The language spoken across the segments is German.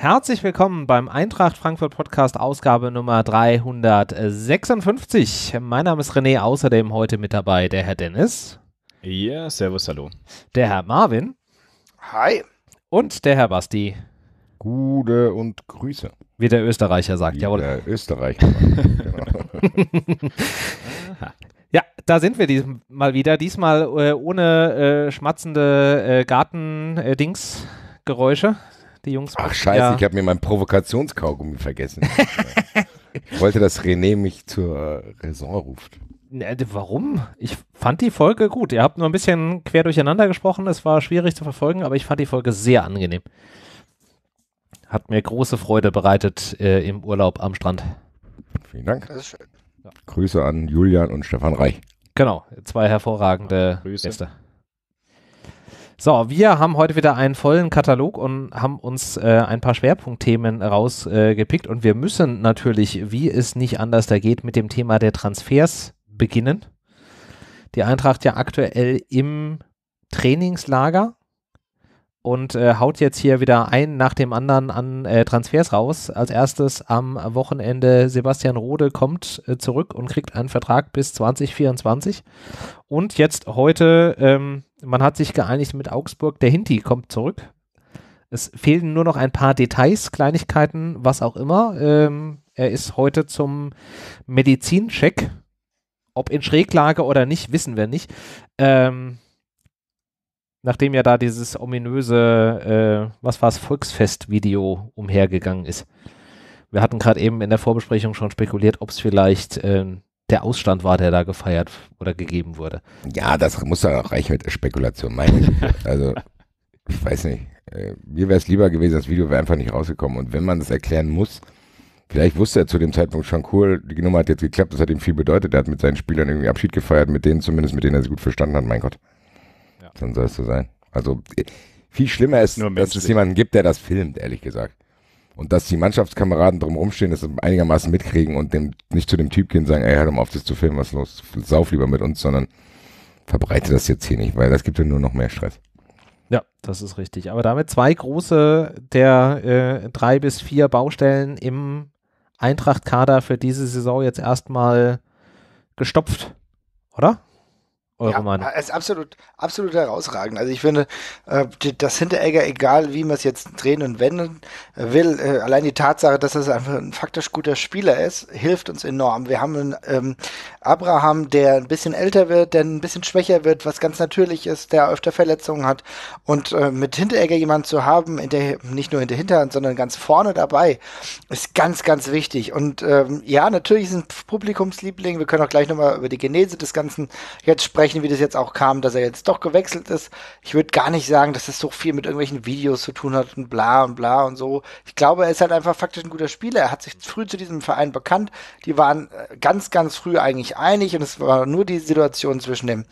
Herzlich willkommen beim Eintracht Frankfurt Podcast, Ausgabe Nummer 356. Mein Name ist René, außerdem heute mit dabei der Herr Dennis. Ja, servus, hallo. Der Herr Marvin. Hi. Und der Herr Basti. Gute und Grüße. Wie der Österreicher sagt, Wie jawohl. Der Österreicher. Genau. ja, da sind wir diesmal wieder. Diesmal äh, ohne äh, schmatzende äh, Gartendings. Äh, Geräusche, die Jungs. Ach scheiße, ja. ich habe mir mein Provokationskaugummi vergessen. ich wollte, dass René mich zur äh, Raison ruft. Ne, warum? Ich fand die Folge gut. Ihr habt nur ein bisschen quer durcheinander gesprochen. Es war schwierig zu verfolgen, aber ich fand die Folge sehr angenehm. Hat mir große Freude bereitet äh, im Urlaub am Strand. Vielen Dank. Das ist schön. Ja. Grüße an Julian und Stefan Reich. Genau, zwei hervorragende Grüße. Gäste. So, wir haben heute wieder einen vollen Katalog und haben uns äh, ein paar Schwerpunktthemen rausgepickt äh, und wir müssen natürlich, wie es nicht anders da geht, mit dem Thema der Transfers beginnen. Die Eintracht ja aktuell im Trainingslager und äh, haut jetzt hier wieder ein nach dem anderen an äh, Transfers raus. Als erstes am Wochenende Sebastian Rode kommt äh, zurück und kriegt einen Vertrag bis 2024. Und jetzt heute ähm, man hat sich geeinigt mit Augsburg, der Hinti kommt zurück. Es fehlen nur noch ein paar Details, Kleinigkeiten, was auch immer. Ähm, er ist heute zum Medizincheck. Ob in Schräglage oder nicht, wissen wir nicht. Ähm, nachdem ja da dieses ominöse, äh, was war es, Volksfest-Video umhergegangen ist. Wir hatten gerade eben in der Vorbesprechung schon spekuliert, ob es vielleicht ähm, der Ausstand war, der da gefeiert oder gegeben wurde. Ja, das muss ja auch reichen mit Spekulation. Meine, also, ich weiß nicht. Äh, mir wäre es lieber gewesen, das Video wäre einfach nicht rausgekommen. Und wenn man das erklären muss, vielleicht wusste er zu dem Zeitpunkt schon cool, die Nummer hat jetzt geklappt, das hat ihm viel bedeutet. Er hat mit seinen Spielern irgendwie Abschied gefeiert, mit denen zumindest, mit denen er sich gut verstanden hat. Mein Gott. Ja. Dann soll es so sein. Also, äh, viel schlimmer ist, Nur dass es jemanden gibt, der das filmt, ehrlich gesagt. Und dass die Mannschaftskameraden drumherum stehen, das einigermaßen mitkriegen und dem, nicht zu dem Typ gehen und sagen, ey, hör doch mal auf, das zu filmen, was ist los? Sauf lieber mit uns, sondern verbreite das jetzt hier nicht, weil das gibt ja nur noch mehr Stress. Ja, das ist richtig. Aber damit zwei große der äh, drei bis vier Baustellen im Eintracht-Kader für diese Saison jetzt erstmal gestopft, oder? Eure ja, Meinung? ist absolut, absolut herausragend. Also ich finde, äh, das Hinteregger, egal wie man es jetzt drehen und wenden äh, will, äh, allein die Tatsache, dass das einfach ein faktisch guter Spieler ist, hilft uns enorm. Wir haben einen ähm, Abraham, der ein bisschen älter wird, der ein bisschen schwächer wird, was ganz natürlich ist, der öfter Verletzungen hat. Und äh, mit Hinteregger jemanden zu haben, der, nicht nur in der Hinterhand, sondern ganz vorne dabei, ist ganz, ganz wichtig. Und ähm, ja, natürlich ist ein Publikumsliebling. Wir können auch gleich nochmal über die Genese des Ganzen jetzt sprechen Zeichen, wie das jetzt auch kam, dass er jetzt doch gewechselt ist. Ich würde gar nicht sagen, dass das so viel mit irgendwelchen Videos zu tun hat und bla und bla und so. Ich glaube, er ist halt einfach faktisch ein guter Spieler. Er hat sich früh zu diesem Verein bekannt. Die waren äh, ganz, ganz früh eigentlich einig und es war nur die Situation zwischen dem,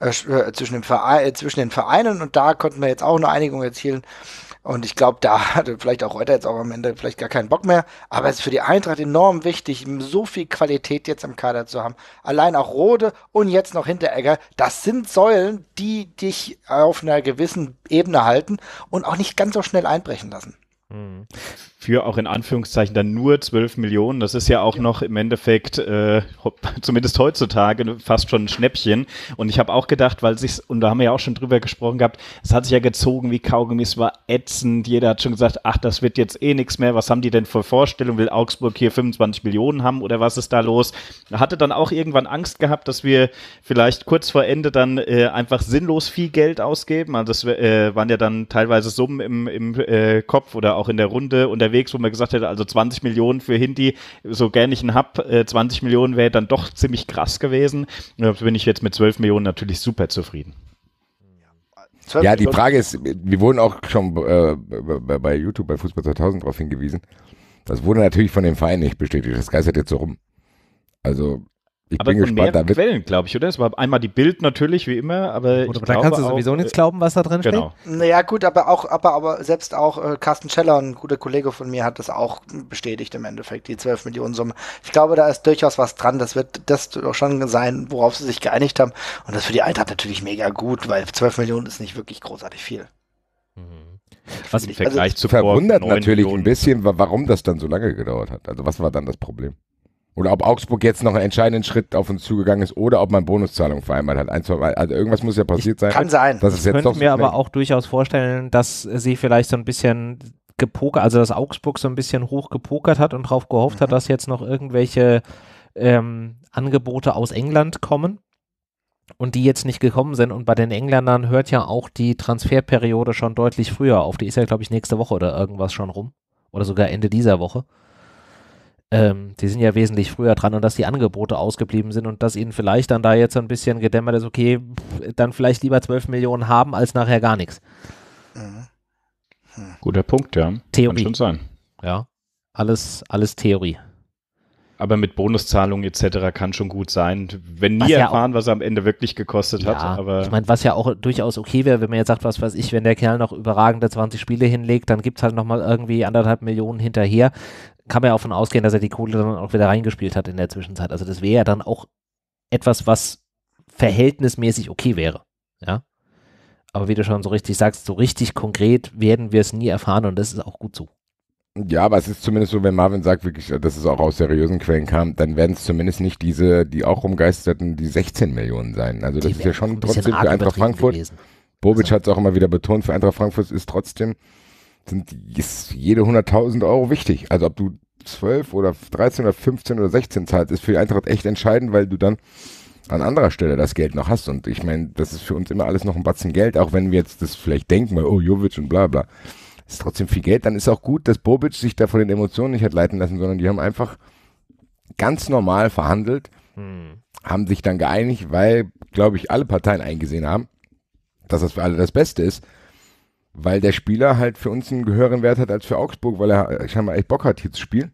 äh, äh, zwischen, dem Verein, äh, zwischen den Vereinen und da konnten wir jetzt auch eine Einigung erzielen. Und ich glaube, da hatte vielleicht auch Reuter jetzt auch am Ende vielleicht gar keinen Bock mehr. Aber es ist für die Eintracht enorm wichtig, so viel Qualität jetzt im Kader zu haben. Allein auch Rode und jetzt noch Hinteregger, das sind Säulen, die dich auf einer gewissen Ebene halten und auch nicht ganz so schnell einbrechen lassen. Mhm für auch in Anführungszeichen dann nur 12 Millionen. Das ist ja auch ja. noch im Endeffekt, äh, zumindest heutzutage, fast schon ein Schnäppchen. Und ich habe auch gedacht, weil sich, und da haben wir ja auch schon drüber gesprochen gehabt, es hat sich ja gezogen wie Kaugummi, es war ätzend. Jeder hat schon gesagt, ach, das wird jetzt eh nichts mehr. Was haben die denn für Vorstellung? Will Augsburg hier 25 Millionen haben oder was ist da los? Hatte dann auch irgendwann Angst gehabt, dass wir vielleicht kurz vor Ende dann äh, einfach sinnlos viel Geld ausgeben. Also das äh, waren ja dann teilweise Summen im, im äh, Kopf oder auch in der Runde unterwegs unterwegs, wo man gesagt hätte, also 20 Millionen für Hindi, so gerne ich einen hab, 20 äh, Millionen wäre dann doch ziemlich krass gewesen. Da bin ich jetzt mit 12 Millionen natürlich super zufrieden. Ja, die Frage ist, wir wurden auch schon äh, bei YouTube, bei Fußball 2000 darauf hingewiesen. Das wurde natürlich von dem Verein nicht bestätigt. Das geistert jetzt so rum. Also ich aber bin von gespannt damit. Quellen, glaube ich, oder? Es war einmal die Bild natürlich, wie immer, aber. Gut, aber da kannst du sowieso nichts äh, glauben, was da drin genau. steht. Naja, gut, aber auch, aber, aber selbst auch äh, Carsten Scheller, ein guter Kollege von mir, hat das auch bestätigt im Endeffekt, die 12 Millionen Summe. Ich glaube, da ist durchaus was dran. Das wird das doch schon sein, worauf sie sich geeinigt haben. Und das für die Eintracht natürlich mega gut, weil 12 Millionen ist nicht wirklich großartig viel. Mhm. Was im also Vergleich also, zu verwundert natürlich Millionen. ein bisschen, warum das dann so lange gedauert hat. Also was war dann das Problem? Oder ob Augsburg jetzt noch einen entscheidenden Schritt auf uns zugegangen ist oder ob man Bonuszahlung vereinbart hat. also irgendwas muss ja passiert sein. Kann sein. Das ist jetzt ich könnte mir so aber auch durchaus vorstellen, dass sie vielleicht so ein bisschen gepokert, also dass Augsburg so ein bisschen hoch gepokert hat und darauf gehofft hat, mhm. dass jetzt noch irgendwelche ähm, Angebote aus England kommen und die jetzt nicht gekommen sind. Und bei den Engländern hört ja auch die Transferperiode schon deutlich früher auf. Die ist ja, glaube ich, nächste Woche oder irgendwas schon rum. Oder sogar Ende dieser Woche ähm, die sind ja wesentlich früher dran und dass die Angebote ausgeblieben sind und dass ihnen vielleicht dann da jetzt so ein bisschen gedämmert ist, okay, dann vielleicht lieber 12 Millionen haben als nachher gar nichts. Mhm. Hm. Guter Punkt, ja. Theorie. Kann schon sein. Ja, alles, alles Theorie aber mit Bonuszahlungen etc. kann schon gut sein. Wenn nie ja erfahren, was er am Ende wirklich gekostet ja, hat. Aber ich meine, was ja auch durchaus okay wäre, wenn man jetzt sagt, was weiß ich, wenn der Kerl noch überragende 20 Spiele hinlegt, dann gibt es halt nochmal irgendwie anderthalb Millionen hinterher. Kann man ja auch von ausgehen, dass er die Kohle dann auch wieder reingespielt hat in der Zwischenzeit. Also das wäre ja dann auch etwas, was verhältnismäßig okay wäre. Ja. Aber wie du schon so richtig sagst, so richtig konkret werden wir es nie erfahren und das ist auch gut so. Ja, aber es ist zumindest so, wenn Marvin sagt, wirklich, dass es auch aus seriösen Quellen kam, dann werden es zumindest nicht diese, die auch rumgeisterten, die 16 Millionen sein. Also das die ist ja schon trotzdem für Eintracht Frankfurt. Gewesen. Bobic also. hat es auch immer wieder betont, für Eintracht Frankfurt ist trotzdem, sind ist jede 100.000 Euro wichtig. Also ob du 12 oder 13 oder 15 oder 16 zahlst, ist für die Eintracht echt entscheidend, weil du dann an anderer Stelle das Geld noch hast. Und ich meine, das ist für uns immer alles noch ein Batzen Geld, auch wenn wir jetzt das vielleicht denken, weil, oh, Jovic und bla bla ist trotzdem viel Geld. Dann ist auch gut, dass Bobic sich da von den Emotionen nicht hat leiten lassen, sondern die haben einfach ganz normal verhandelt, hm. haben sich dann geeinigt, weil, glaube ich, alle Parteien eingesehen haben, dass das für alle das Beste ist, weil der Spieler halt für uns einen höheren Wert hat als für Augsburg, weil er äh, scheinbar echt Bock hat, hier zu spielen.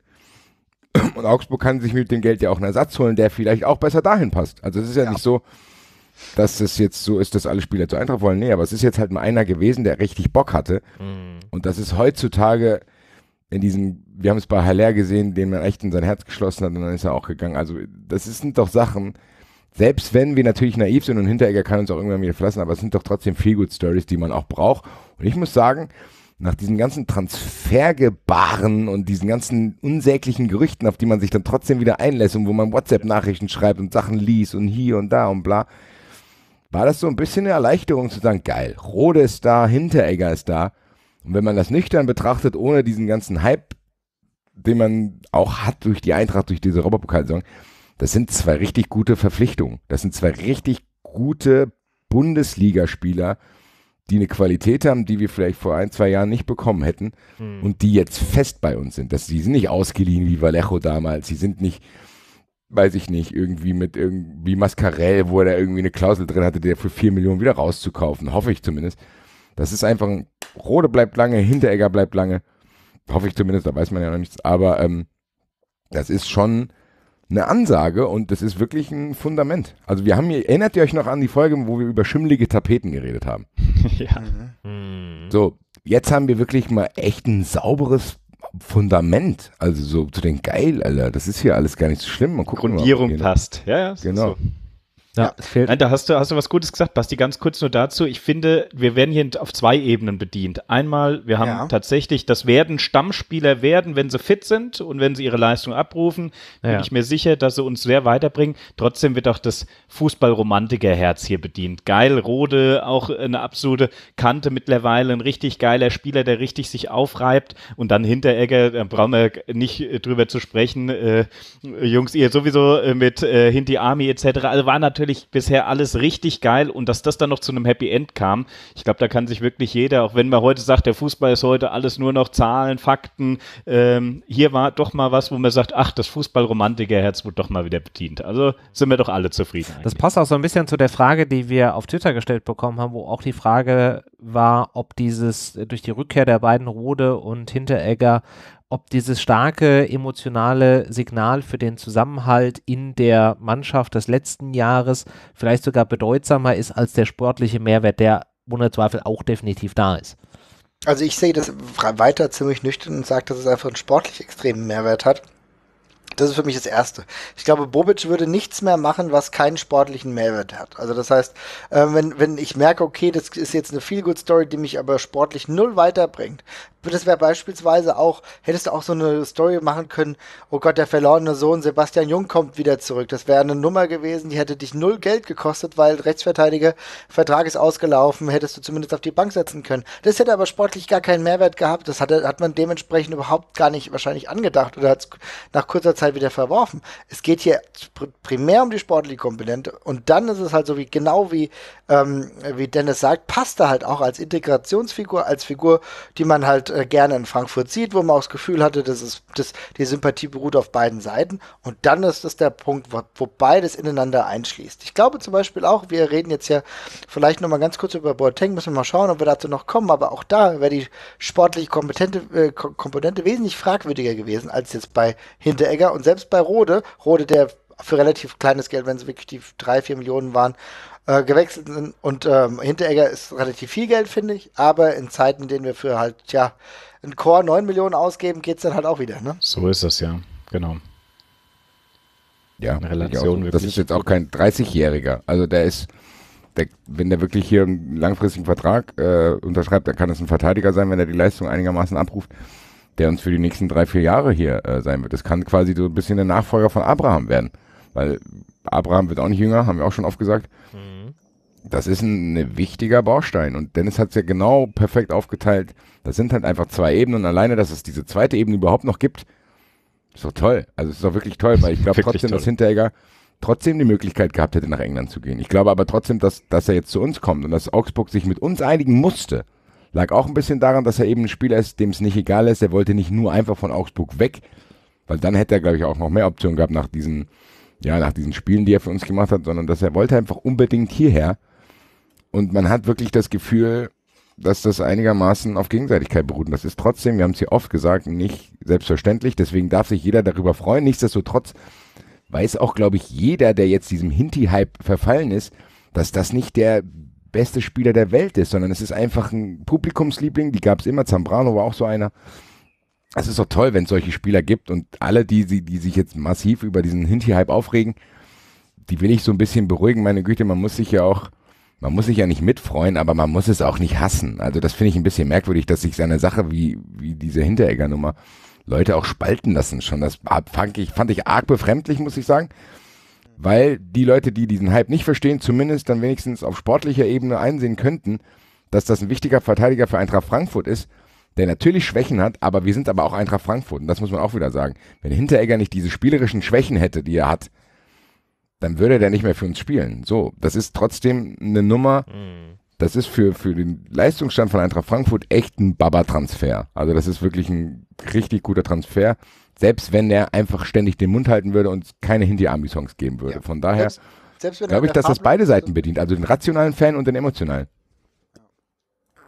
Und Augsburg kann sich mit dem Geld ja auch einen Ersatz holen, der vielleicht auch besser dahin passt. Also es ist ja, ja. nicht so, dass es jetzt so ist, dass alle Spieler zu Eintracht wollen. Nee, aber es ist jetzt halt mal einer gewesen, der richtig Bock hatte. Mhm. Und das ist heutzutage in diesem, wir haben es bei Haller gesehen, den man echt in sein Herz geschlossen hat und dann ist er auch gegangen. Also das sind doch Sachen, selbst wenn wir natürlich naiv sind und Hinteregger kann uns auch irgendwann wieder verlassen, aber es sind doch trotzdem viel good Stories, die man auch braucht. Und ich muss sagen, nach diesen ganzen Transfergebaren und diesen ganzen unsäglichen Gerüchten, auf die man sich dann trotzdem wieder einlässt und wo man WhatsApp-Nachrichten schreibt und Sachen liest und hier und da und bla, war das so ein bisschen eine Erleichterung zu sagen, geil, Rode ist da, Hinteregger ist da. Und wenn man das nüchtern betrachtet, ohne diesen ganzen Hype, den man auch hat durch die Eintracht, durch diese Robberpokalsaison, das sind zwei richtig gute Verpflichtungen. Das sind zwei richtig gute Bundesligaspieler, die eine Qualität haben, die wir vielleicht vor ein, zwei Jahren nicht bekommen hätten hm. und die jetzt fest bei uns sind. Das, die sind nicht ausgeliehen wie Vallejo damals, die sind nicht weiß ich nicht, irgendwie mit irgendwie Mascarell, wo er da irgendwie eine Klausel drin hatte, der für 4 Millionen wieder rauszukaufen, hoffe ich zumindest. Das ist einfach ein Rode bleibt lange, Hinteregger bleibt lange. Hoffe ich zumindest, da weiß man ja noch nichts, aber ähm, das ist schon eine Ansage und das ist wirklich ein Fundament. Also wir haben hier, erinnert ihr euch noch an die Folge, wo wir über schimmlige Tapeten geredet haben? ja. Mhm. So, jetzt haben wir wirklich mal echt ein sauberes Fundament, also so zu den geil, Alter, das ist hier alles gar nicht so schlimm. Man guckt Grundierung mal, passt, ja, ja. Genau. So. Ja, ja. Nein, da hast du, hast du was Gutes gesagt, Basti. Ganz kurz nur dazu. Ich finde, wir werden hier auf zwei Ebenen bedient. Einmal, wir haben ja. tatsächlich, das werden Stammspieler werden, wenn sie fit sind und wenn sie ihre Leistung abrufen. Bin ich mir sicher, dass sie uns sehr weiterbringen. Trotzdem wird auch das Fußballromantikerherz hier bedient. Geil, Rode, auch eine absolute Kante mittlerweile, ein richtig geiler Spieler, der richtig sich aufreibt. Und dann Hinteregger, da brauchen wir nicht drüber zu sprechen. Äh, Jungs, ihr sowieso äh, mit äh, Hinti Army etc. Also war natürlich natürlich bisher alles richtig geil und dass das dann noch zu einem Happy End kam, ich glaube, da kann sich wirklich jeder, auch wenn man heute sagt, der Fußball ist heute alles nur noch Zahlen, Fakten, ähm, hier war doch mal was, wo man sagt, ach, das Fußballromantikerherz wurde doch mal wieder bedient. Also sind wir doch alle zufrieden. Eigentlich. Das passt auch so ein bisschen zu der Frage, die wir auf Twitter gestellt bekommen haben, wo auch die Frage war, ob dieses äh, durch die Rückkehr der beiden Rode und Hinteregger, ob dieses starke emotionale Signal für den Zusammenhalt in der Mannschaft des letzten Jahres vielleicht sogar bedeutsamer ist als der sportliche Mehrwert, der ohne Zweifel auch definitiv da ist. Also ich sehe das weiter ziemlich nüchtern und sage, dass es einfach einen sportlich extremen Mehrwert hat. Das ist für mich das Erste. Ich glaube, Bobic würde nichts mehr machen, was keinen sportlichen Mehrwert hat. Also das heißt, äh, wenn, wenn ich merke, okay, das ist jetzt eine Feel-Good-Story, die mich aber sportlich null weiterbringt, das wäre beispielsweise auch, hättest du auch so eine Story machen können, oh Gott, der verlorene Sohn Sebastian Jung kommt wieder zurück. Das wäre eine Nummer gewesen, die hätte dich null Geld gekostet, weil Rechtsverteidiger, Vertrag ist ausgelaufen, hättest du zumindest auf die Bank setzen können. Das hätte aber sportlich gar keinen Mehrwert gehabt. Das hat, hat man dementsprechend überhaupt gar nicht wahrscheinlich angedacht oder hat es nach kurzer Zeit wieder verworfen. Es geht hier primär um die sportliche Komponente und dann ist es halt so wie, genau wie, ähm, wie Dennis sagt, passt er halt auch als Integrationsfigur, als Figur, die man halt äh, gerne in Frankfurt sieht, wo man auch das Gefühl hatte, dass es, dass die Sympathie beruht auf beiden Seiten. Und dann ist das der Punkt, wo, wo beides ineinander einschließt. Ich glaube zum Beispiel auch, wir reden jetzt ja vielleicht nochmal ganz kurz über Boateng, müssen wir mal schauen, ob wir dazu noch kommen. Aber auch da wäre die sportliche äh, Komponente wesentlich fragwürdiger gewesen als jetzt bei Hinteregger und selbst bei Rode. Rode, der für relativ kleines Geld, wenn es wirklich die drei, vier Millionen waren, äh, gewechselt sind. Und ähm, Hinteregger ist relativ viel Geld, finde ich. Aber in Zeiten, in denen wir für halt, ja, ein Core 9 Millionen ausgeben, geht es dann halt auch wieder. Ne? So ist das ja, genau. Ja, in Relation auch, das ist jetzt auch kein 30-Jähriger. Also der ist, der, wenn der wirklich hier einen langfristigen Vertrag äh, unterschreibt, dann kann das ein Verteidiger sein, wenn er die Leistung einigermaßen abruft, der uns für die nächsten drei, vier Jahre hier äh, sein wird. Das kann quasi so ein bisschen der Nachfolger von Abraham werden. Weil Abraham wird auch nicht jünger, haben wir auch schon oft gesagt. Mhm das ist ein wichtiger Baustein. Und Dennis hat es ja genau perfekt aufgeteilt. Das sind halt einfach zwei Ebenen. Und alleine, dass es diese zweite Ebene überhaupt noch gibt, ist doch toll. Also es ist doch wirklich toll, weil ich glaube trotzdem, toll. dass Hinteregger trotzdem die Möglichkeit gehabt hätte, nach England zu gehen. Ich glaube aber trotzdem, dass, dass er jetzt zu uns kommt und dass Augsburg sich mit uns einigen musste. Lag auch ein bisschen daran, dass er eben ein Spieler ist, dem es nicht egal ist. Er wollte nicht nur einfach von Augsburg weg, weil dann hätte er, glaube ich, auch noch mehr Optionen gehabt nach diesen, ja, nach diesen Spielen, die er für uns gemacht hat, sondern dass er wollte einfach unbedingt hierher. Und man hat wirklich das Gefühl, dass das einigermaßen auf Gegenseitigkeit beruht. Und das ist trotzdem, wir haben es hier oft gesagt, nicht selbstverständlich. Deswegen darf sich jeder darüber freuen. Nichtsdestotrotz weiß auch, glaube ich, jeder, der jetzt diesem Hinti-Hype verfallen ist, dass das nicht der beste Spieler der Welt ist, sondern es ist einfach ein Publikumsliebling. Die gab es immer. Zambrano war auch so einer. Es ist doch toll, wenn es solche Spieler gibt und alle, die, die, die sich jetzt massiv über diesen Hinti-Hype aufregen, die will ich so ein bisschen beruhigen. Meine Güte, man muss sich ja auch man muss sich ja nicht mitfreuen, aber man muss es auch nicht hassen. Also das finde ich ein bisschen merkwürdig, dass sich seine Sache wie, wie diese Hinteregger-Nummer Leute auch spalten lassen schon. Das fand ich, fand ich arg befremdlich, muss ich sagen. Weil die Leute, die diesen Hype nicht verstehen, zumindest dann wenigstens auf sportlicher Ebene einsehen könnten, dass das ein wichtiger Verteidiger für Eintracht Frankfurt ist, der natürlich Schwächen hat, aber wir sind aber auch Eintracht Frankfurt. Und das muss man auch wieder sagen. Wenn Hinteregger nicht diese spielerischen Schwächen hätte, die er hat, dann würde der nicht mehr für uns spielen. So, das ist trotzdem eine Nummer. Mhm. Das ist für, für den Leistungsstand von Eintracht Frankfurt echt ein Baba-Transfer. Also das ist wirklich ein richtig guter Transfer. Selbst wenn der einfach ständig den Mund halten würde und keine Hindi-Army-Songs geben würde. Ja. Von daher glaube ich, dass das beide Seiten bedient. Also den rationalen Fan und den emotionalen.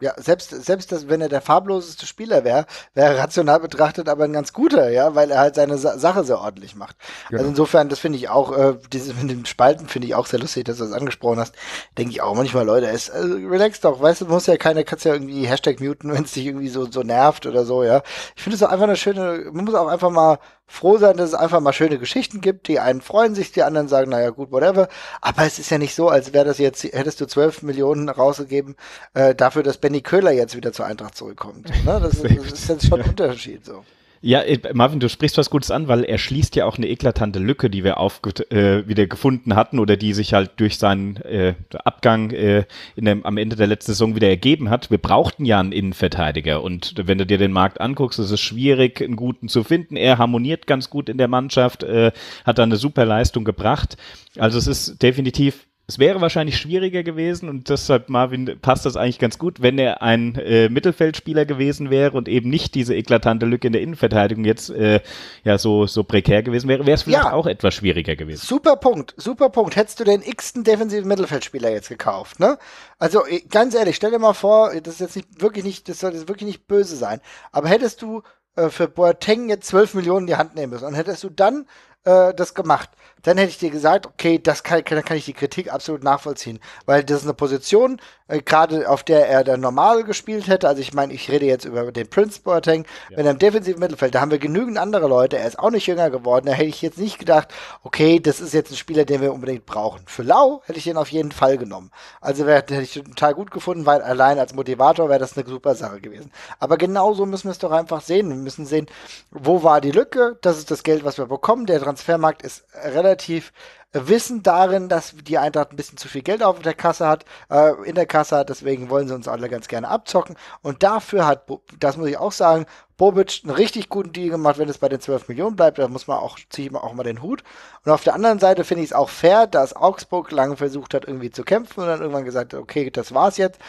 Ja, selbst, selbst das, wenn er der farbloseste Spieler wäre, wäre rational betrachtet aber ein ganz guter, ja, weil er halt seine Sa Sache sehr ordentlich macht. Also genau. Also insofern, das finde ich auch, äh, dieses mit den Spalten finde ich auch sehr lustig, dass du das angesprochen hast. Denke ich auch manchmal, Leute, ist, also relax doch, weißt du, muss ja keine, kannst ja irgendwie Hashtag muten, wenn es dich irgendwie so, so nervt oder so, ja. Ich finde es auch einfach eine schöne, man muss auch einfach mal froh sein, dass es einfach mal schöne Geschichten gibt. Die einen freuen sich, die anderen sagen, naja, gut, whatever. Aber es ist ja nicht so, als wäre das jetzt, hättest du zwölf Millionen rausgegeben, äh, dafür, dass Benny Köhler jetzt wieder zur Eintracht zurückkommt. Ne? Das, das ist jetzt schon ein Unterschied so. Ja, äh, Marvin, du sprichst was Gutes an, weil er schließt ja auch eine eklatante Lücke, die wir aufge äh, wieder gefunden hatten oder die sich halt durch seinen äh, Abgang äh, in dem, am Ende der letzten Saison wieder ergeben hat. Wir brauchten ja einen Innenverteidiger und wenn du dir den Markt anguckst, ist es schwierig, einen guten zu finden. Er harmoniert ganz gut in der Mannschaft, äh, hat da eine super Leistung gebracht. Also es ist definitiv es wäre wahrscheinlich schwieriger gewesen und deshalb, Marvin, passt das eigentlich ganz gut, wenn er ein äh, Mittelfeldspieler gewesen wäre und eben nicht diese eklatante Lücke in der Innenverteidigung jetzt äh, ja so, so prekär gewesen wäre, wäre es vielleicht ja. auch etwas schwieriger gewesen. Super Punkt, super Punkt. Hättest du den x-ten defensiven Mittelfeldspieler jetzt gekauft, ne? Also ganz ehrlich, stell dir mal vor, das ist jetzt nicht wirklich nicht, das soll jetzt wirklich nicht böse sein, aber hättest du äh, für Boateng jetzt 12 Millionen in die Hand nehmen müssen und hättest du dann äh, das gemacht, dann hätte ich dir gesagt, okay, das kann, kann, kann ich die Kritik absolut nachvollziehen, weil das ist eine Position, äh, gerade auf der er dann normal gespielt hätte. Also ich meine, ich rede jetzt über den Prince Boateng, ja. wenn er im defensiven Mittelfeld, da haben wir genügend andere Leute, er ist auch nicht jünger geworden, da hätte ich jetzt nicht gedacht, okay, das ist jetzt ein Spieler, den wir unbedingt brauchen. Für Lau hätte ich ihn auf jeden Fall genommen. Also wär, hätte ich total gut gefunden, weil allein als Motivator wäre das eine super Sache gewesen. Aber genauso müssen wir es doch einfach sehen. Wir müssen sehen, wo war die Lücke, das ist das Geld, was wir bekommen, der dran Transfermarkt ist relativ wissen darin, dass die Eintracht ein bisschen zu viel Geld auf der Kasse hat, äh, in der Kasse hat, deswegen wollen sie uns alle ganz gerne abzocken. Und dafür hat, das muss ich auch sagen, Bobic einen richtig guten Deal gemacht, wenn es bei den 12 Millionen bleibt, da muss man auch, ziehe ich mal auch mal den Hut. Und auf der anderen Seite finde ich es auch fair, dass Augsburg lange versucht hat, irgendwie zu kämpfen und dann irgendwann gesagt hat, okay, das war's jetzt.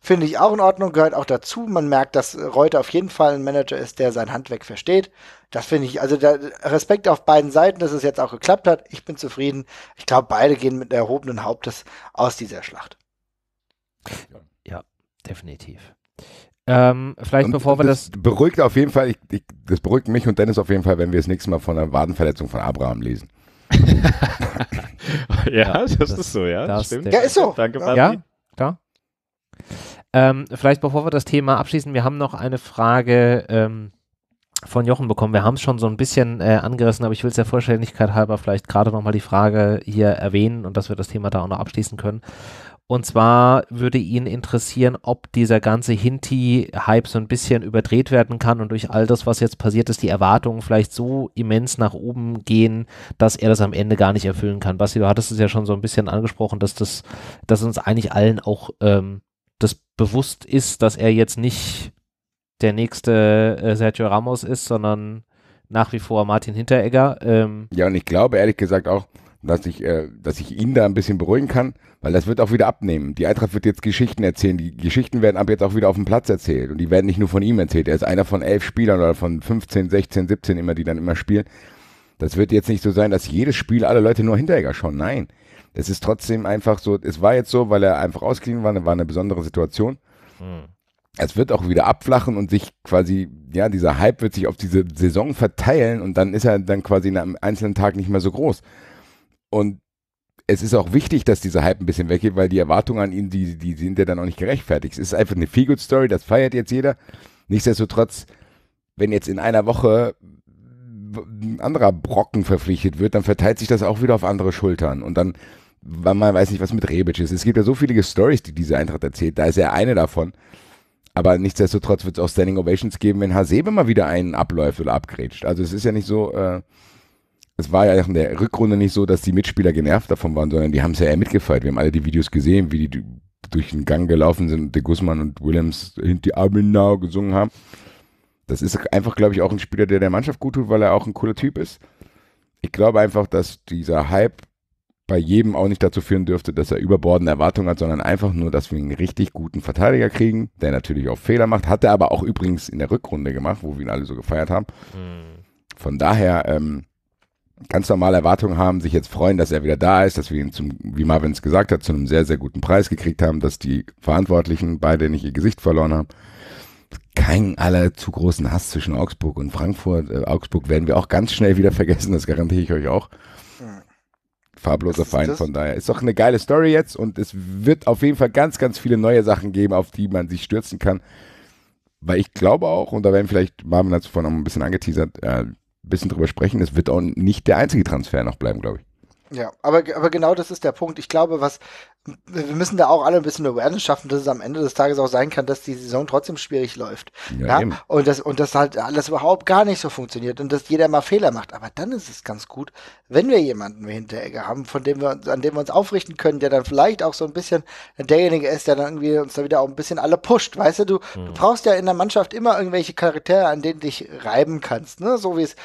Finde ich auch in Ordnung, gehört auch dazu. Man merkt, dass Reuter auf jeden Fall ein Manager ist, der sein Handwerk versteht. Das finde ich, also Respekt auf beiden Seiten, dass es jetzt auch geklappt hat. Ich bin zufrieden. Ich glaube, beide gehen mit erhobenen Hauptes aus dieser Schlacht. Ja, definitiv. Ähm, vielleicht und bevor wir das, das. Beruhigt auf jeden Fall, ich, ich, das beruhigt mich und Dennis auf jeden Fall, wenn wir das nächste Mal von einer Wadenverletzung von Abraham lesen. ja, ja das, das, ist so, ja. Das stimmt. Ja, ist so. Danke, Papi. Ja, klar. Ähm, vielleicht bevor wir das Thema abschließen, wir haben noch eine Frage ähm, von Jochen bekommen. Wir haben es schon so ein bisschen äh, angerissen, aber ich will es der Vollständigkeit halber vielleicht gerade nochmal die Frage hier erwähnen und dass wir das Thema da auch noch abschließen können. Und zwar würde ihn interessieren, ob dieser ganze Hinti-Hype so ein bisschen überdreht werden kann und durch all das, was jetzt passiert ist, die Erwartungen vielleicht so immens nach oben gehen, dass er das am Ende gar nicht erfüllen kann. Basti, du hattest es ja schon so ein bisschen angesprochen, dass das, dass uns eigentlich allen auch ähm, das bewusst ist, dass er jetzt nicht der nächste äh, Sergio Ramos ist, sondern nach wie vor Martin Hinteregger. Ähm. Ja, und ich glaube ehrlich gesagt auch, dass ich, äh, dass ich ihn da ein bisschen beruhigen kann, weil das wird auch wieder abnehmen. Die Eintracht wird jetzt Geschichten erzählen. Die Geschichten werden ab jetzt auch wieder auf dem Platz erzählt und die werden nicht nur von ihm erzählt. Er ist einer von elf Spielern oder von 15, 16, 17 immer, die dann immer spielen. Das wird jetzt nicht so sein, dass jedes Spiel alle Leute nur Hinteregger schauen. Nein, es ist trotzdem einfach so. Es war jetzt so, weil er einfach ausgeliehen war, war eine besondere Situation. Hm es wird auch wieder abflachen und sich quasi, ja, dieser Hype wird sich auf diese Saison verteilen und dann ist er dann quasi in einem einzelnen Tag nicht mehr so groß. Und es ist auch wichtig, dass dieser Hype ein bisschen weggeht, weil die Erwartungen an ihn, die, die sind ja dann auch nicht gerechtfertigt. Es ist einfach eine Feel-Good-Story, das feiert jetzt jeder. Nichtsdestotrotz, wenn jetzt in einer Woche ein anderer Brocken verpflichtet wird, dann verteilt sich das auch wieder auf andere Schultern. Und dann, man weiß nicht, was mit Rebic ist. Es gibt ja so viele Stories, die diese Eintracht erzählt. Da ist er eine davon. Aber nichtsdestotrotz wird es auch Standing Ovations geben, wenn Hasebe mal wieder einen abläuft oder abgrätscht. Also es ist ja nicht so, äh, es war ja in der Rückrunde nicht so, dass die Mitspieler genervt davon waren, sondern die haben es ja eher mitgefeiert. Wir haben alle die Videos gesehen, wie die durch den Gang gelaufen sind und De Guzman und Williams hinter die Abelnau gesungen haben. Das ist einfach, glaube ich, auch ein Spieler, der der Mannschaft gut tut, weil er auch ein cooler Typ ist. Ich glaube einfach, dass dieser Hype bei jedem auch nicht dazu führen dürfte, dass er überbordende Erwartungen hat, sondern einfach nur, dass wir einen richtig guten Verteidiger kriegen, der natürlich auch Fehler macht. Hat er aber auch übrigens in der Rückrunde gemacht, wo wir ihn alle so gefeiert haben. Hm. Von daher ähm, ganz normale Erwartungen haben, sich jetzt freuen, dass er wieder da ist, dass wir ihn zum, wie Marvin es gesagt hat, zu einem sehr, sehr guten Preis gekriegt haben, dass die Verantwortlichen beide nicht ihr Gesicht verloren haben. Kein aller zu großen Hass zwischen Augsburg und Frankfurt. Äh, Augsburg werden wir auch ganz schnell wieder vergessen, das garantiere ich euch auch farbloser Feind, von daher. Ist doch eine geile Story jetzt und es wird auf jeden Fall ganz, ganz viele neue Sachen geben, auf die man sich stürzen kann. Weil ich glaube auch, und da werden vielleicht Marvin hat es vorhin noch ein bisschen angeteasert, äh, ein bisschen drüber sprechen, es wird auch nicht der einzige Transfer noch bleiben, glaube ich. Ja, aber, aber genau das ist der Punkt. Ich glaube, was wir müssen da auch alle ein bisschen Awareness schaffen, dass es am Ende des Tages auch sein kann, dass die Saison trotzdem schwierig läuft. Ja, ja? Und, das, und das halt alles überhaupt gar nicht so funktioniert und dass jeder mal Fehler macht. Aber dann ist es ganz gut, wenn wir jemanden hinter Ecke haben, von dem wir uns, an dem wir uns aufrichten können, der dann vielleicht auch so ein bisschen derjenige ist, der dann irgendwie uns da wieder auch ein bisschen alle pusht. Weißt du, du, mhm. du brauchst ja in der Mannschaft immer irgendwelche Charaktere, an denen dich reiben kannst, ne? So wie es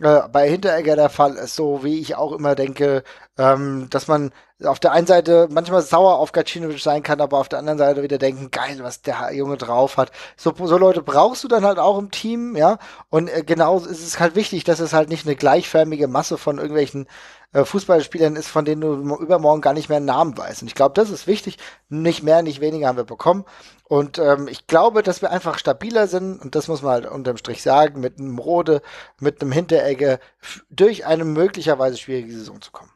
äh, bei Hinteregger der Fall ist, so wie ich auch immer denke, ähm, dass man auf der einen Seite manchmal sauer auf Gacinovic sein kann, aber auf der anderen Seite wieder denken, geil, was der Junge drauf hat. So, so Leute brauchst du dann halt auch im Team, ja. Und äh, genau ist es halt wichtig, dass es halt nicht eine gleichförmige Masse von irgendwelchen äh, Fußballspielern ist, von denen du übermorgen gar nicht mehr einen Namen weißt. Und ich glaube, das ist wichtig. Nicht mehr, nicht weniger haben wir bekommen. Und ähm, ich glaube, dass wir einfach stabiler sind, und das muss man halt unterm Strich sagen, mit einem Rode, mit einem Hinteregge durch eine möglicherweise schwierige Saison zu kommen.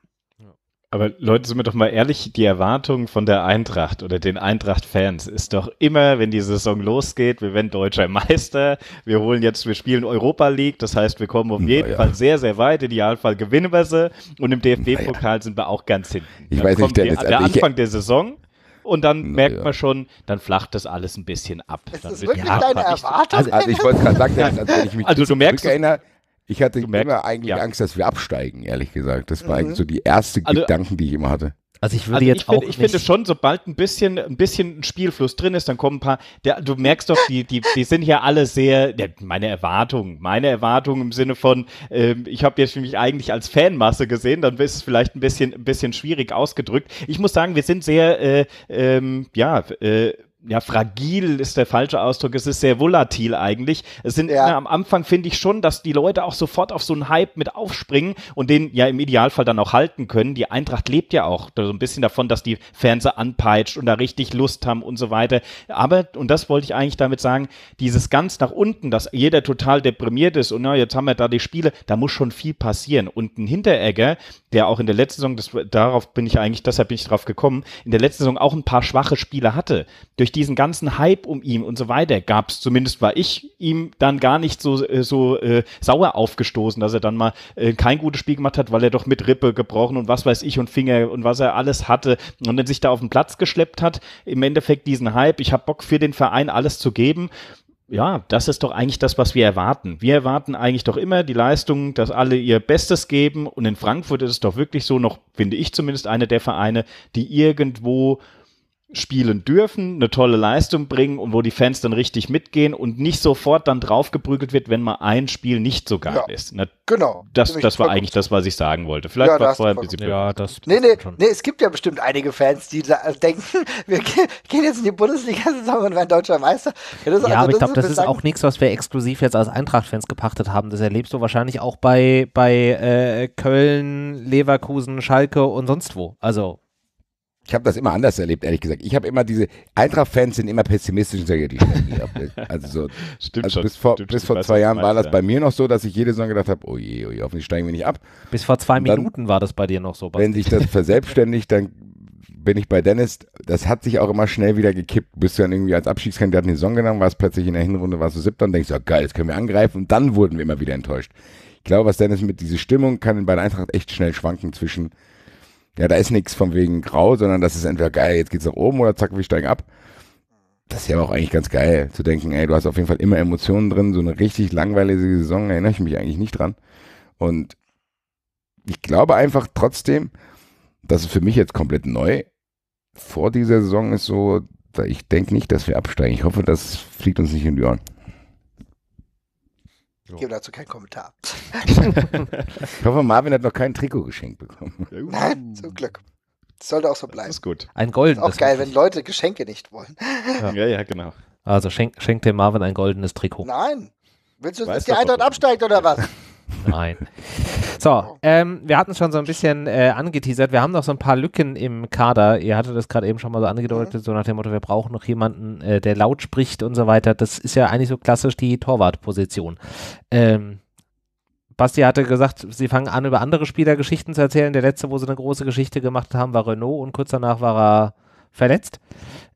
Aber Leute, sind wir doch mal ehrlich, die Erwartung von der Eintracht oder den Eintracht-Fans ist doch immer, wenn die Saison losgeht, wir werden deutscher Meister, wir holen jetzt, wir spielen Europa League, das heißt, wir kommen auf jeden ja. Fall sehr, sehr weit, idealfall gewinnen wir sie und im DFB-Pokal ja. sind wir auch ganz hinten. Ich Dann weiß nicht, also der, der, der Anfang der Saison und dann Na, merkt ja. man schon, dann flacht das alles ein bisschen ab. Ist dann das wirklich ja, deine Erwartung? Also, also ich wollte gerade sagen, dass, also wenn ich mich also, du merkst, erinnere, ich hatte immer eigentlich ja. Angst, dass wir absteigen, ehrlich gesagt. Das war mhm. eigentlich so die erste also, Gedanken, die ich immer hatte. Also ich würde also jetzt ich auch find, Ich finde schon, sobald ein bisschen, ein bisschen Spielfluss drin ist, dann kommen ein paar. Der, du merkst doch, die, die, die sind ja alle sehr. Der, meine Erwartungen, meine Erwartungen im Sinne von, ähm, ich habe jetzt für mich eigentlich als Fanmasse gesehen, dann ist es vielleicht ein bisschen, ein bisschen schwierig ausgedrückt. Ich muss sagen, wir sind sehr, äh, ähm, ja. Äh, ja, fragil ist der falsche Ausdruck, es ist sehr volatil eigentlich. Es sind ja. am Anfang finde ich schon, dass die Leute auch sofort auf so einen Hype mit aufspringen und den ja im Idealfall dann auch halten können. Die Eintracht lebt ja auch so ein bisschen davon, dass die Fernseher anpeitscht und da richtig Lust haben und so weiter. Aber, und das wollte ich eigentlich damit sagen, dieses ganz nach unten, dass jeder total deprimiert ist und na, jetzt haben wir da die Spiele, da muss schon viel passieren. Und ein Hinteregger, der auch in der letzten Saison, das, darauf bin ich eigentlich, deshalb bin ich drauf gekommen, in der letzten Saison auch ein paar schwache Spiele hatte. Durch diesen ganzen Hype um ihn und so weiter gab es, zumindest war ich ihm dann gar nicht so, äh, so äh, sauer aufgestoßen, dass er dann mal äh, kein gutes Spiel gemacht hat, weil er doch mit Rippe gebrochen und was weiß ich und Finger und was er alles hatte und dann sich da auf den Platz geschleppt hat. Im Endeffekt diesen Hype, ich habe Bock für den Verein alles zu geben ja, das ist doch eigentlich das, was wir erwarten. Wir erwarten eigentlich doch immer die Leistung, dass alle ihr Bestes geben. Und in Frankfurt ist es doch wirklich so, noch finde ich zumindest eine der Vereine, die irgendwo spielen dürfen, eine tolle Leistung bringen und wo die Fans dann richtig mitgehen und nicht sofort dann draufgeprügelt wird, wenn mal ein Spiel nicht so geil ja, ist. Na, genau. Das, das war eigentlich das, was ich sagen wollte. Vielleicht ja, war es vorher ein bisschen ja, das nee, nee, nee, es gibt ja bestimmt einige Fans, die denken, wir gehen jetzt in die Bundesliga zusammen und werden deutscher Meister. ja, also aber ich glaube, das ist auch nichts, was wir exklusiv jetzt als Eintracht-Fans gepachtet haben. Das erlebst du wahrscheinlich auch bei, bei äh, Köln, Leverkusen, Schalke und sonst wo. Also ich habe das immer anders erlebt, ehrlich gesagt. Ich habe immer diese Eintracht-Fans sind immer pessimistisch und sagen, die also so, Stimmt also bis vor, stimmt, bis vor zwei Jahren war das bei mir noch so, dass ich jede Saison gedacht habe, oh je, oh je, hoffentlich steigen wir nicht ab. Bis vor zwei dann, Minuten war das bei dir noch so. Basti. Wenn sich das verselbstständigt, dann bin ich bei Dennis. Das hat sich auch immer schnell wieder gekippt. Bist du dann irgendwie als Abschiedskandidat in die Saison genommen, warst plötzlich in der Hinrunde, warst du siebter und denkst, ja oh, geil, jetzt können wir angreifen. Und dann wurden wir immer wieder enttäuscht. Ich glaube, was Dennis mit dieser Stimmung kann bei der Eintracht echt schnell schwanken zwischen ja, da ist nichts von wegen grau, sondern das ist entweder geil, jetzt geht's nach oben oder zack, wir steigen ab. Das ist ja auch eigentlich ganz geil, zu denken, ey, du hast auf jeden Fall immer Emotionen drin, so eine richtig langweilige Saison erinnere ich mich eigentlich nicht dran. Und ich glaube einfach trotzdem, das ist für mich jetzt komplett neu. Vor dieser Saison ist so, ich denke nicht, dass wir absteigen. Ich hoffe, das fliegt uns nicht in die Ohren. Ich gebe dazu keinen Kommentar. ich hoffe, Marvin hat noch kein Trikot geschenkt bekommen. Nein, zum Glück. Das sollte auch so bleiben. Das ist gut. Ein goldenes. Ist auch geil, wenn Leute Geschenke nicht wollen. Ja, ja, ja genau. Also schenkt schenk dem Marvin ein goldenes Trikot. Nein. Willst du, dass die Eintracht absteigt oder was? Nein. So, ähm, wir hatten es schon so ein bisschen äh, angeteasert. Wir haben noch so ein paar Lücken im Kader. Ihr hattet das gerade eben schon mal so angedeutet, mhm. so nach dem Motto, wir brauchen noch jemanden, äh, der laut spricht und so weiter. Das ist ja eigentlich so klassisch die Torwartposition. Ähm, Basti hatte gesagt, sie fangen an, über andere Spieler Geschichten zu erzählen. Der letzte, wo sie eine große Geschichte gemacht haben, war Renault und kurz danach war er verletzt.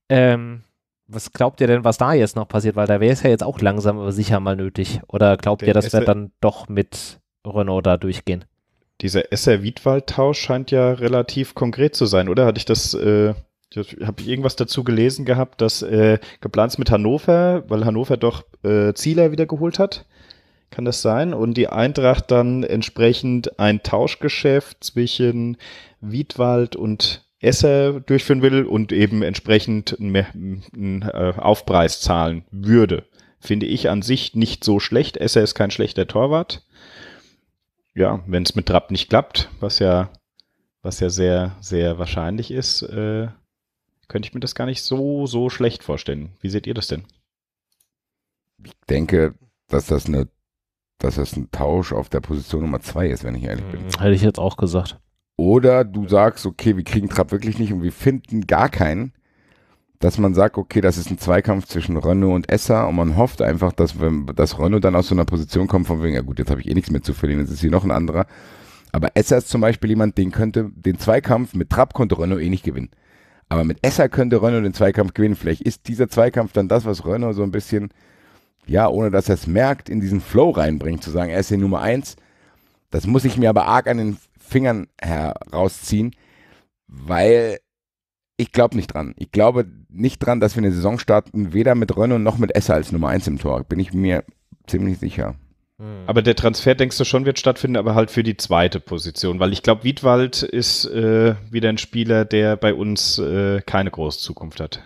Ähm, was glaubt ihr denn, was da jetzt noch passiert? Weil da wäre es ja jetzt auch langsam aber sicher mal nötig. Oder glaubt der ihr, das wäre dann doch mit Renault da durchgehen. Dieser Esser-Wiedwald-Tausch scheint ja relativ konkret zu sein, oder? Hatte ich das, äh, habe ich irgendwas dazu gelesen gehabt, dass äh, geplant mit Hannover, weil Hannover doch äh, Zieler wiedergeholt hat. Kann das sein? Und die Eintracht dann entsprechend ein Tauschgeschäft zwischen Wiedwald und Esser durchführen will und eben entsprechend einen, äh, Aufpreis zahlen würde. Finde ich an sich nicht so schlecht. Esser ist kein schlechter Torwart ja, wenn es mit Trapp nicht klappt, was ja, was ja sehr, sehr wahrscheinlich ist, äh, könnte ich mir das gar nicht so, so schlecht vorstellen. Wie seht ihr das denn? Ich denke, dass das eine, dass das ein Tausch auf der Position Nummer zwei ist, wenn ich ehrlich bin. Mhm. Hätte ich jetzt auch gesagt. Oder du sagst, okay, wir kriegen Trapp wirklich nicht und wir finden gar keinen dass man sagt, okay, das ist ein Zweikampf zwischen Renault und Esser und man hofft einfach, dass, wenn, dass Renault dann aus so einer Position kommt von wegen, ja gut, jetzt habe ich eh nichts mehr zu verlieren, jetzt ist hier noch ein anderer. Aber Esser ist zum Beispiel jemand, den könnte, den Zweikampf mit Trapp konnte Renault eh nicht gewinnen. Aber mit Esser könnte Renault den Zweikampf gewinnen. Vielleicht ist dieser Zweikampf dann das, was Renault so ein bisschen, ja, ohne dass er es merkt, in diesen Flow reinbringt, zu sagen, er ist hier Nummer eins. Das muss ich mir aber arg an den Fingern herausziehen, weil ich glaube nicht dran. Ich glaube nicht dran, dass wir eine Saison starten, weder mit Renault noch mit Esser als Nummer 1 im Tor. Bin ich mir ziemlich sicher. Hm. Aber der Transfer, denkst du schon, wird stattfinden, aber halt für die zweite Position, weil ich glaube, Wiedwald ist äh, wieder ein Spieler, der bei uns äh, keine große Zukunft hat.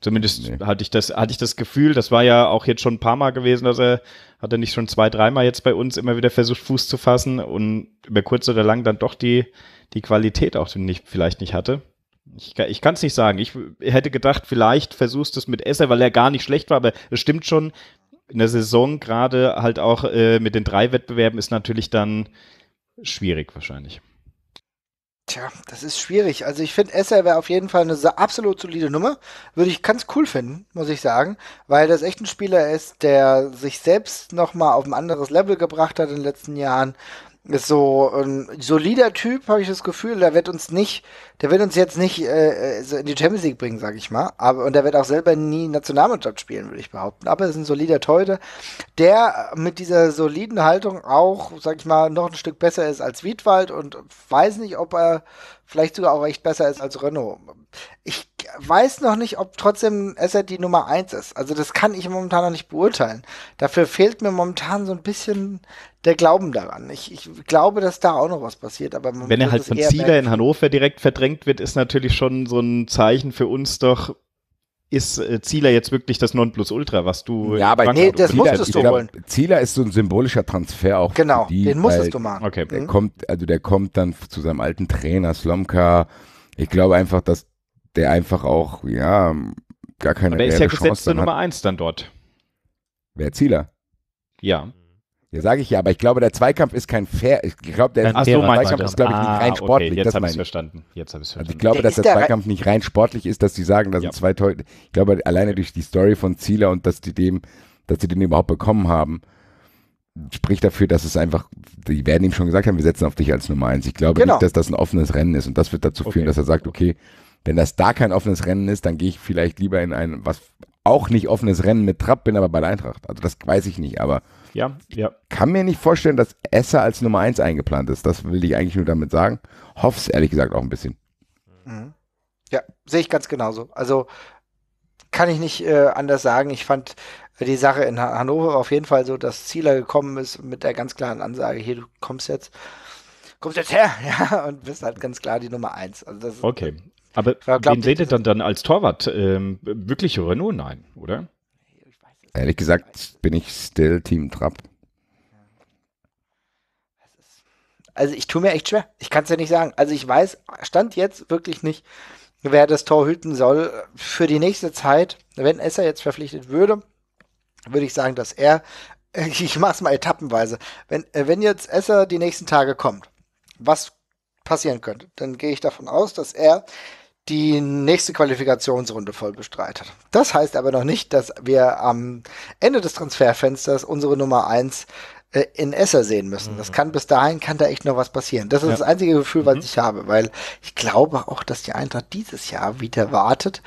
Zumindest nee. hatte, ich das, hatte ich das Gefühl, das war ja auch jetzt schon ein paar Mal gewesen, dass er, hat er nicht schon zwei, dreimal jetzt bei uns immer wieder versucht, Fuß zu fassen und über kurz oder lang dann doch die, die Qualität auch nicht, vielleicht nicht hatte. Ich, ich kann es nicht sagen. Ich hätte gedacht, vielleicht versuchst du es mit Esser, weil er gar nicht schlecht war, aber es stimmt schon, in der Saison gerade halt auch äh, mit den drei Wettbewerben ist natürlich dann schwierig wahrscheinlich. Tja, das ist schwierig. Also ich finde, Esser wäre auf jeden Fall eine absolut solide Nummer. Würde ich ganz cool finden, muss ich sagen, weil das echt ein Spieler ist, der sich selbst nochmal auf ein anderes Level gebracht hat in den letzten Jahren, ist so ein ähm, solider Typ, habe ich das Gefühl. Der wird uns nicht, der wird uns jetzt nicht äh, äh in die Champions League bringen, sage ich mal. Aber und der wird auch selber nie Nationalmannschaft spielen, würde ich behaupten. Aber er ist ein solider Torhüter, der mit dieser soliden Haltung auch, sage ich mal, noch ein Stück besser ist als Wiedwald und weiß nicht, ob er vielleicht sogar auch echt besser ist als Renault. Ich weiß noch nicht, ob trotzdem Essert die Nummer eins ist. Also das kann ich momentan noch nicht beurteilen. Dafür fehlt mir momentan so ein bisschen der Glauben daran. Ich, ich glaube, dass da auch noch was passiert. Aber Wenn er halt von Zieler in Hannover direkt verdrängt wird, ist natürlich schon so ein Zeichen für uns doch, ist äh, Zieler jetzt wirklich das Nonplusultra, was du. Ja, aber nee, das musstest du wollen. Zieler ist so ein symbolischer Transfer auch. Genau, die, den musstest du machen. Okay. Der mhm. kommt, also der kommt dann zu seinem alten Trainer Slomka. Ich glaube einfach, dass der einfach auch, ja, gar keine Aber er ist ja gesetzte Nummer 1 dann dort. Wer Zieler? Ja. Ja, sage ich ja, aber ich glaube, der Zweikampf ist kein fair. Ich glaube, der Ach so, Zweikampf ist, glaube ich, nicht ah, rein ah, sportlich. Okay, jetzt habe ich es verstanden. Jetzt habe also ich verstanden. Also ich glaube, der dass der, der Zweikampf rein nicht rein sportlich ist, dass die sagen, das ja. sind zwei Teute. Ich glaube, alleine durch die Story von Zieler und dass die dem, dass sie den überhaupt bekommen haben, spricht dafür, dass es einfach, die werden ihm schon gesagt haben, wir setzen auf dich als Nummer eins. Ich glaube genau. nicht, dass das ein offenes Rennen ist. Und das wird dazu führen, okay. dass er sagt, okay, wenn das da kein offenes Rennen ist, dann gehe ich vielleicht lieber in ein, was auch nicht offenes Rennen mit Trapp bin, aber bei der Eintracht. Also das weiß ich nicht, aber ja, ja. kann mir nicht vorstellen, dass Esser als Nummer 1 eingeplant ist. Das will ich eigentlich nur damit sagen. Hoffe es ehrlich gesagt auch ein bisschen. Mhm. Ja, sehe ich ganz genauso. Also kann ich nicht äh, anders sagen. Ich fand die Sache in Hannover auf jeden Fall so, dass Zieler gekommen ist mit der ganz klaren Ansage, hier, du kommst jetzt, kommst jetzt her, ja, und bist halt ganz klar die Nummer 1. Also okay. Aber glaub, wen seht ihr dann, dann als Torwart? Ähm, wirklich Renault? Nein, oder? Ehrlich gesagt bin ich still Team Trapp. Also ich tue mir echt schwer. Ich kann es ja nicht sagen. Also ich weiß, stand jetzt wirklich nicht, wer das Tor hüten soll für die nächste Zeit. Wenn Esser jetzt verpflichtet würde, würde ich sagen, dass er, ich mache es mal etappenweise, wenn, äh, wenn jetzt Esser die nächsten Tage kommt, was passieren könnte, dann gehe ich davon aus, dass er die nächste Qualifikationsrunde voll bestreitet. Das heißt aber noch nicht, dass wir am Ende des Transferfensters unsere Nummer eins äh, in Esser sehen müssen. Mhm. Das kann bis dahin kann da echt noch was passieren. Das ist ja. das einzige Gefühl, mhm. was ich habe, weil ich glaube auch, dass die Eintracht dieses Jahr wieder wartet,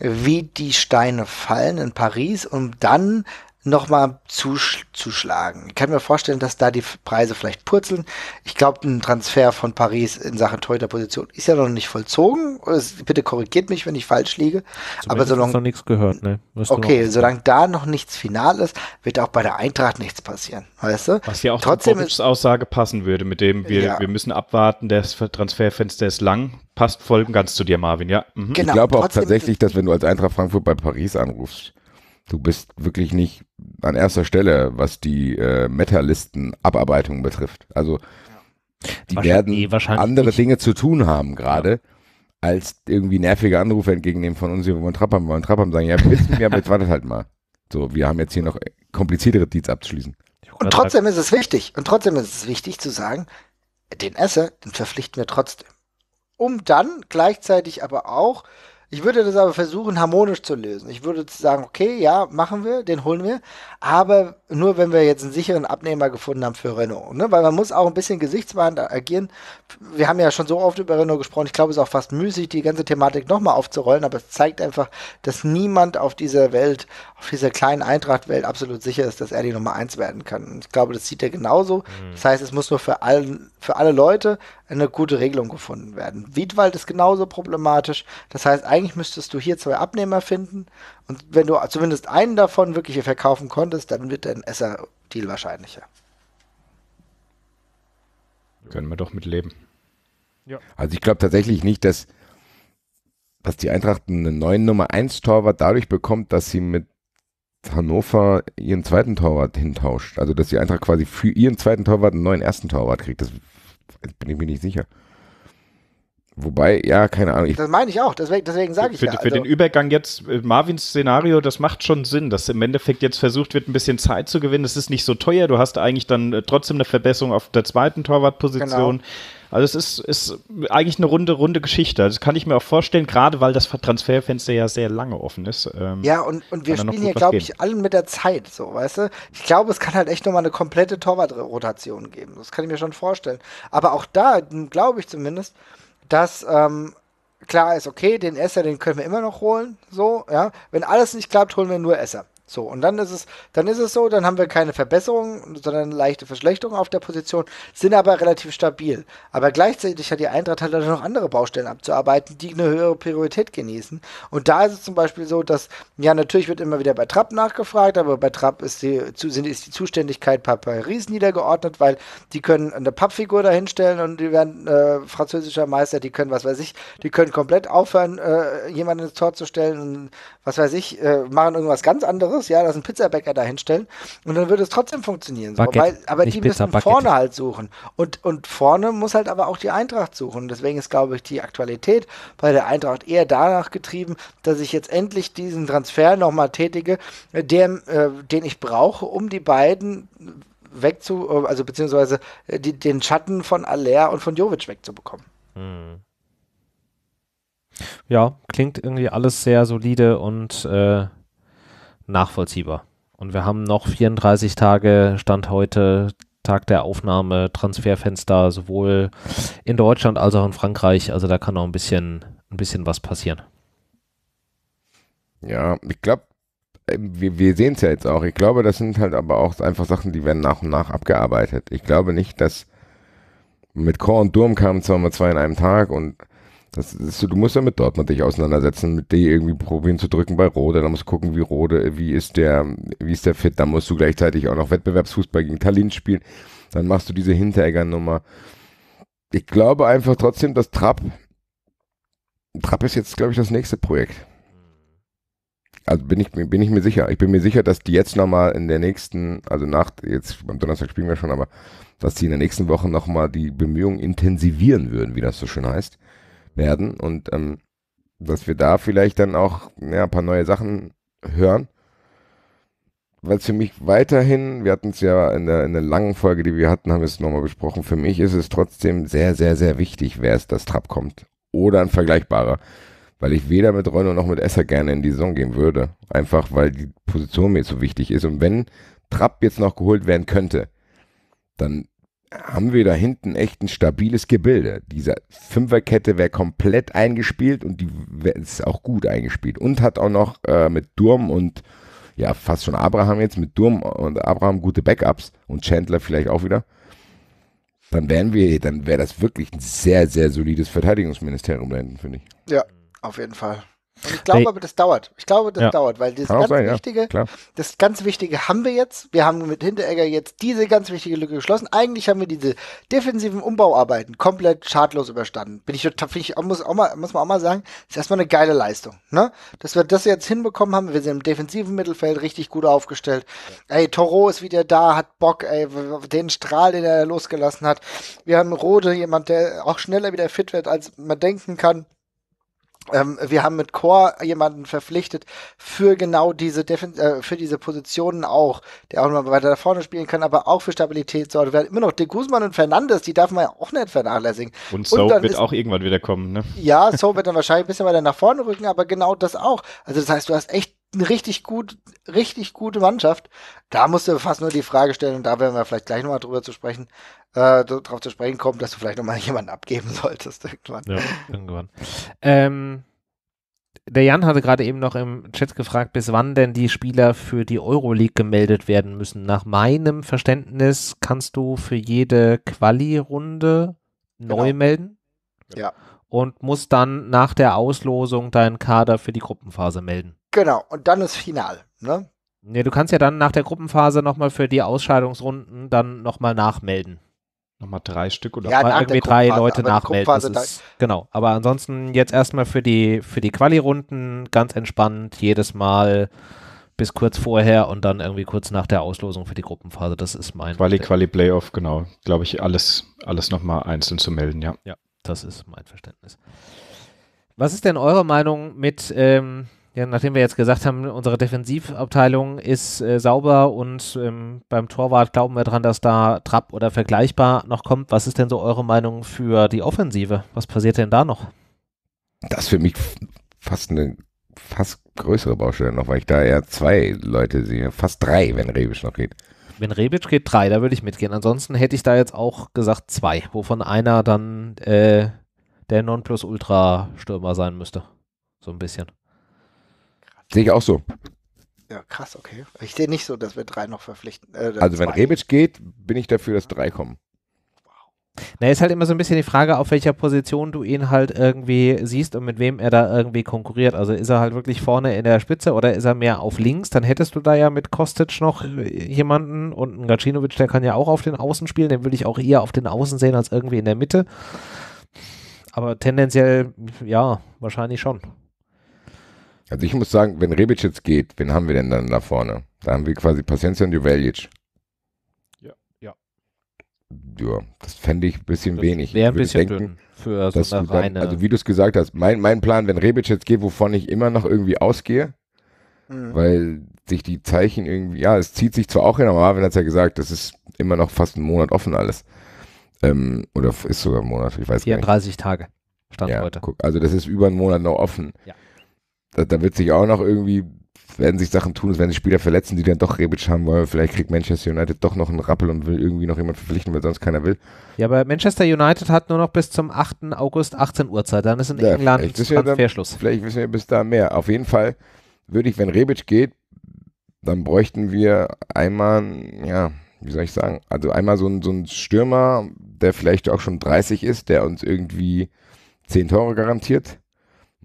wie die Steine fallen in Paris, um dann nochmal zuschlagen. Ich kann mir vorstellen, dass da die Preise vielleicht purzeln. Ich glaube, ein Transfer von Paris in Sachen Torhüterposition ist ja noch nicht vollzogen. Bitte korrigiert mich, wenn ich falsch liege. Zumindest Aber solange noch nichts gehört, ne? Wirst okay, solange da noch nichts final ist, wird auch bei der Eintracht nichts passieren, weißt du? Was ja auch Trotzdem ist, Aussage passen würde, mit dem wir, ja. wir müssen abwarten, das Transferfenster ist lang. Passt voll und ganz zu dir, Marvin, ja. Mhm. Genau, ich glaube auch tatsächlich, dass wenn du als Eintracht Frankfurt bei Paris anrufst, du bist wirklich nicht an erster Stelle, was die äh, Meta-Listen-Abarbeitung betrifft. Also ja. die werden nee, andere nicht. Dinge zu tun haben gerade. Ja. als irgendwie nervige Anrufe entgegennehmen von uns, wir wollen Trappern, wollen Trappern sagen, ja, wissen wir, aber jetzt wartet halt mal. So, wir haben jetzt hier noch kompliziertere Deeds abzuschließen. Und trotzdem ist es wichtig, und trotzdem ist es wichtig zu sagen, den Esser, den verpflichten wir trotzdem. Um dann gleichzeitig aber auch ich würde das aber versuchen, harmonisch zu lösen. Ich würde sagen, okay, ja, machen wir, den holen wir, aber nur, wenn wir jetzt einen sicheren Abnehmer gefunden haben für Renault. Ne? Weil man muss auch ein bisschen gesichtswahrend agieren. Wir haben ja schon so oft über Renault gesprochen. Ich glaube, es ist auch fast müßig, die ganze Thematik nochmal aufzurollen, aber es zeigt einfach, dass niemand auf dieser Welt, auf dieser kleinen Eintracht-Welt absolut sicher ist, dass er die Nummer 1 werden kann. Und ich glaube, das sieht er genauso. Mhm. Das heißt, es muss nur für, allen, für alle Leute eine gute Regelung gefunden werden. Wiedwald ist genauso problematisch. Das heißt, eigentlich müsstest du hier zwei Abnehmer finden und wenn du zumindest einen davon wirklich hier verkaufen konntest, dann wird dein Esser-Deal wahrscheinlicher. Können wir doch mit leben. Ja. Also ich glaube tatsächlich nicht, dass, dass die Eintracht einen neuen Nummer 1 Torwart dadurch bekommt, dass sie mit Hannover ihren zweiten Torwart hintauscht. Also dass die Eintracht quasi für ihren zweiten Torwart einen neuen ersten Torwart kriegt. Das bin ich mir nicht sicher. Wobei, ja, keine Ahnung. Ich das meine ich auch, deswegen, deswegen sage ich für, ja. Also für den Übergang jetzt, äh, Marvins Szenario, das macht schon Sinn, dass im Endeffekt jetzt versucht wird, ein bisschen Zeit zu gewinnen. Es ist nicht so teuer, du hast eigentlich dann äh, trotzdem eine Verbesserung auf der zweiten Torwartposition. Genau. Also es ist, ist eigentlich eine runde, runde Geschichte. Also das kann ich mir auch vorstellen, gerade weil das Transferfenster ja sehr lange offen ist. Ähm, ja, und, und wir spielen hier, glaube ich, allen mit der Zeit, so, weißt du? Ich glaube, es kann halt echt nochmal eine komplette Torwartrotation geben. Das kann ich mir schon vorstellen. Aber auch da, glaube ich zumindest, das ähm, klar ist, okay, den Esser, den können wir immer noch holen, so, ja. Wenn alles nicht klappt, holen wir nur Esser. So, und dann ist es, dann ist es so, dann haben wir keine Verbesserung, sondern leichte Verschlechterung auf der Position, sind aber relativ stabil. Aber gleichzeitig hat die Eintracht halt noch andere Baustellen abzuarbeiten, die eine höhere Priorität genießen. Und da ist es zum Beispiel so, dass, ja, natürlich wird immer wieder bei Trapp nachgefragt, aber bei Trapp ist die, ist die Zuständigkeit bei Paris niedergeordnet, weil die können eine Pappfigur dahinstellen und die werden äh, französischer Meister, die können, was weiß ich, die können komplett aufhören, äh, jemanden ins Tor zu stellen und was weiß ich, äh, machen irgendwas ganz anderes anderes, ja, dass ein Pizzabäcker da hinstellen und dann würde es trotzdem funktionieren. Baguette, Weil, aber die Pizza, müssen Baguette. vorne halt suchen. Und, und vorne muss halt aber auch die Eintracht suchen. deswegen ist, glaube ich, die Aktualität bei der Eintracht eher danach getrieben, dass ich jetzt endlich diesen Transfer nochmal tätige, äh, der, äh, den ich brauche, um die beiden wegzu, äh, also beziehungsweise äh, die, den Schatten von Aller und von Jovic wegzubekommen. Hm. Ja, klingt irgendwie alles sehr solide und äh, nachvollziehbar. Und wir haben noch 34 Tage, Stand heute, Tag der Aufnahme, Transferfenster, sowohl in Deutschland als auch in Frankreich. Also da kann noch ein bisschen, ein bisschen was passieren. Ja, ich glaube, ähm, wir, wir sehen es ja jetzt auch. Ich glaube, das sind halt aber auch einfach Sachen, die werden nach und nach abgearbeitet. Ich glaube nicht, dass mit Chor und Durm kamen mal zwei in einem Tag und ist, du musst ja mit Dortmund dich auseinandersetzen, mit dir irgendwie probieren zu drücken bei Rode. Dann musst du gucken, wie Rode, wie ist der, wie ist der fit. Dann musst du gleichzeitig auch noch Wettbewerbsfußball gegen Tallinn spielen. Dann machst du diese Hinteregger-Nummer. Ich glaube einfach trotzdem, dass Trapp, Trapp ist jetzt, glaube ich, das nächste Projekt. Also bin ich, bin ich mir sicher. Ich bin mir sicher, dass die jetzt nochmal in der nächsten, also nach, jetzt am Donnerstag spielen wir schon, aber dass die in der nächsten Woche nochmal die Bemühungen intensivieren würden, wie das so schön heißt werden und ähm, dass wir da vielleicht dann auch ja, ein paar neue Sachen hören. Was für mich weiterhin, wir hatten es ja in der, in der langen Folge, die wir hatten, haben wir es nochmal besprochen, für mich ist es trotzdem sehr, sehr, sehr wichtig, wer es das Trab kommt. Oder ein vergleichbarer. Weil ich weder mit Renault noch mit Esser gerne in die Saison gehen würde. Einfach weil die Position mir so wichtig ist. Und wenn Trapp jetzt noch geholt werden könnte, dann haben wir da hinten echt ein stabiles Gebilde. Diese Fünferkette wäre komplett eingespielt und die ist auch gut eingespielt. Und hat auch noch äh, mit Durm und ja, fast schon Abraham jetzt, mit Durm und Abraham gute Backups und Chandler vielleicht auch wieder. Dann wären wir, dann wäre das wirklich ein sehr, sehr solides Verteidigungsministerium da hinten, finde ich. Ja, auf jeden Fall. Und ich glaube aber, das dauert. Ich glaube, das ja. dauert, weil das ganz sein, Wichtige, ja. das ganz Wichtige haben wir jetzt. Wir haben mit Hinteregger jetzt diese ganz wichtige Lücke geschlossen. Eigentlich haben wir diese defensiven Umbauarbeiten komplett schadlos überstanden. Bin ich, ich muss, auch mal, muss man auch mal sagen, ist erstmal eine geile Leistung. Ne? Dass wir das jetzt hinbekommen haben, wir sind im defensiven Mittelfeld richtig gut aufgestellt. Ey, Toro ist wieder da, hat Bock, ey, den Strahl, den er losgelassen hat. Wir haben Rode, jemand, der auch schneller wieder fit wird, als man denken kann. Ähm, wir haben mit Core jemanden verpflichtet für genau diese Defin äh, für diese Positionen auch, der auch nochmal weiter da vorne spielen kann, aber auch für Stabilität sorgt. Wir haben immer noch De Guzman und Fernandes, die darf man ja auch nicht vernachlässigen. Und So und wird ist, auch irgendwann wieder kommen, ne? Ja, So wird dann wahrscheinlich ein bisschen weiter nach vorne rücken, aber genau das auch. Also das heißt, du hast echt eine richtig gut, richtig gute Mannschaft. Da musst du fast nur die Frage stellen, und da werden wir vielleicht gleich nochmal drüber zu sprechen, äh, drauf zu sprechen kommen, dass du vielleicht nochmal jemanden abgeben solltest irgendwann. Ja, irgendwann. ähm, der Jan hatte gerade eben noch im Chat gefragt, bis wann denn die Spieler für die Euroleague gemeldet werden müssen. Nach meinem Verständnis kannst du für jede Quali-Runde neu genau. melden. Ja und musst dann nach der Auslosung deinen Kader für die Gruppenphase melden. Genau, und dann ist final, ne? Nee, du kannst ja dann nach der Gruppenphase nochmal für die Ausscheidungsrunden dann nochmal nachmelden. Nochmal drei Stück oder ja, mal irgendwie drei Leute nachmelden. Ist, genau, aber ansonsten jetzt erstmal für die, für die Quali-Runden ganz entspannt, jedes Mal bis kurz vorher und dann irgendwie kurz nach der Auslosung für die Gruppenphase. Das ist mein. Quali, Quali, Playoff, genau. Glaube ich, alles, alles nochmal einzeln zu melden, ja. Ja. Das ist mein Verständnis. Was ist denn eure Meinung mit, ähm, ja, nachdem wir jetzt gesagt haben, unsere Defensivabteilung ist äh, sauber und ähm, beim Torwart glauben wir dran, dass da Trapp oder vergleichbar noch kommt. Was ist denn so eure Meinung für die Offensive? Was passiert denn da noch? Das ist für mich fast eine fast größere Baustelle noch, weil ich da eher zwei Leute sehe, fast drei, wenn Rebisch noch geht. Wenn Rebic geht, drei, da würde ich mitgehen. Ansonsten hätte ich da jetzt auch gesagt zwei, wovon einer dann äh, der Nonplusultra-Stürmer sein müsste. So ein bisschen. Sehe ich auch so. Ja, krass, okay. Ich sehe nicht so, dass wir drei noch verpflichten. Äh, also wenn Rebic geht, bin ich dafür, dass drei kommen. Na, ist halt immer so ein bisschen die Frage, auf welcher Position du ihn halt irgendwie siehst und mit wem er da irgendwie konkurriert. Also ist er halt wirklich vorne in der Spitze oder ist er mehr auf links? Dann hättest du da ja mit Kostic noch äh, jemanden und ein Gacinovic, der kann ja auch auf den Außen spielen. Den würde ich auch eher auf den Außen sehen als irgendwie in der Mitte. Aber tendenziell, ja, wahrscheinlich schon. Also ich muss sagen, wenn Rebic jetzt geht, wen haben wir denn dann da vorne? Da haben wir quasi Paciencia und Jovelic ja, das fände ich ein bisschen das wenig. Wäre ein bisschen denken, für so eine reine... Dann, also wie du es gesagt hast, mein, mein Plan, wenn Rebic jetzt geht, wovon ich immer noch irgendwie ausgehe, mhm. weil sich die Zeichen irgendwie, ja, es zieht sich zwar auch hin, aber Marvin hat es ja gesagt, das ist immer noch fast einen Monat offen alles. Ähm, oder ist sogar ein Monat, ich weiß 34 gar nicht. 34 Tage stand ja, heute. Guck, also das ist über einen Monat noch offen. Ja. Da, da wird sich auch noch irgendwie werden sich Sachen tun, es werden sich Spieler verletzen, die dann doch Rebic haben wollen. Vielleicht kriegt Manchester United doch noch einen Rappel und will irgendwie noch jemand verpflichten, weil sonst keiner will. Ja, aber Manchester United hat nur noch bis zum 8. August 18 Uhr Zeit. Dann ist in ja, England Transferschluss. Ja vielleicht wissen wir bis da mehr. Auf jeden Fall würde ich, wenn Rebic geht, dann bräuchten wir einmal, ja, wie soll ich sagen, also einmal so ein, so ein Stürmer, der vielleicht auch schon 30 ist, der uns irgendwie 10 Tore garantiert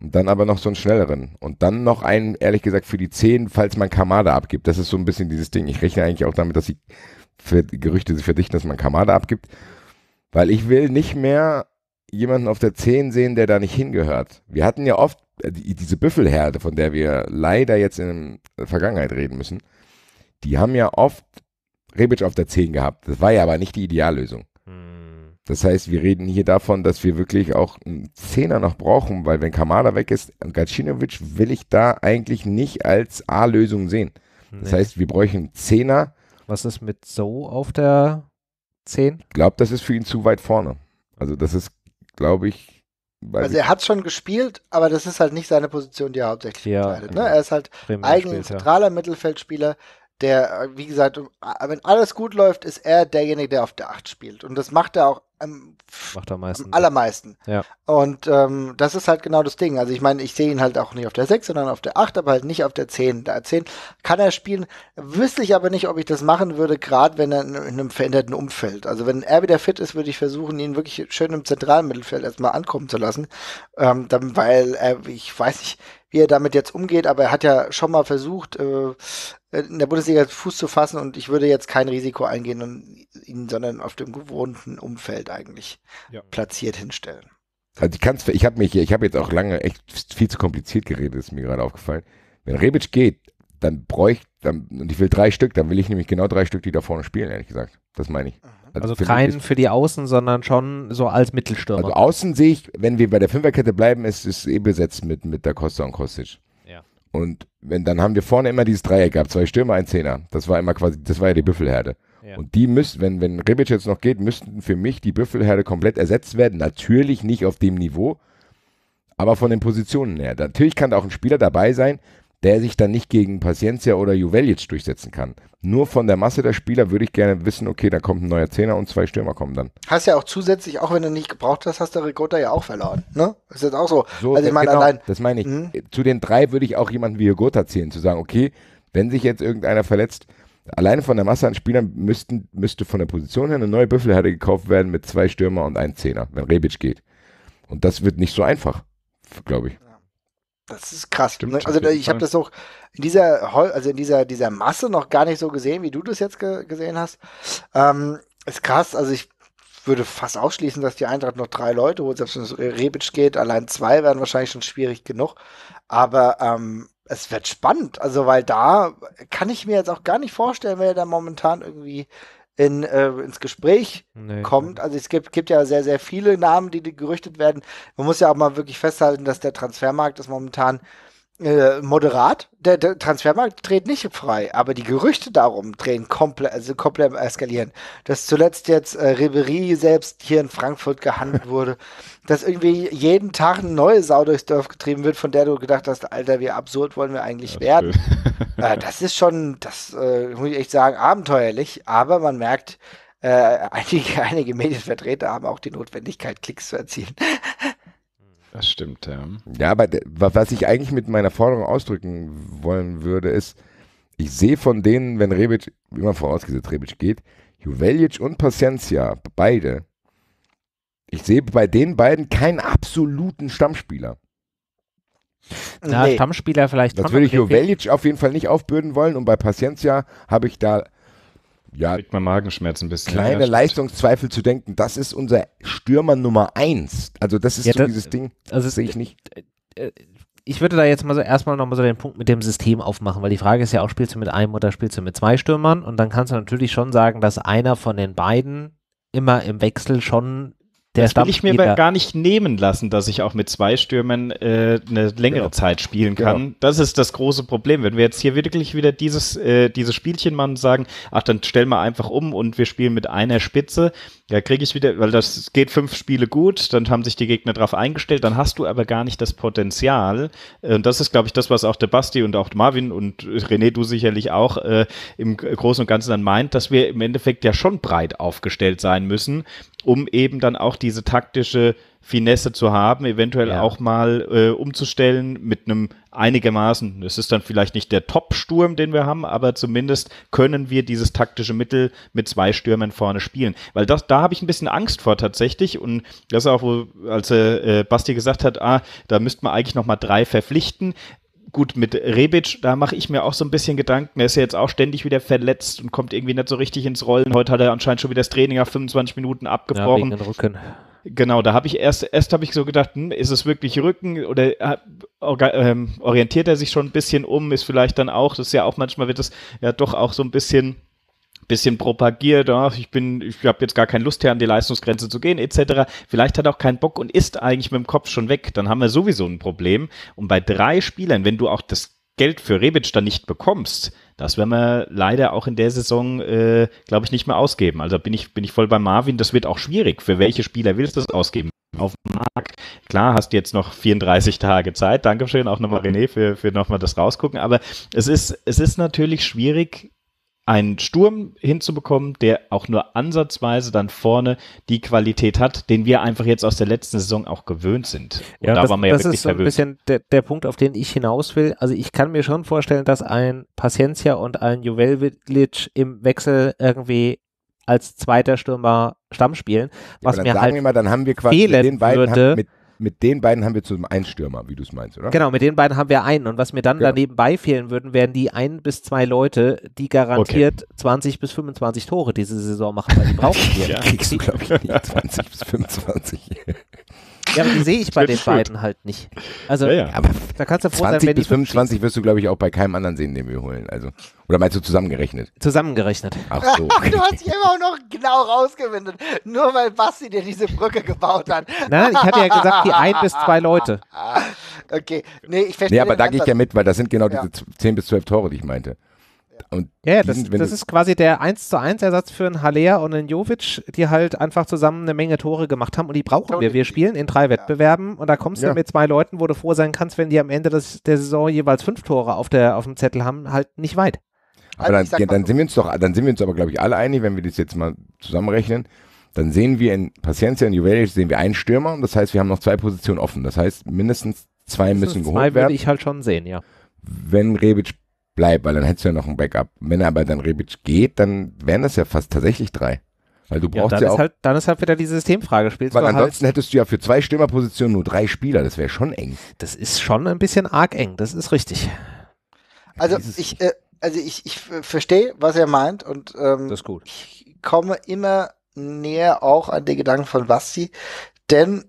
dann aber noch so einen schnelleren. Und dann noch einen, ehrlich gesagt, für die 10, falls man Kamada abgibt. Das ist so ein bisschen dieses Ding. Ich rechne eigentlich auch damit, dass die Gerüchte sich verdichten, dass man Kamada abgibt. Weil ich will nicht mehr jemanden auf der 10 sehen, der da nicht hingehört. Wir hatten ja oft äh, diese Büffelherde, von der wir leider jetzt in der äh, Vergangenheit reden müssen. Die haben ja oft Rebic auf der 10 gehabt. Das war ja aber nicht die Ideallösung. Hm. Das heißt, wir reden hier davon, dass wir wirklich auch einen Zehner noch brauchen, weil wenn Kamada weg ist, Gacinovic will ich da eigentlich nicht als A-Lösung sehen. Das nee. heißt, wir bräuchten einen Zehner. Was ist mit So auf der 10? Ich glaube, das ist für ihn zu weit vorne. Also das ist, glaube ich, also er hat schon gespielt, aber das ist halt nicht seine Position, die er hauptsächlich ja, entscheidet. Ne? Genau. Er ist halt Bremen zentraler Mittelfeldspieler, der, äh, wie gesagt, wenn alles gut läuft, ist er derjenige, der auf der 8 spielt. Und das macht er auch am, macht am, am allermeisten. Ja. Und ähm, das ist halt genau das Ding. Also ich meine, ich sehe ihn halt auch nicht auf der 6, sondern auf der 8, aber halt nicht auf der 10. Da 10 kann er spielen, wüsste ich aber nicht, ob ich das machen würde, gerade wenn er in einem veränderten Umfeld. Also wenn er wieder fit ist, würde ich versuchen, ihn wirklich schön im zentralen Mittelfeld erstmal ankommen zu lassen. Ähm, dann, weil er, ich weiß nicht, wie er damit jetzt umgeht, aber er hat ja schon mal versucht, äh, in der Bundesliga Fuß zu fassen und ich würde jetzt kein Risiko eingehen und ihn, sondern auf dem gewohnten Umfeld eigentlich ja. platziert hinstellen. Also ich kann's, ich habe mich, ich habe jetzt auch lange echt viel zu kompliziert geredet, ist mir gerade aufgefallen. Wenn Rebic geht, dann bräuchte, dann, und ich will drei Stück, dann will ich nämlich genau drei Stück, die da vorne spielen, ehrlich gesagt. Das meine ich. Mhm. Also, also keinen für die Außen, sondern schon so als Mittelstürmer. Also außen sehe ich, wenn wir bei der Fünferkette bleiben, ist es eh besetzt mit, mit der Costa und Kostic. Ja. Und wenn, dann haben wir vorne immer dieses Dreieck gehabt, zwei Stürmer, ein Zehner. Das war immer quasi, das war ja die Büffelherde. Ja. Und die müssen, wenn, wenn Rebic jetzt noch geht, müssten für mich die Büffelherde komplett ersetzt werden. Natürlich nicht auf dem Niveau, aber von den Positionen her. Natürlich kann da auch ein Spieler dabei sein, der sich dann nicht gegen Paciencia oder Juvelic durchsetzen kann. Nur von der Masse der Spieler würde ich gerne wissen, okay, da kommt ein neuer Zehner und zwei Stürmer kommen dann. Hast ja auch zusätzlich, auch wenn du nicht gebraucht hast, hast der Ricotta ja auch verloren. Ne? Ist jetzt auch so. so also ich meine genau, allein. Das meine ich. Mhm. Zu den drei würde ich auch jemanden wie Ricotta zählen, zu sagen, okay, wenn sich jetzt irgendeiner verletzt, alleine von der Masse an Spielern müssten, müsste von der Position her eine neue Büffelherde gekauft werden mit zwei Stürmer und einem Zehner, wenn Rebic geht. Und das wird nicht so einfach, glaube ich. Ja. Das ist krass. Stimmt, ne? also ich habe das auch in dieser also in dieser dieser Masse noch gar nicht so gesehen, wie du das jetzt ge gesehen hast. Ähm, ist krass. Also ich würde fast ausschließen, dass die Eintracht noch drei Leute holt, selbst wenn es Rebic geht. Allein zwei wären wahrscheinlich schon schwierig genug. Aber ähm, es wird spannend. Also weil da kann ich mir jetzt auch gar nicht vorstellen, wer da momentan irgendwie in, äh, ins Gespräch nee, kommt. Also es gibt, gibt, ja sehr, sehr viele Namen, die, die gerüchtet werden. Man muss ja auch mal wirklich festhalten, dass der Transfermarkt ist momentan äh, moderat. Der, der, Transfermarkt dreht nicht frei, aber die Gerüchte darum drehen komplett, also komplett eskalieren. Dass zuletzt jetzt äh, Ribery selbst hier in Frankfurt gehandelt wurde, dass irgendwie jeden Tag eine neue Sau durchs Dorf getrieben wird, von der du gedacht hast, Alter, wie absurd wollen wir eigentlich das werden? äh, das ist schon, das äh, muss ich echt sagen, abenteuerlich, aber man merkt, äh, einige, einige Medienvertreter haben auch die Notwendigkeit, Klicks zu erzielen. Das stimmt, ja. Ja, aber was ich eigentlich mit meiner Forderung ausdrücken wollen würde, ist, ich sehe von denen, wenn Rebic, wie man vorausgesetzt Rebic geht, Juvelic und Paciencia, beide, ich sehe bei den beiden keinen absoluten Stammspieler. Na, nee. Stammspieler vielleicht. Das würde ich Jovelic auf jeden Fall nicht aufbürden wollen und bei Paciencia habe ich da ja, kriegt man Magenschmerzen ein bisschen. Kleine ja, Leistungszweifel zu denken, das ist unser Stürmer Nummer eins. Also das ist ja, so das, dieses Ding, also das sehe ich nicht. Ich würde da jetzt mal so erstmal nochmal so den Punkt mit dem System aufmachen, weil die Frage ist ja auch, spielst du mit einem oder spielst du mit zwei Stürmern? Und dann kannst du natürlich schon sagen, dass einer von den beiden immer im Wechsel schon der das will ich mir gar nicht nehmen lassen, dass ich auch mit zwei Stürmern äh, eine längere ja. Zeit spielen kann. Ja. Das ist das große Problem. Wenn wir jetzt hier wirklich wieder dieses, äh, dieses Spielchen machen und sagen, ach, dann stell mal einfach um und wir spielen mit einer Spitze, ja, kriege ich wieder, weil das geht fünf Spiele gut, dann haben sich die Gegner drauf eingestellt, dann hast du aber gar nicht das Potenzial. Äh, und das ist, glaube ich, das, was auch der Basti und auch Marvin und René, du sicherlich auch äh, im Großen und Ganzen dann meint, dass wir im Endeffekt ja schon breit aufgestellt sein müssen, um eben dann auch diese taktische Finesse zu haben, eventuell ja. auch mal äh, umzustellen mit einem einigermaßen, es ist dann vielleicht nicht der Top-Sturm, den wir haben, aber zumindest können wir dieses taktische Mittel mit zwei Stürmern vorne spielen. Weil das, da habe ich ein bisschen Angst vor tatsächlich und das auch, wo, als äh, äh Basti gesagt hat, ah, da müsste man eigentlich nochmal drei verpflichten, gut, mit Rebic, da mache ich mir auch so ein bisschen Gedanken. Er ist ja jetzt auch ständig wieder verletzt und kommt irgendwie nicht so richtig ins Rollen. Heute hat er anscheinend schon wieder das Training auf 25 Minuten abgebrochen. Ja, wegen den Rücken. Genau, da habe ich erst, erst habe ich so gedacht, hm, ist es wirklich Rücken oder äh, ähm, orientiert er sich schon ein bisschen um, ist vielleicht dann auch, das ist ja auch manchmal wird das ja doch auch so ein bisschen bisschen propagiert, oh, ich bin, ich habe jetzt gar keine Lust her, an die Leistungsgrenze zu gehen, etc. Vielleicht hat er auch keinen Bock und ist eigentlich mit dem Kopf schon weg. Dann haben wir sowieso ein Problem. Und bei drei Spielern, wenn du auch das Geld für Rebic dann nicht bekommst, das werden wir leider auch in der Saison, äh, glaube ich, nicht mehr ausgeben. Also bin ich, bin ich voll bei Marvin, das wird auch schwierig. Für welche Spieler willst du das ausgeben? Auf dem Markt. Klar, hast du jetzt noch 34 Tage Zeit. Dankeschön auch nochmal René für, für nochmal das Rausgucken. Aber es ist, es ist natürlich schwierig, einen Sturm hinzubekommen, der auch nur ansatzweise dann vorne die Qualität hat, den wir einfach jetzt aus der letzten Saison auch gewöhnt sind. Und ja, da das, waren wir das wirklich ist so ein bisschen der, der, Punkt, auf den ich hinaus will. Also ich kann mir schon vorstellen, dass ein Paciencia und ein Juvelvillage im Wechsel irgendwie als zweiter Stürmer Stamm spielen. Was ja, mir sagen halt immer, dann haben wir quasi fehlen den beiden würde, mit mit den beiden haben wir zum einen Stürmer, wie du es meinst, oder? Genau, mit den beiden haben wir einen. Und was mir dann genau. daneben beifehlen würden, wären die ein bis zwei Leute, die garantiert okay. 20 bis 25 Tore diese Saison machen, weil die brauchen wir. ja. Kriegst du, glaube ich, nicht 20 bis 25. Ja, aber die sehe ich bei den schuld. beiden halt nicht. Also, ja, ja. Aber da kannst du froh 20 sein, wenn bis 25 wirst du, glaube ich, auch bei keinem anderen sehen, den wir holen. Also, oder meinst du zusammengerechnet? Zusammengerechnet. Ach so. Okay. du hast dich immer noch genau rausgewendet. Nur weil Basti dir diese Brücke gebaut hat. Nein, ich hatte ja gesagt, die ein bis zwei Leute. okay. Nee, ich verstehe. Nee, aber da gehe ich ja mit, weil das sind genau ja. diese 10 bis 12 Tore, die ich meinte. Und ja, diesen, das, das ist quasi der 1 zu 1 Ersatz für einen Haller und einen Jovic, die halt einfach zusammen eine Menge Tore gemacht haben und die brauchen wir. Wir spielen in drei Wettbewerben und da kommst ja. du mit zwei Leuten, wo du froh sein kannst, wenn die am Ende des, der Saison jeweils fünf Tore auf, der, auf dem Zettel haben, halt nicht weit. Aber also dann, dann sind wir uns doch, dann sind wir uns aber, glaube ich, alle einig, wenn wir das jetzt mal zusammenrechnen, dann sehen wir in Paciencia und Juvelic sehen wir einen Stürmer und das heißt, wir haben noch zwei Positionen offen. Das heißt, mindestens zwei mindestens müssen geholt zwei werden. Zwei würde ich halt schon sehen, ja. Wenn Rebic bleibt, weil dann hättest du ja noch ein Backup. Wenn aber dann Rebic geht, dann wären das ja fast tatsächlich drei. Weil du brauchst ja, dann ja auch. halt, dann ist halt wieder die Systemfrage. Spielst weil halt ansonsten halt hättest du ja für zwei Stürmerpositionen nur drei Spieler. Das wäre schon eng. Das ist schon ein bisschen arg eng. Das ist richtig. Also Dieses ich, äh, also ich, ich verstehe, was er meint und ähm, das ist gut. ich komme immer näher auch an den Gedanken von Basti, denn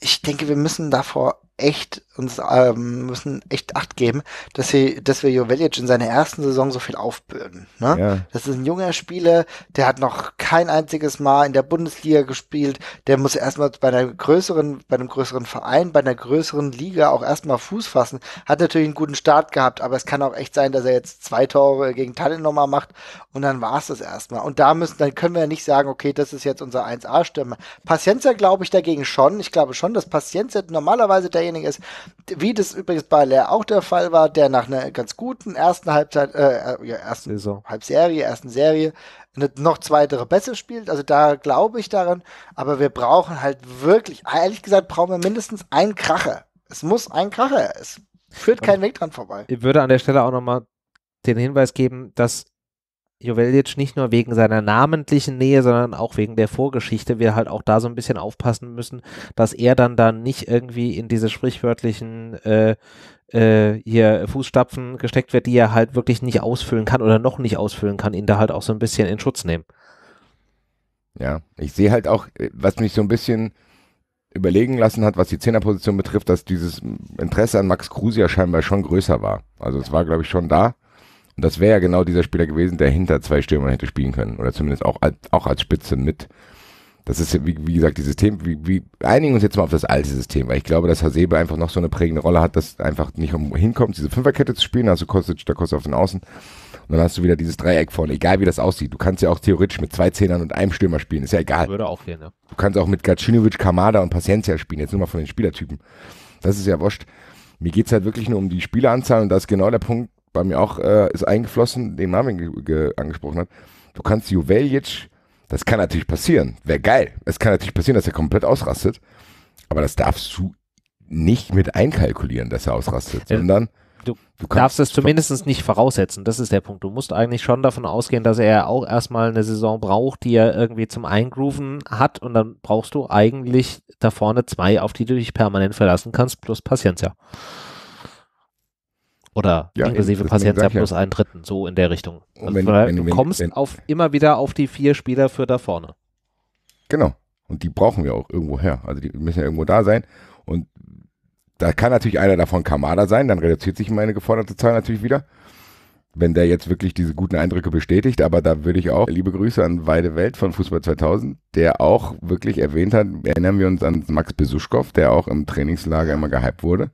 ich denke, wir müssen davor echt uns ähm, müssen echt Acht geben, dass, sie, dass wir Jovelic in seiner ersten Saison so viel aufbürden. Ne? Ja. Das ist ein junger Spieler, der hat noch kein einziges Mal in der Bundesliga gespielt. Der muss erstmal bei einer größeren, bei einem größeren Verein, bei einer größeren Liga auch erstmal Fuß fassen. Hat natürlich einen guten Start gehabt, aber es kann auch echt sein, dass er jetzt zwei Tore gegen Tallinn nochmal macht und dann war es das erstmal. Und da müssen, dann können wir ja nicht sagen, okay, das ist jetzt unser 1A-Stürmer. Pacienza glaube ich dagegen schon. Ich glaube schon, dass Pacienza normalerweise derjenige ist, wie das übrigens bei Lehr auch der Fall war, der nach einer ganz guten ersten Halbzeit, äh, äh, ja, ersten Saison. Halbserie, ersten Serie, eine noch zweitere Bässe spielt. Also da glaube ich daran. Aber wir brauchen halt wirklich, ehrlich gesagt, brauchen wir mindestens einen Kracher. Es muss ein Kracher. Es führt kein Weg dran vorbei. Ich würde an der Stelle auch nochmal den Hinweis geben, dass Jovelic nicht nur wegen seiner namentlichen Nähe, sondern auch wegen der Vorgeschichte wir halt auch da so ein bisschen aufpassen müssen, dass er dann da nicht irgendwie in diese sprichwörtlichen äh, äh, hier Fußstapfen gesteckt wird, die er halt wirklich nicht ausfüllen kann oder noch nicht ausfüllen kann, ihn da halt auch so ein bisschen in Schutz nehmen. Ja, ich sehe halt auch, äh, was mich so ein bisschen überlegen lassen hat, was die Zehnerposition betrifft, dass dieses Interesse an Max Kruse ja scheinbar schon größer war. Also es war, glaube ich, schon da. Und das wäre ja genau dieser Spieler gewesen, der hinter zwei Stürmern hätte spielen können. Oder zumindest auch, als, auch als Spitze mit. Das ist, wie, wie gesagt, die System, wie, wie, einigen uns jetzt mal auf das alte System, weil ich glaube, dass Hasebe einfach noch so eine prägende Rolle hat, dass einfach nicht hinkommt, diese Fünferkette zu spielen, also Kostic, da kostet auf den Außen. Und dann hast du wieder dieses Dreieck vorne, egal wie das aussieht. Du kannst ja auch theoretisch mit zwei Zehnern und einem Stürmer spielen, ist ja egal. Würde auch gehen, ja. Du kannst auch mit Gacinovic, Kamada und Paciencia spielen, jetzt nur mal von den Spielertypen. Das ist ja wurscht. Mir geht's halt wirklich nur um die Spieleranzahl und das ist genau der Punkt, bei mir auch äh, ist eingeflossen, den Marvin angesprochen hat. Du kannst Juveljic, das kann natürlich passieren, wäre geil. Es kann natürlich passieren, dass er komplett ausrastet, aber das darfst du nicht mit einkalkulieren, dass er ausrastet, ja. Äh, sondern du, du darfst es zumindest nicht voraussetzen. Das ist der Punkt. Du musst eigentlich schon davon ausgehen, dass er auch erstmal eine Saison braucht, die er irgendwie zum Eingrooven hat. Und dann brauchst du eigentlich da vorne zwei, auf die du dich permanent verlassen kannst, plus Paciencia. Oder ja, inklusive eben, Paciencia plus einen dritten, so in der Richtung. Also wenn, wenn, du wenn, kommst auf, immer wieder auf die vier Spieler für da vorne. Genau. Und die brauchen wir auch irgendwo her. Also die müssen ja irgendwo da sein. Und da kann natürlich einer davon Kamada sein, dann reduziert sich meine geforderte Zahl natürlich wieder. Wenn der jetzt wirklich diese guten Eindrücke bestätigt, aber da würde ich auch liebe Grüße an Weide Welt von Fußball 2000, der auch wirklich erwähnt hat, erinnern wir uns an Max Besuschkow, der auch im Trainingslager immer gehypt wurde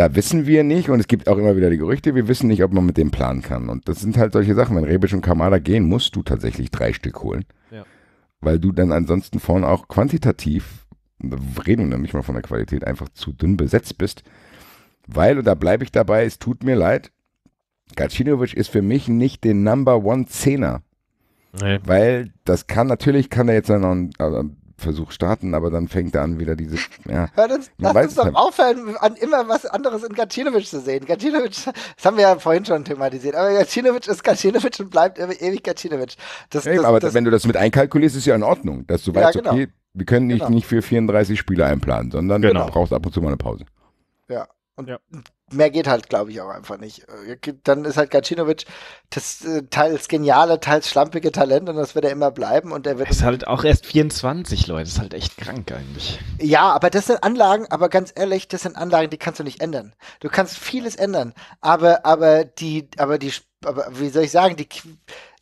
da wissen wir nicht und es gibt auch immer wieder die Gerüchte, wir wissen nicht, ob man mit dem planen kann. Und das sind halt solche Sachen. Wenn Rebic und Kamada gehen, musst du tatsächlich drei Stück holen. Ja. Weil du dann ansonsten vorne auch quantitativ, reden wir nicht mal von der Qualität, einfach zu dünn besetzt bist. Weil, und da bleibe ich dabei, es tut mir leid, Gacinovic ist für mich nicht der Number One Zehner. Nee. Weil das kann natürlich, kann er jetzt noch ein, also Versuch starten, aber dann fängt er an wieder diese. Ja, Hört uns, lasst uns doch halt aufhören, an immer was anderes in Gacinovic zu sehen. Gacinovic, das haben wir ja vorhin schon thematisiert, aber Gacinovic ist Gacinovic und bleibt ewig Gacinovic. Das, ja, das, aber das, wenn du das mit einkalkulierst, ist ja in Ordnung, dass du ja, weißt, genau. okay, wir können dich genau. nicht für 34 Spiele einplanen, sondern genau. du brauchst ab und zu mal eine Pause. Ja. Und ja mehr geht halt, glaube ich, auch einfach nicht. Äh, dann ist halt Gacinovic das äh, teils geniale, teils schlampige Talent und das wird er immer bleiben und er wird. Ist halt auch erst 24, Leute, Das ist halt echt krank eigentlich. Ja, aber das sind Anlagen, aber ganz ehrlich, das sind Anlagen, die kannst du nicht ändern. Du kannst vieles ändern, aber, aber die, aber die, aber wie soll ich sagen, die,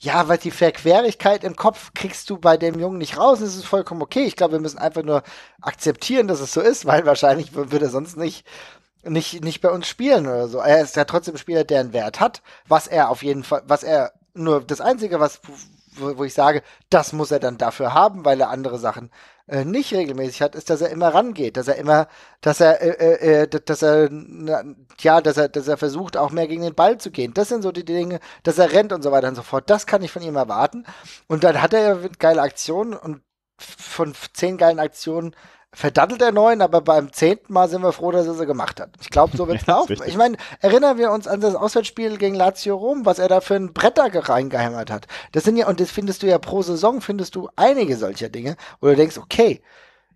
ja, weil die Verquerigkeit im Kopf kriegst du bei dem Jungen nicht raus. Das ist vollkommen okay. Ich glaube, wir müssen einfach nur akzeptieren, dass es so ist, weil wahrscheinlich würde er sonst nicht nicht, nicht bei uns spielen oder so. Er ist ja trotzdem ein Spieler, der einen Wert hat, was er auf jeden Fall, was er nur das Einzige, was wo, ich sage, das muss er dann dafür haben, weil er andere Sachen äh, nicht regelmäßig hat, ist, dass er immer rangeht, dass er immer, dass er, äh, äh, äh dass er, na, ja, dass er, dass er versucht, auch mehr gegen den Ball zu gehen. Das sind so die Dinge, dass er rennt und so weiter und so fort. Das kann ich von ihm erwarten. Und dann hat er ja geile Aktionen und von zehn geilen Aktionen verdattelt er neun, aber beim zehnten Mal sind wir froh, dass er sie gemacht hat. Ich glaube, so wird es ja, laufen. Ich meine, erinnern wir uns an das Auswärtsspiel gegen Lazio Rom, was er da für ein Bretter reingehämmert hat. Das sind ja, und das findest du ja pro Saison, findest du einige solcher Dinge, wo du denkst, okay,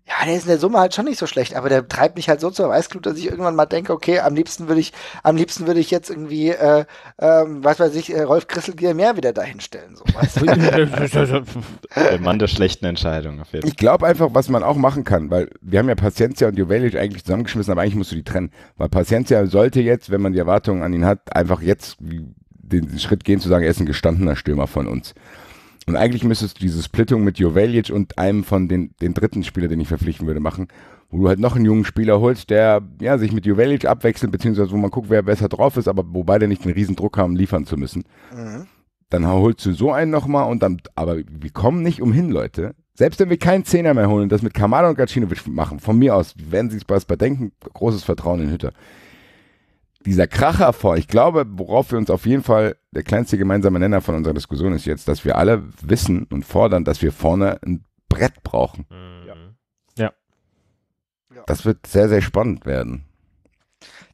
ja, der ist in der Summe halt schon nicht so schlecht, aber der treibt mich halt so zur Weißglut, dass ich irgendwann mal denke, okay, am liebsten würde ich, am liebsten würde ich jetzt irgendwie, äh, äh, was weiß ich, äh, Rolf Christelgier mehr wieder dahinstellen. So, weißt du? der Mann der schlechten Entscheidung auf jeden Fall. Ich glaube einfach, was man auch machen kann, weil wir haben ja Paciencia und Jovelic eigentlich zusammengeschmissen, aber eigentlich musst du die trennen, weil Paciencia sollte jetzt, wenn man die Erwartungen an ihn hat, einfach jetzt den Schritt gehen zu sagen, er ist ein gestandener Stürmer von uns. Und eigentlich müsstest du diese Splittung mit Jovelic und einem von den, den dritten Spieler, den ich verpflichten würde, machen, wo du halt noch einen jungen Spieler holst, der ja, sich mit Jovelic abwechselt, beziehungsweise wo man guckt, wer besser drauf ist, aber wo beide nicht den riesen Druck haben, liefern zu müssen. Mhm. Dann holst du so einen nochmal und dann, aber wir kommen nicht umhin, Leute. Selbst wenn wir keinen Zehner mehr holen und das mit Kamada und Gacinovic machen, von mir aus, werden sie es bei denken, großes Vertrauen in Hütter dieser Kracher vor. Ich glaube, worauf wir uns auf jeden Fall, der kleinste gemeinsame Nenner von unserer Diskussion ist jetzt, dass wir alle wissen und fordern, dass wir vorne ein Brett brauchen. Mhm. Ja. ja. Das wird sehr, sehr spannend werden.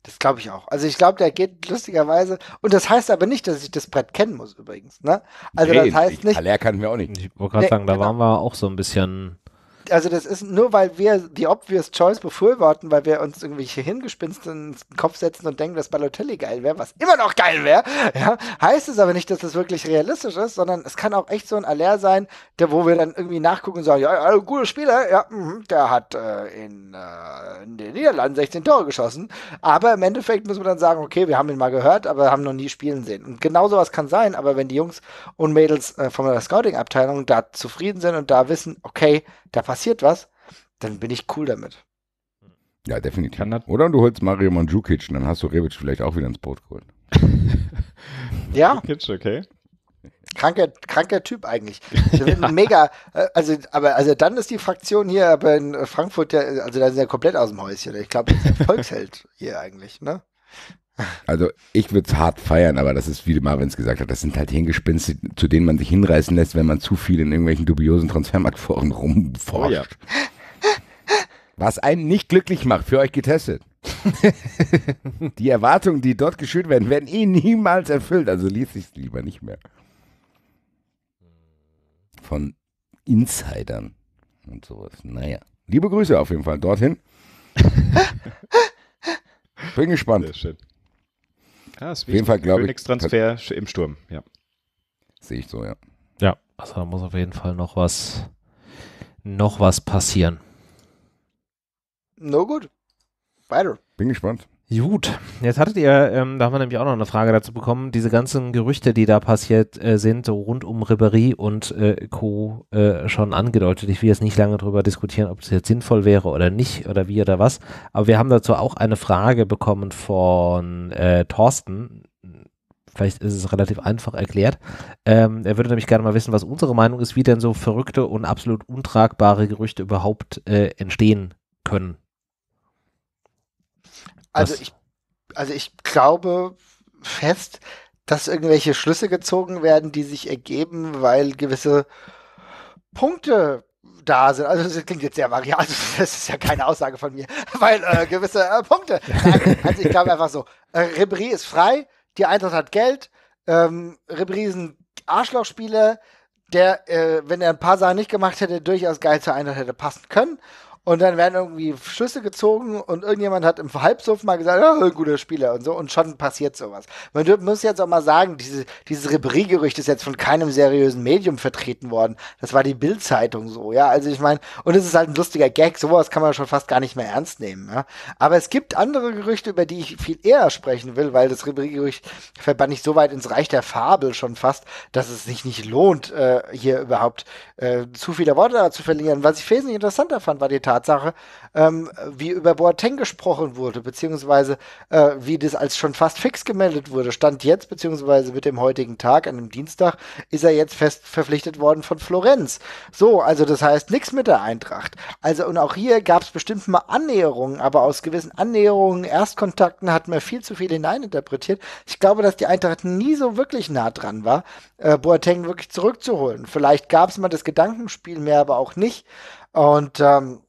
Das glaube ich auch. Also ich glaube, der geht lustigerweise. Und das heißt aber nicht, dass ich das Brett kennen muss übrigens. Ne? Also nee, das heißt nicht. Aller kannten wir auch nicht. Ich wollte gerade nee, sagen, da genau. waren wir auch so ein bisschen also das ist nur, weil wir die Obvious Choice befürworten, weil wir uns irgendwelche Hingespinste in den Kopf setzen und denken, dass Balotelli geil wäre, was immer noch geil wäre, ja, heißt es aber nicht, dass das wirklich realistisch ist, sondern es kann auch echt so ein Aller sein, der, wo wir dann irgendwie nachgucken und sagen, ja, ja guter Spieler, ja, mh, der hat äh, in, äh, in, den Niederlanden 16 Tore geschossen, aber im Endeffekt müssen wir dann sagen, okay, wir haben ihn mal gehört, aber haben noch nie spielen sehen. Und genau sowas kann sein, aber wenn die Jungs und Mädels äh, von der Scouting-Abteilung da zufrieden sind und da wissen, okay, da passiert was, dann bin ich cool damit. Ja, definitiv. Oder du holst Mario Mandzukic und dann hast du Rebic vielleicht auch wieder ins Boot geholt. ja. okay. Kranker, kranker Typ eigentlich. Ja. Mega, äh, also, aber also dann ist die Fraktion hier aber in Frankfurt ja, also da sind ja komplett aus dem Häuschen. Ich glaube, das ist ein Volksheld hier eigentlich, ne? Also ich würde es hart feiern, aber das ist, wie Marvin es gesagt hat, das sind halt Hingespinste, zu denen man sich hinreißen lässt, wenn man zu viel in irgendwelchen dubiosen Transfermarktforen rumforscht. Oh ja. Was einen nicht glücklich macht, für euch getestet. die Erwartungen, die dort geschürt werden, werden eh niemals erfüllt, also liest ich es lieber nicht mehr. Von Insidern und sowas. Naja. Liebe Grüße auf jeden Fall dorthin. Bin gespannt. Sehr schön. Ja, auf jeden Fall, glaube ich. Königstransfer im Sturm, ja. Sehe ich so, ja. Ja, also da muss auf jeden Fall noch was, noch was passieren. No gut. Weiter. Bin gespannt. Gut, jetzt hattet ihr, ähm, da haben wir nämlich auch noch eine Frage dazu bekommen, diese ganzen Gerüchte, die da passiert äh, sind, so rund um Ribéry und äh, Co. Äh, schon angedeutet. Ich will jetzt nicht lange darüber diskutieren, ob es jetzt sinnvoll wäre oder nicht oder wie oder was, aber wir haben dazu auch eine Frage bekommen von äh, Thorsten. Vielleicht ist es relativ einfach erklärt. Ähm, er würde nämlich gerne mal wissen, was unsere Meinung ist, wie denn so verrückte und absolut untragbare Gerüchte überhaupt äh, entstehen können also ich, also ich glaube fest, dass irgendwelche Schlüsse gezogen werden, die sich ergeben, weil gewisse Punkte da sind. Also das klingt jetzt sehr variabel, also das ist ja keine Aussage von mir, weil äh, gewisse äh, Punkte. Also ich glaube einfach so, äh, Ribéry ist frei, die Eintracht hat Geld, ähm, Ribéry ist ein Arschlochspieler, der, äh, wenn er ein paar Sachen nicht gemacht hätte, durchaus geil zur Eintracht hätte passen können. Und dann werden irgendwie Schlüsse gezogen und irgendjemand hat im Halbsuff mal gesagt, oh, guter Spieler und so. Und schon passiert sowas. Man muss jetzt auch mal sagen, diese, dieses Ribéry-Gerücht ist jetzt von keinem seriösen Medium vertreten worden. Das war die Bild-Zeitung so, ja. Also ich meine, und es ist halt ein lustiger Gag. Sowas kann man schon fast gar nicht mehr ernst nehmen, ja. Aber es gibt andere Gerüchte, über die ich viel eher sprechen will, weil das Ribéry-Gerücht verband ich so weit ins Reich der Fabel schon fast, dass es sich nicht lohnt, äh, hier überhaupt äh, zu viele Worte zu verlieren. Was ich wesentlich interessanter fand, war die Tatsache, Tatsache, ähm, wie über Boateng gesprochen wurde, beziehungsweise äh, wie das als schon fast fix gemeldet wurde. Stand jetzt, beziehungsweise mit dem heutigen Tag, an dem Dienstag, ist er jetzt fest verpflichtet worden von Florenz. So, also das heißt nichts mit der Eintracht. Also und auch hier gab es bestimmt mal Annäherungen, aber aus gewissen Annäherungen, Erstkontakten hat man viel zu viel hineininterpretiert. Ich glaube, dass die Eintracht nie so wirklich nah dran war, äh, Boateng wirklich zurückzuholen. Vielleicht gab es mal das Gedankenspiel mehr, aber auch nicht. Und ähm,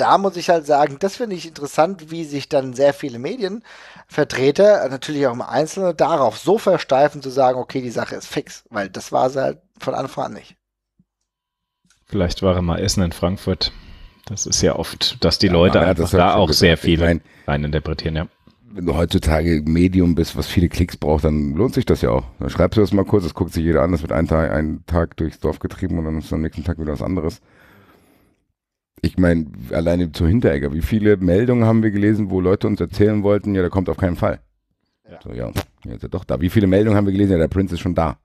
da muss ich halt sagen, das finde ich interessant, wie sich dann sehr viele Medienvertreter, natürlich auch im Einzelnen, darauf so versteifen zu sagen, okay, die Sache ist fix, weil das war sie halt von Anfang an nicht. Vielleicht war er mal Essen in Frankfurt. Das ist ja oft, dass die ja, Leute einfach halt da auch gesagt. sehr viel ich mein, reininterpretieren, ja. Wenn du heutzutage Medium bist, was viele Klicks braucht, dann lohnt sich das ja auch. Dann schreibst du das mal kurz, das guckt sich jeder an, das wird einen Tag, einen Tag durchs Dorf getrieben und dann ist am nächsten Tag wieder was anderes ich meine, alleine zu Hinteregger, wie viele Meldungen haben wir gelesen, wo Leute uns erzählen wollten, ja, der kommt auf keinen Fall. Ja. So, ja, jetzt ist er doch da. Wie viele Meldungen haben wir gelesen, ja, der Prinz ist schon da.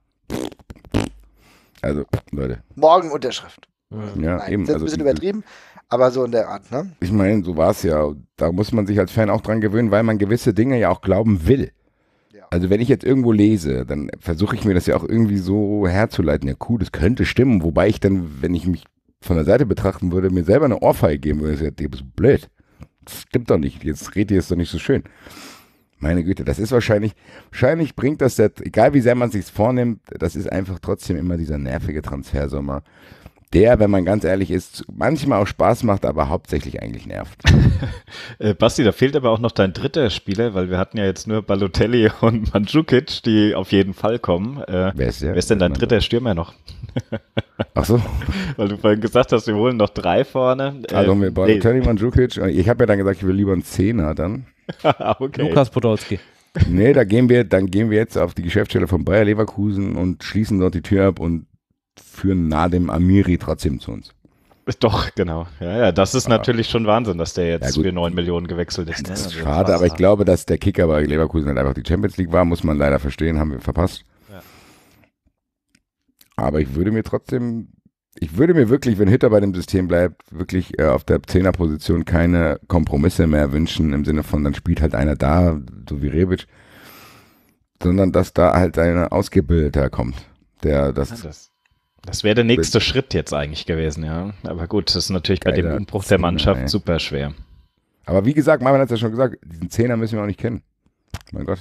Also, Leute. Morgen Unterschrift. Ja, Nein, eben. Das also ist ein bisschen übertrieben, aber so in der Art, ne? Ich meine, so war es ja. Da muss man sich als Fan auch dran gewöhnen, weil man gewisse Dinge ja auch glauben will. Ja. Also wenn ich jetzt irgendwo lese, dann versuche ich mir das ja auch irgendwie so herzuleiten. Ja, cool, das könnte stimmen. Wobei ich dann, wenn ich mich von der Seite betrachten würde, mir selber eine Ohrfeige geben würde, ich sage, du bist blöd. Das stimmt doch nicht. Jetzt redet ihr es doch nicht so schön. Meine Güte, das ist wahrscheinlich, wahrscheinlich bringt das, das egal wie sehr man es sich vornimmt, das ist einfach trotzdem immer dieser nervige Transfersommer, der, wenn man ganz ehrlich ist, manchmal auch Spaß macht, aber hauptsächlich eigentlich nervt. Äh, Basti, da fehlt aber auch noch dein dritter Spieler, weil wir hatten ja jetzt nur Balotelli und Mandzukic, die auf jeden Fall kommen. Äh, wer, ist der? wer ist denn dein dritter Stürmer noch? Ach so. weil du vorhin gesagt hast, wir holen noch drei vorne. Äh, also mit Balotelli, nee. Mandzukic. Ich habe ja dann gesagt, ich will lieber einen Zehner dann. Ah, okay. Lukas Podolski. Nee, da gehen wir, dann gehen wir jetzt auf die Geschäftsstelle von Bayer Leverkusen und schließen dort die Tür ab und führen Nadim Amiri trotzdem zu uns. Doch, genau. Ja, ja, das ist aber natürlich schon Wahnsinn, dass der jetzt ja für 9 Millionen gewechselt ist. Das ist also schade, aber ich glaube, dass der Kicker bei Leverkusen halt einfach die Champions League war, muss man leider verstehen, haben wir verpasst. Aber ich würde mir trotzdem, ich würde mir wirklich, wenn Hitter bei dem System bleibt, wirklich äh, auf der Zehner-Position keine Kompromisse mehr wünschen, im Sinne von, dann spielt halt einer da, so wie Rebic, sondern dass da halt ein Ausgebildeter kommt, der das, ja, das das wäre der nächste Schritt jetzt eigentlich gewesen, ja. Aber gut, das ist natürlich Geiler bei dem Umbruch der Mannschaft Zehner, super schwer. Aber wie gesagt, Marvin hat es ja schon gesagt, diesen Zehner müssen wir auch nicht kennen. Mein Gott.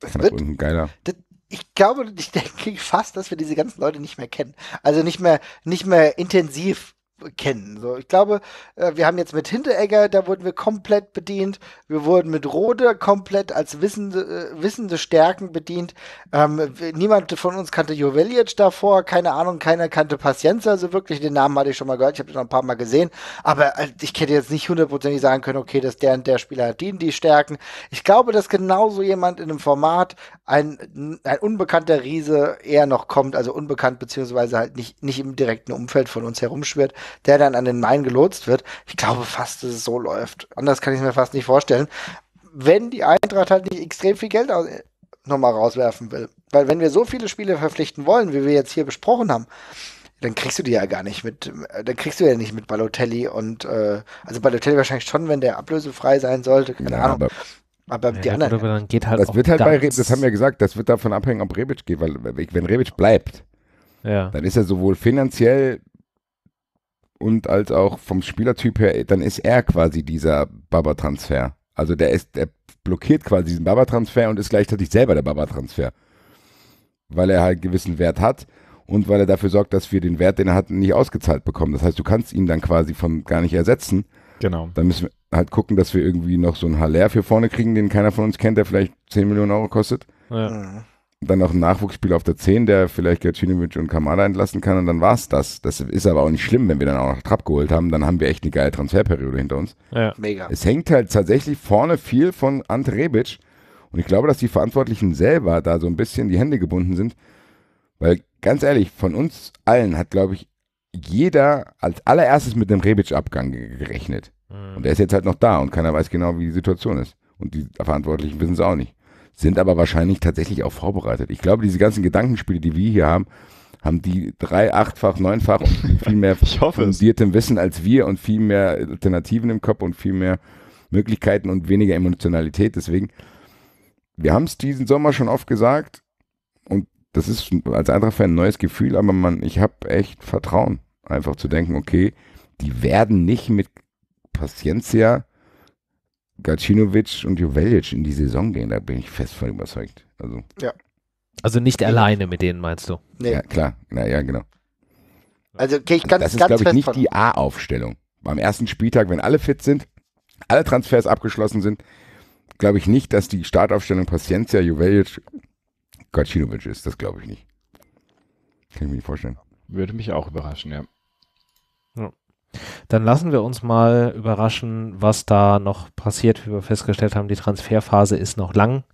Das wird ein geiler. Das, ich glaube, ich denke fast, dass wir diese ganzen Leute nicht mehr kennen. Also nicht mehr, nicht mehr intensiv kennen. So, ich glaube, äh, wir haben jetzt mit Hinteregger, da wurden wir komplett bedient. Wir wurden mit Rode komplett als wissende, äh, wissende Stärken bedient. Ähm, niemand von uns kannte Jovelic davor, keine Ahnung, keiner kannte Pacienza. Also wirklich, den Namen hatte ich schon mal gehört, ich habe den noch ein paar Mal gesehen. Aber äh, ich hätte jetzt nicht hundertprozentig sagen können, okay, dass der und der Spieler hat die, die Stärken. Ich glaube, dass genauso jemand in einem Format, ein, ein unbekannter Riese eher noch kommt, also unbekannt beziehungsweise halt nicht, nicht im direkten Umfeld von uns herumschwirrt, der dann an den Main gelotst wird. Ich glaube fast, dass es so läuft. Anders kann ich es mir fast nicht vorstellen. Wenn die Eintracht halt nicht extrem viel Geld nochmal rauswerfen will. Weil wenn wir so viele Spiele verpflichten wollen, wie wir jetzt hier besprochen haben, dann kriegst du die ja gar nicht mit, äh, dann kriegst du ja nicht mit Balotelli und äh, also Balotelli wahrscheinlich schon, wenn der ablösefrei sein sollte, keine ja, Ahnung. Aber, aber die ja, anderen. Oder dann geht halt das wird halt bei Rebic, das haben wir gesagt, das wird davon abhängen, ob Rebic geht, weil wenn Rebic bleibt, ja. dann ist er sowohl finanziell und als auch vom Spielertyp her, dann ist er quasi dieser Baba-Transfer. Also der ist, der blockiert quasi diesen Baba-Transfer und ist gleichzeitig selber der Baba-Transfer. Weil er halt gewissen Wert hat und weil er dafür sorgt, dass wir den Wert, den er hat, nicht ausgezahlt bekommen. Das heißt, du kannst ihn dann quasi von gar nicht ersetzen. Genau. Dann müssen wir halt gucken, dass wir irgendwie noch so einen Haller für vorne kriegen, den keiner von uns kennt, der vielleicht 10 Millionen Euro kostet. Ja. Mhm dann noch ein Nachwuchsspieler auf der 10, der vielleicht Gacinovic und Kamada entlassen kann und dann war es das. Das ist aber auch nicht schlimm, wenn wir dann auch noch Trapp geholt haben, dann haben wir echt eine geile Transferperiode hinter uns. Ja. Mega. Es hängt halt tatsächlich vorne viel von Ante Rebic und ich glaube, dass die Verantwortlichen selber da so ein bisschen die Hände gebunden sind, weil ganz ehrlich, von uns allen hat, glaube ich, jeder als allererstes mit dem Rebic-Abgang gerechnet. Mhm. Und der ist jetzt halt noch da und keiner weiß genau, wie die Situation ist. Und die Verantwortlichen wissen es auch nicht sind aber wahrscheinlich tatsächlich auch vorbereitet. Ich glaube, diese ganzen Gedankenspiele, die wir hier haben, haben die drei, achtfach, neunfach und viel mehr fundiertem Wissen als wir und viel mehr Alternativen im Kopf und viel mehr Möglichkeiten und weniger Emotionalität. Deswegen, wir haben es diesen Sommer schon oft gesagt und das ist als Eintracht-Fan ein neues Gefühl, aber man, ich habe echt Vertrauen, einfach zu denken, okay, die werden nicht mit Paciencia Gacinovic und Jovelic in die Saison gehen, da bin ich fest von überzeugt. Also, ja. also nicht ja. alleine mit denen, meinst du? Nee. Ja, klar. Naja, genau. Also, okay, ich kann also Das ist, glaube ich, nicht die A-Aufstellung. Beim ersten Spieltag, wenn alle fit sind, alle Transfers abgeschlossen sind, glaube ich nicht, dass die Startaufstellung Paciencia, Jovelic, Gacinovic ist. Das glaube ich nicht. Kann ich mir nicht vorstellen. Würde mich auch überraschen, ja. Dann lassen wir uns mal überraschen, was da noch passiert. Wie wir festgestellt haben, die Transferphase ist noch lang.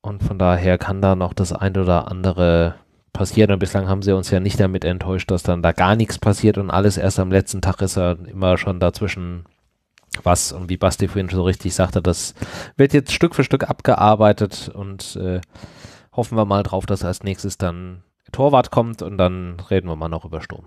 Und von daher kann da noch das eine oder andere passieren. Und bislang haben sie uns ja nicht damit enttäuscht, dass dann da gar nichts passiert und alles erst am letzten Tag ist ja immer schon dazwischen was. Und wie Basti vorhin so richtig sagte, das wird jetzt Stück für Stück abgearbeitet und äh, hoffen wir mal drauf, dass als nächstes dann Torwart kommt und dann reden wir mal noch über Sturm.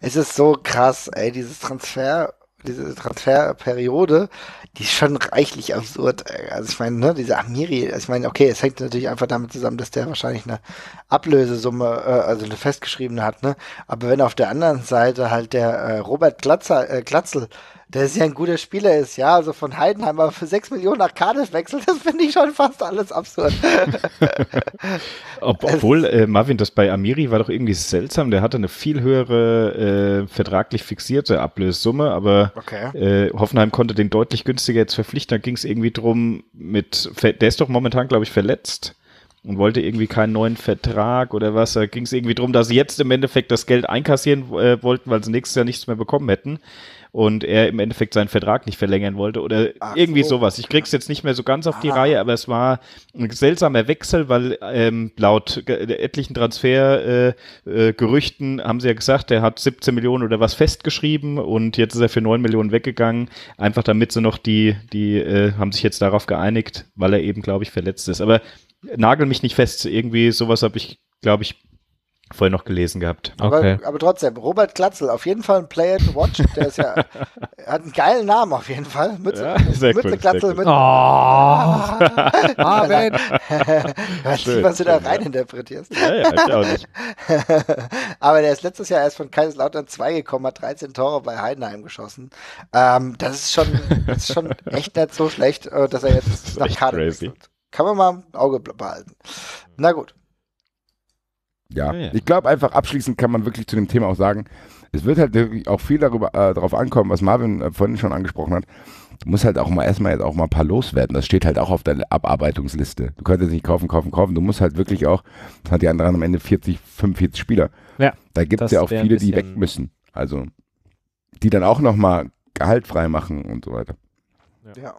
Es ist so krass, ey, dieses Transfer, diese Transferperiode, die ist schon reichlich absurd. Ey. Also ich meine, ne, diese Amiri, also ich meine, okay, es hängt natürlich einfach damit zusammen, dass der wahrscheinlich eine Ablösesumme, äh, also eine festgeschriebene hat, ne? Aber wenn auf der anderen Seite halt der äh, Robert Glatzer, äh, Glatzel dass ja ein guter Spieler ist, ja. Also von Heidenheim aber für 6 Millionen nach Cardiff wechselt, das finde ich schon fast alles absurd. Ob, obwohl, äh, Marvin, das bei Amiri war doch irgendwie seltsam. Der hatte eine viel höhere äh, vertraglich fixierte Ablössumme, aber okay. äh, Hoffenheim konnte den deutlich günstiger jetzt verpflichten. Da ging es irgendwie drum mit, der ist doch momentan, glaube ich, verletzt und wollte irgendwie keinen neuen Vertrag oder was. Da ging es irgendwie drum, dass sie jetzt im Endeffekt das Geld einkassieren äh, wollten, weil sie nächstes Jahr nichts mehr bekommen hätten und er im Endeffekt seinen Vertrag nicht verlängern wollte oder Ach irgendwie so. sowas. Ich krieg's jetzt nicht mehr so ganz auf die ah. Reihe, aber es war ein seltsamer Wechsel, weil ähm, laut etlichen Transfergerüchten äh, äh, haben sie ja gesagt, er hat 17 Millionen oder was festgeschrieben und jetzt ist er für 9 Millionen weggegangen, einfach damit sie noch die, die äh, haben sich jetzt darauf geeinigt, weil er eben, glaube ich, verletzt ist. Aber nagel mich nicht fest, irgendwie sowas habe ich, glaube ich, vorher noch gelesen gehabt. Okay. Aber, aber, trotzdem, Robert Klatzel, auf jeden Fall ein Player to Watch. Der ist ja, hat einen geilen Namen auf jeden Fall. Mütze, ja, Mütze cool, Klatzel. Cool. Oh. Marvin! was, schön, was du da reininterpretierst. ja. Ja, ich auch nicht. aber der ist letztes Jahr erst von Kaiserslautern 2 gekommen, hat 13 Tore bei Heidenheim geschossen. Ähm, das, ist schon, das ist schon echt nicht so schlecht, äh, dass er jetzt nach Kader wechselt. Kann man mal ein Auge behalten. Na gut. Ah, ja. ich glaube einfach abschließend kann man wirklich zu dem Thema auch sagen, es wird halt wirklich auch viel darüber äh, darauf ankommen, was Marvin äh, vorhin schon angesprochen hat. Du musst halt auch mal erstmal jetzt auch mal ein paar loswerden. Das steht halt auch auf deiner Abarbeitungsliste. Du kannst jetzt nicht kaufen, kaufen, kaufen. Du musst halt wirklich auch, das hat die anderen am Ende 40, 45 Spieler. Ja, da gibt es ja auch viele, die weg müssen. Also, die dann auch nochmal Gehalt frei machen und so weiter. Ja. ja.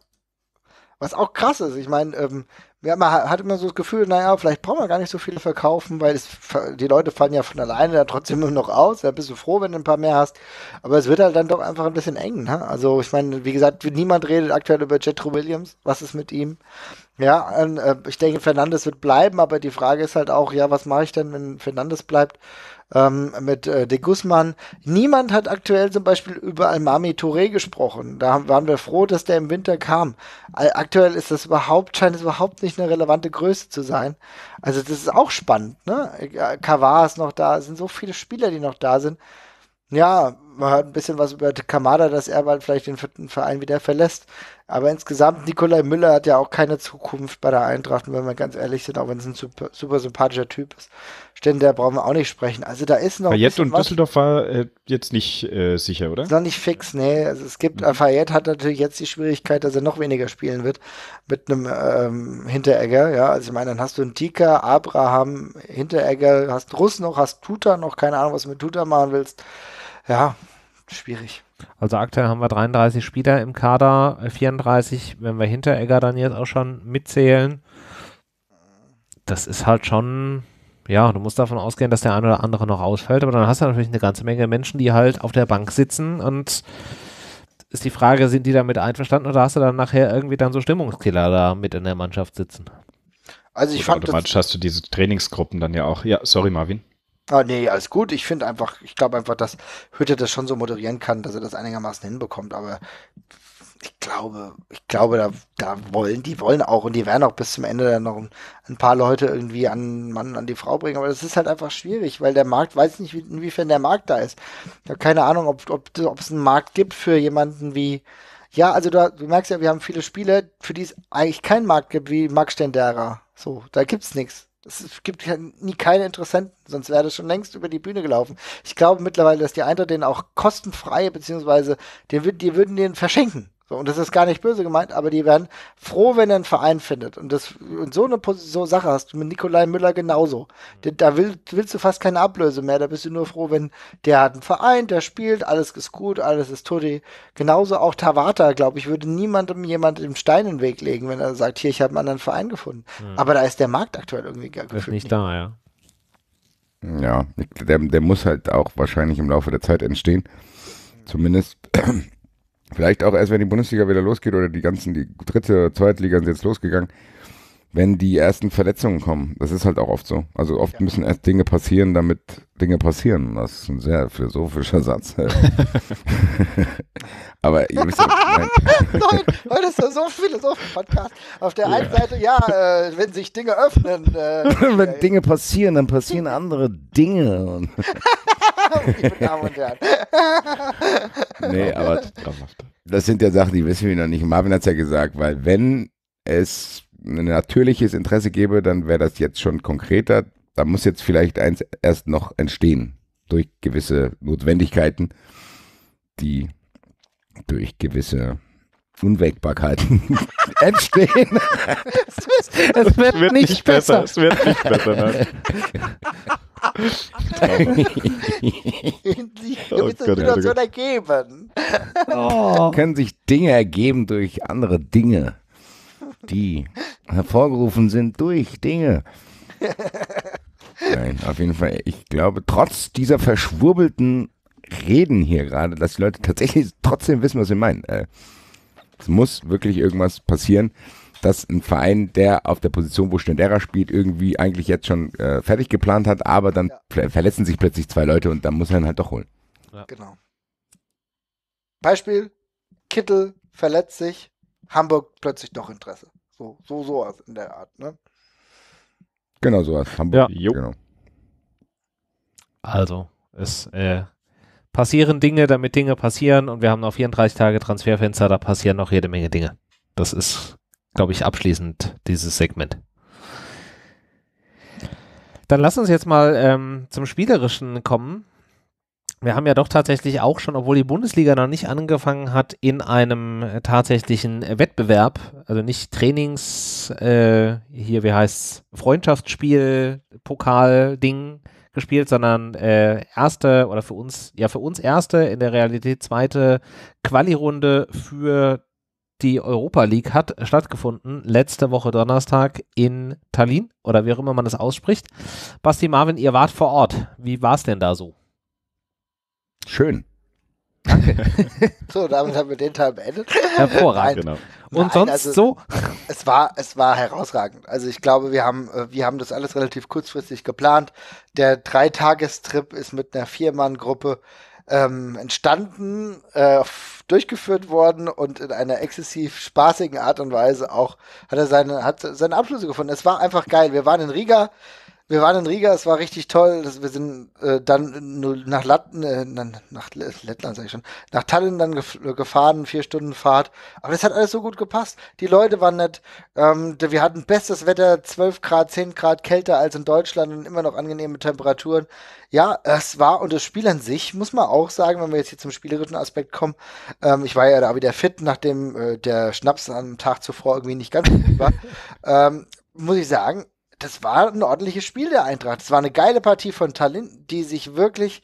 Was auch krass ist. Ich meine, ähm, ja, man hat immer so das Gefühl, naja, vielleicht brauchen wir gar nicht so viele verkaufen, weil es, die Leute fallen ja von alleine da trotzdem immer noch aus. Da bist du froh, wenn du ein paar mehr hast. Aber es wird halt dann doch einfach ein bisschen eng. Ne? Also ich meine, wie gesagt, niemand redet aktuell über Jetro Williams. Was ist mit ihm? Ja, und, äh, ich denke, Fernandes wird bleiben, aber die Frage ist halt auch, ja, was mache ich denn, wenn Fernandes bleibt? ähm, mit äh, De Guzman. Niemand hat aktuell zum Beispiel über Almami Touré gesprochen. Da haben, waren wir froh, dass der im Winter kam. Aktuell ist das überhaupt, scheint es überhaupt nicht eine relevante Größe zu sein. Also das ist auch spannend. Ne? Kavar ist noch da, es sind so viele Spieler, die noch da sind. Ja, man hört ein bisschen was über Kamada, dass er bald vielleicht den vierten Verein wieder verlässt. Aber insgesamt, Nikolai Müller hat ja auch keine Zukunft bei der Eintracht, wenn wir ganz ehrlich sind, auch wenn es ein super, super sympathischer Typ ist. Stender brauchen wir auch nicht sprechen. Also da ist noch. Fayette und Düsseldorf war äh, jetzt nicht äh, sicher, oder? Ist noch nicht fix, nee. Also es gibt, mhm. Fayette hat natürlich jetzt die Schwierigkeit, dass er noch weniger spielen wird mit einem ähm, Hinteregger. Ja, also ich meine, dann hast du einen Tika, Abraham, Hinteregger, hast Russ noch, hast Tuta noch, keine Ahnung, was du mit Tuta machen willst. Ja, schwierig. Also aktuell haben wir 33 Spieler im Kader, 34, wenn wir Hinteregger dann jetzt auch schon mitzählen. Das ist halt schon, ja, du musst davon ausgehen, dass der eine oder andere noch ausfällt, aber dann hast du natürlich eine ganze Menge Menschen, die halt auf der Bank sitzen und ist die Frage, sind die damit einverstanden oder hast du dann nachher irgendwie dann so Stimmungskiller da mit in der Mannschaft sitzen? Also ich Gut, fand automatisch hast du diese Trainingsgruppen dann ja auch. Ja, sorry Marvin. Ah, nee, alles gut. Ich finde einfach, ich glaube einfach, dass Hütte das schon so moderieren kann, dass er das einigermaßen hinbekommt. Aber ich glaube, ich glaube, da, da wollen, die wollen auch und die werden auch bis zum Ende dann noch ein, ein paar Leute irgendwie an einen Mann, an die Frau bringen. Aber das ist halt einfach schwierig, weil der Markt, weiß nicht, inwiefern der Markt da ist. Ich habe keine Ahnung, ob, ob, ob es einen Markt gibt für jemanden wie, ja, also da, du merkst ja, wir haben viele Spiele, für die es eigentlich keinen Markt gibt, wie Max Stendera. So, da gibt's nichts. Es gibt ja nie keine Interessenten, sonst wäre das schon längst über die Bühne gelaufen. Ich glaube mittlerweile, dass die Eintracht den auch kostenfrei, beziehungsweise die, die würden den verschenken. So, und das ist gar nicht böse gemeint, aber die werden froh, wenn er einen Verein findet. Und, das, und so eine so Sache hast du mit Nikolai Müller genauso. Mhm. Da, da will, willst du fast keine Ablöse mehr. Da bist du nur froh, wenn der hat einen Verein, der spielt, alles ist gut, alles ist tutti. Genauso auch Tawata, glaube ich, würde niemandem jemand im Stein in den Weg legen, wenn er sagt, hier, ich habe einen anderen Verein gefunden. Mhm. Aber da ist der Markt aktuell irgendwie gar nicht. nicht da, ja. Ja, der, der muss halt auch wahrscheinlich im Laufe der Zeit entstehen. Zumindest Vielleicht auch erst, wenn die Bundesliga wieder losgeht oder die ganzen, die dritte zweite Liga sind jetzt losgegangen, wenn die ersten Verletzungen kommen. Das ist halt auch oft so. Also oft ja. müssen erst Dinge passieren, damit Dinge passieren. Das ist ein sehr philosophischer Satz. Aber ihr wisst ja, nein. heute ist ja so Philosophen-Podcast. Auf der einen Seite, ja, äh, wenn sich Dinge öffnen. Äh, wenn Dinge passieren, dann passieren andere Dinge. nee, aber das sind ja Sachen, die wissen wir noch nicht. Marvin hat es ja gesagt, weil wenn es ein natürliches Interesse gäbe, dann wäre das jetzt schon konkreter. Da muss jetzt vielleicht eins erst noch entstehen durch gewisse Notwendigkeiten, die durch gewisse Unwägbarkeiten entstehen. es, wird, es, wird es, nicht besser. besser. Es wird nicht besser. Ne? sich gewisse oh, oh Gott, ergeben. Oh. Können sich Dinge ergeben durch andere Dinge, die hervorgerufen sind durch Dinge. Nein, auf jeden Fall. Ich glaube, trotz dieser verschwurbelten Reden hier gerade, dass die Leute tatsächlich trotzdem wissen, was sie meinen. Äh, es muss wirklich irgendwas passieren dass ein Verein, der auf der Position, wo Stendera spielt, irgendwie eigentlich jetzt schon äh, fertig geplant hat, aber dann ja. verletzen sich plötzlich zwei Leute und dann muss er ihn halt doch holen. Ja. Genau. Beispiel: Kittel verletzt sich, Hamburg plötzlich doch Interesse. So, so, so in der Art, ne? Genau, so was. Hamburg, ja. genau. Also, es äh, passieren Dinge, damit Dinge passieren und wir haben noch 34 Tage Transferfenster, da passieren noch jede Menge Dinge. Das ist glaube ich, abschließend dieses Segment. Dann lass uns jetzt mal ähm, zum Spielerischen kommen. Wir haben ja doch tatsächlich auch schon, obwohl die Bundesliga noch nicht angefangen hat, in einem äh, tatsächlichen Wettbewerb, also nicht Trainings, äh, hier, wie heißt Freundschaftsspiel, Pokal-Ding gespielt, sondern äh, erste oder für uns, ja für uns erste, in der Realität zweite Quali-Runde für die Europa League hat stattgefunden, letzte Woche Donnerstag in Tallinn oder wie auch immer man das ausspricht. Basti Marvin, ihr wart vor Ort. Wie war es denn da so? Schön. Danke. so, damit haben wir den Teil beendet. Hervorragend. Nein, genau. Und nein, sonst also, so? Es war, es war herausragend. Also ich glaube, wir haben, äh, wir haben das alles relativ kurzfristig geplant. Der Dreitagestrip ist mit einer Viermann-Gruppe ähm, entstanden, äh, durchgeführt worden und in einer exzessiv spaßigen Art und Weise auch hat er seine, hat seine Abschlüsse gefunden. Es war einfach geil. Wir waren in Riga, wir waren in Riga, es war richtig toll. Das, wir sind äh, dann nach, Lat äh, nach Lettland, sag ich schon, nach Tallinn dann gef gefahren, vier Stunden Fahrt. Aber das hat alles so gut gepasst. Die Leute waren nett. Ähm, wir hatten bestes Wetter, 12 Grad, 10 Grad kälter als in Deutschland und immer noch angenehme Temperaturen. Ja, es war und das Spiel an sich, muss man auch sagen, wenn wir jetzt hier zum spielerischen Aspekt kommen, ähm, ich war ja da wieder fit, nachdem äh, der Schnaps am Tag zuvor irgendwie nicht ganz gut war. ähm, muss ich sagen, das war ein ordentliches Spiel der Eintracht. Das war eine geile Partie von Talent, die sich wirklich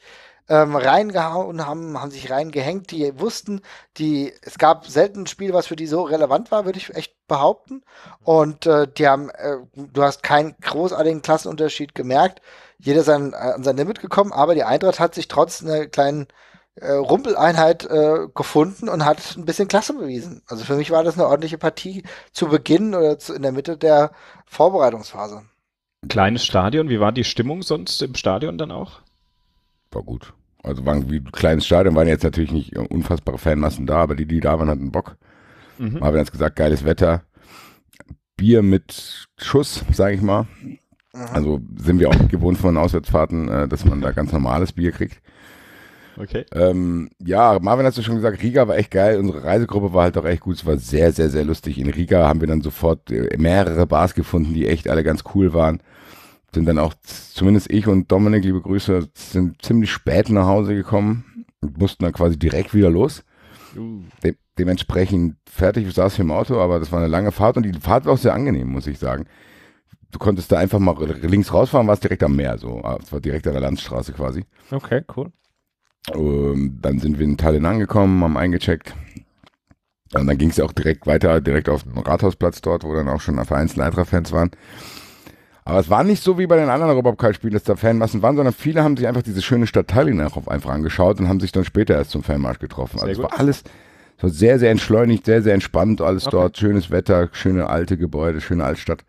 ähm, reingehauen haben, haben sich reingehängt, die wussten, die, es gab selten ein Spiel, was für die so relevant war, würde ich echt behaupten. Und äh, die haben, äh, du hast keinen großartigen Klassenunterschied gemerkt. Jeder ist an, an sein Limit gekommen, aber die Eintracht hat sich trotz einer kleinen äh, Rumpeleinheit äh, gefunden und hat ein bisschen Klasse bewiesen. Also für mich war das eine ordentliche Partie zu Beginn oder zu, in der Mitte der Vorbereitungsphase. Kleines Stadion, wie war die Stimmung sonst im Stadion dann auch? War gut. Also waren wie ein kleines Stadion, waren jetzt natürlich nicht unfassbare Fanmassen da, aber die, die da waren, hatten Bock. Mhm. Marvin hat gesagt, geiles Wetter. Bier mit Schuss, sage ich mal. Mhm. Also sind wir auch gewohnt von Auswärtsfahrten, äh, dass man da ganz normales Bier kriegt. Okay. Ähm, ja, Marvin hast du schon gesagt, Riga war echt geil. Unsere Reisegruppe war halt auch echt gut. Es war sehr, sehr, sehr lustig. In Riga haben wir dann sofort äh, mehrere Bars gefunden, die echt alle ganz cool waren. Sind dann auch, zumindest ich und Dominik, liebe Grüße, sind ziemlich spät nach Hause gekommen und mussten dann quasi direkt wieder los. Uh. De dementsprechend fertig, ich saß hier im Auto, aber das war eine lange Fahrt und die Fahrt war auch sehr angenehm, muss ich sagen du konntest da einfach mal links rausfahren, warst direkt am Meer, so, das ah, war direkt an der Landstraße quasi. Okay, cool. Ähm, dann sind wir in Tallinn angekommen, haben eingecheckt. Und dann ging es auch direkt weiter, direkt auf den Rathausplatz dort, wo dann auch schon vereinzelt Eintracht-Fans waren. Aber es war nicht so wie bei den anderen Robocop-Spielen, dass da Fanmassen waren, sondern viele haben sich einfach diese schöne Stadt Tallinn auch einfach angeschaut und haben sich dann später erst zum Fanmarsch getroffen. Sehr also gut. es war alles es war sehr, sehr entschleunigt, sehr, sehr entspannt alles okay. dort. Schönes Wetter, schöne alte Gebäude, schöne Altstadt.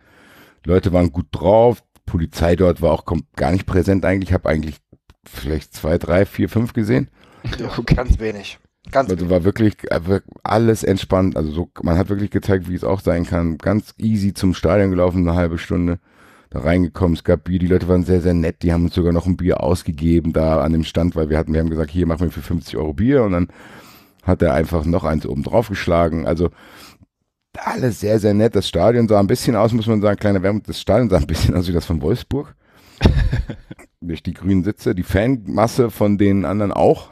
Leute waren gut drauf. Polizei dort war auch gar nicht präsent eigentlich. Ich habe eigentlich vielleicht zwei, drei, vier, fünf gesehen. Ja, ganz wenig. Ganz also war wirklich äh, alles entspannt. Also so, man hat wirklich gezeigt, wie es auch sein kann. Ganz easy zum Stadion gelaufen, eine halbe Stunde da reingekommen. Es gab Bier, die Leute waren sehr, sehr nett. Die haben uns sogar noch ein Bier ausgegeben da an dem Stand, weil wir hatten, wir haben gesagt, hier machen wir für 50 Euro Bier und dann hat er einfach noch eins oben drauf geschlagen. Also alles sehr, sehr nett. Das Stadion sah ein bisschen aus, muss man sagen, kleine Wärme. das Stadion sah ein bisschen aus wie das von Wolfsburg. durch die grünen Sitze, die Fanmasse von den anderen auch.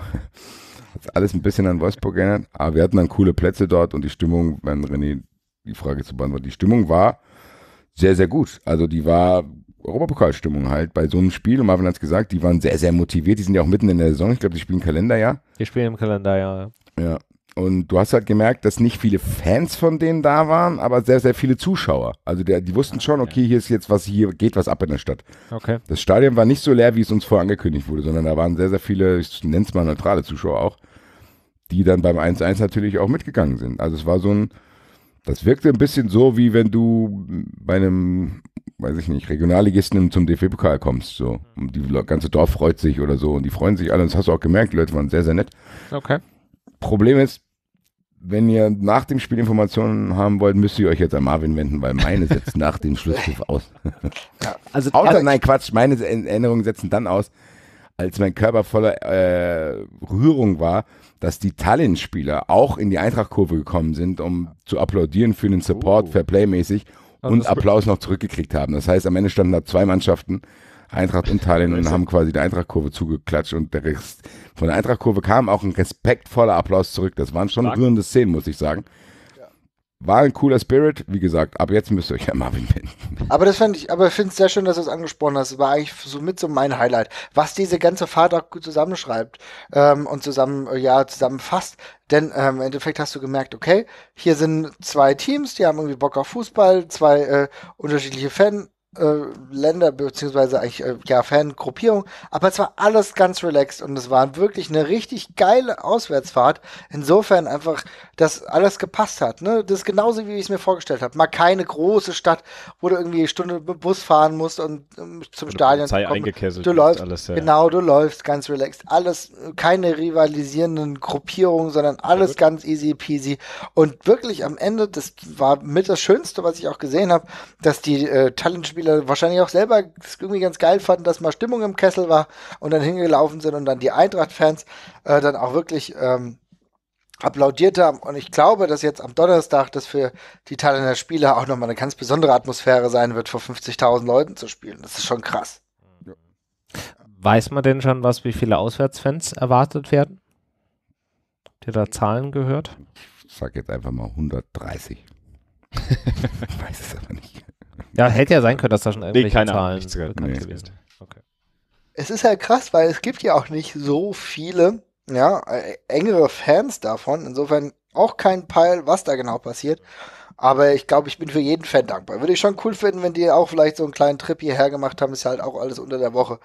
Hat alles ein bisschen an Wolfsburg erinnert, aber wir hatten dann coole Plätze dort und die Stimmung, wenn René die Frage zu beantworten, die Stimmung war sehr, sehr gut. Also die war Europapokalstimmung halt bei so einem Spiel. Und Marvin hat es gesagt, die waren sehr, sehr motiviert. Die sind ja auch mitten in der Saison. Ich glaube, die spielen Kalenderjahr. Die spielen im Kalenderjahr. Ja, und du hast halt gemerkt, dass nicht viele Fans von denen da waren, aber sehr, sehr viele Zuschauer. Also der, die wussten schon, okay, hier ist jetzt was, hier geht was ab in der Stadt. Okay. Das Stadion war nicht so leer, wie es uns vorher angekündigt wurde, sondern da waren sehr, sehr viele, ich nenne es mal neutrale Zuschauer auch, die dann beim 1-1 natürlich auch mitgegangen sind. Also es war so ein, das wirkte ein bisschen so, wie wenn du bei einem, weiß ich nicht, Regionalligisten zum DFB-Pokal kommst. So. Und die ganze Dorf freut sich oder so und die freuen sich alle. Und Das hast du auch gemerkt, die Leute waren sehr, sehr nett. Okay. Problem ist, wenn ihr nach dem Spiel Informationen haben wollt, müsst ihr euch jetzt an Marvin wenden, weil meine setzen nach dem Schlusspfiff aus. ja, also, Außer, also, nein, Quatsch, meine Erinnerungen setzen dann aus, als mein Körper voller äh, Rührung war, dass die Tallinn-Spieler auch in die Eintracht-Kurve gekommen sind, um zu applaudieren für den Support, oh. Fairplay-mäßig also und Applaus noch zurückgekriegt haben. Das heißt, am Ende standen da zwei Mannschaften, Eintracht und Tallinn, und haben quasi die Eintracht-Kurve zugeklatscht und der Rest von der Eintrachtkurve kam auch ein respektvoller Applaus zurück. Das waren schon Stark. rührende Szenen, muss ich sagen. War ein cooler Spirit, wie gesagt, ab jetzt müsst ihr euch ja Marvin binden. Aber das fand ich, aber finde es sehr schön, dass du es angesprochen hast. war eigentlich so mit so mein Highlight. Was diese ganze Fahrt auch gut zusammenschreibt ähm, und zusammen, äh, ja, zusammenfasst. Denn ähm, im Endeffekt hast du gemerkt, okay, hier sind zwei Teams, die haben irgendwie Bock auf Fußball, zwei äh, unterschiedliche Fan, äh, Länder, beziehungsweise eigentlich, äh, ja, Fangruppierung, aber es war alles ganz relaxed und es war wirklich eine richtig geile Auswärtsfahrt. Insofern einfach dass alles gepasst hat. Ne? Das ist genauso, wie ich es mir vorgestellt habe. Mal keine große Stadt, wo du irgendwie eine Stunde mit Bus fahren musst und um, ähm, zum Oder Stadion Polizei kommen. eingekesselt. Du läufst, alles, ja. genau, du läufst ganz relaxed. Alles, keine rivalisierenden Gruppierungen, sondern alles ja, ganz easy peasy. Und wirklich am Ende, das war mit das Schönste, was ich auch gesehen habe, dass die äh, Talentspieler wahrscheinlich auch selber irgendwie ganz geil fanden, dass mal Stimmung im Kessel war und dann hingelaufen sind und dann die Eintracht-Fans äh, dann auch wirklich ähm, applaudiert haben. Und ich glaube, dass jetzt am Donnerstag das für die Thailänder Spieler auch nochmal eine ganz besondere Atmosphäre sein wird, vor 50.000 Leuten zu spielen. Das ist schon krass. Weiß man denn schon was, wie viele Auswärtsfans erwartet werden? Habt da Zahlen gehört? Ich sag jetzt einfach mal 130. ich weiß es aber nicht. Ja, hätte ja sein können, dass da schon irgendwelche nee, keine Zahlen bekannt nee. gewesen okay. Es ist halt krass, weil es gibt ja auch nicht so viele ja, äh, engere Fans davon. Insofern auch kein Peil, was da genau passiert. Aber ich glaube, ich bin für jeden Fan dankbar. Würde ich schon cool finden, wenn die auch vielleicht so einen kleinen Trip hierher gemacht haben. Ist halt auch alles unter der Woche.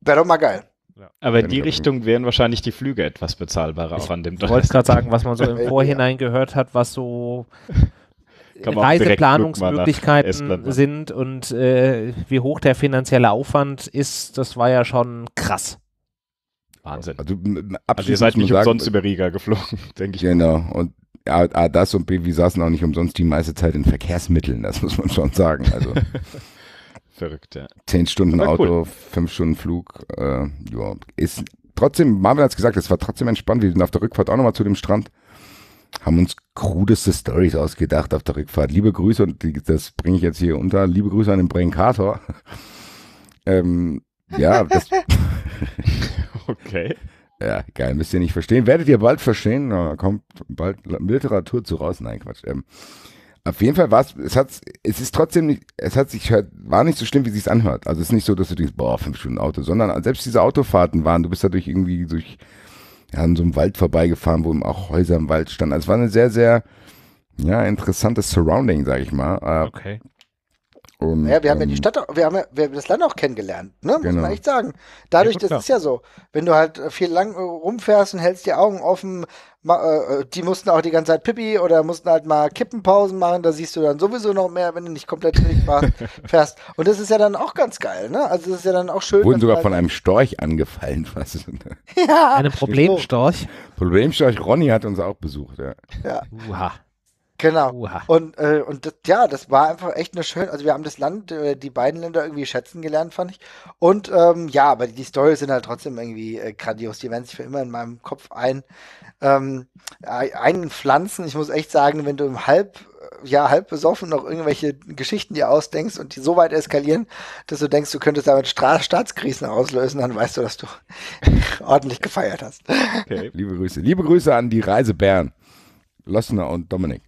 Wäre doch mal geil. Ja, aber in die Richtung wären wahrscheinlich die Flüge etwas bezahlbarer auch an dem Ich wollte gerade sagen, was man so im Vorhinein gehört hat, was so Reiseplanungsmöglichkeiten sind und äh, wie hoch der finanzielle Aufwand ist, das war ja schon krass. Wahnsinn. Also, also ihr seid nicht sagen, umsonst über Riga geflogen, denke ich. Genau. Und A, A, das und B, wir saßen auch nicht umsonst die meiste Zeit in Verkehrsmitteln, das muss man schon sagen. Also Verrückt, ja. Zehn Stunden Aber Auto, cool. fünf Stunden Flug, äh, ja, ist trotzdem, Marvin hat es gesagt, es war trotzdem entspannt. Wir sind auf der Rückfahrt auch nochmal zu dem Strand, haben uns krudeste Stories ausgedacht auf der Rückfahrt. Liebe Grüße, und das bringe ich jetzt hier unter, liebe Grüße an den Brenkator. ähm, ja, das... Okay. Ja, geil, müsst ihr nicht verstehen. Werdet ihr bald verstehen, kommt bald Literatur zu raus. Nein, Quatsch. Ähm, auf jeden Fall war es, es hat, es ist trotzdem nicht, es hat sich halt, war nicht so schlimm, wie sich es anhört. Also es ist nicht so, dass du denkst, boah, fünf Stunden Auto, sondern selbst diese Autofahrten waren, du bist dadurch irgendwie durch, ja, in so einem Wald vorbeigefahren, wo auch Häuser im Wald standen. Also es war eine sehr, sehr, ja, interessantes Surrounding, sag ich mal. Äh, okay. Und, ja, wir haben ähm, ja die ähm, Stadt, wir haben ja wir haben das Land auch kennengelernt, ne? Genau. Muss man genau. echt sagen. Dadurch, ja, gut, das ist ja so, wenn du halt äh, viel lang äh, rumfährst und hältst die Augen offen, ma, äh, äh, die mussten auch die ganze Zeit Pipi oder mussten halt mal Kippenpausen machen, da siehst du dann sowieso noch mehr, wenn du nicht komplett fährst. Und das ist ja dann auch ganz geil, ne? Also das ist ja dann auch schön. Wurden sogar halt von einem Storch angefallen, fast. Ja. Eine Problemstorch. Problemstorch, Ronny hat uns auch besucht, ja. Ja. Uha. Genau. Uha. Und, äh, und das, ja, das war einfach echt eine schöne, also wir haben das Land, äh, die beiden Länder irgendwie schätzen gelernt, fand ich. Und ähm, ja, aber die, die Storys sind halt trotzdem irgendwie äh, grandios, die werden sich für immer in meinem Kopf ein, ähm, einpflanzen. Ich muss echt sagen, wenn du im Halb, äh, ja, halb besoffen noch irgendwelche Geschichten dir ausdenkst und die so weit eskalieren, dass du denkst, du könntest damit Stra Staatskrisen auslösen, dann weißt du, dass du ordentlich gefeiert hast. Okay. Liebe Grüße. Liebe Grüße an die Reise Bern. Lossner und Dominik.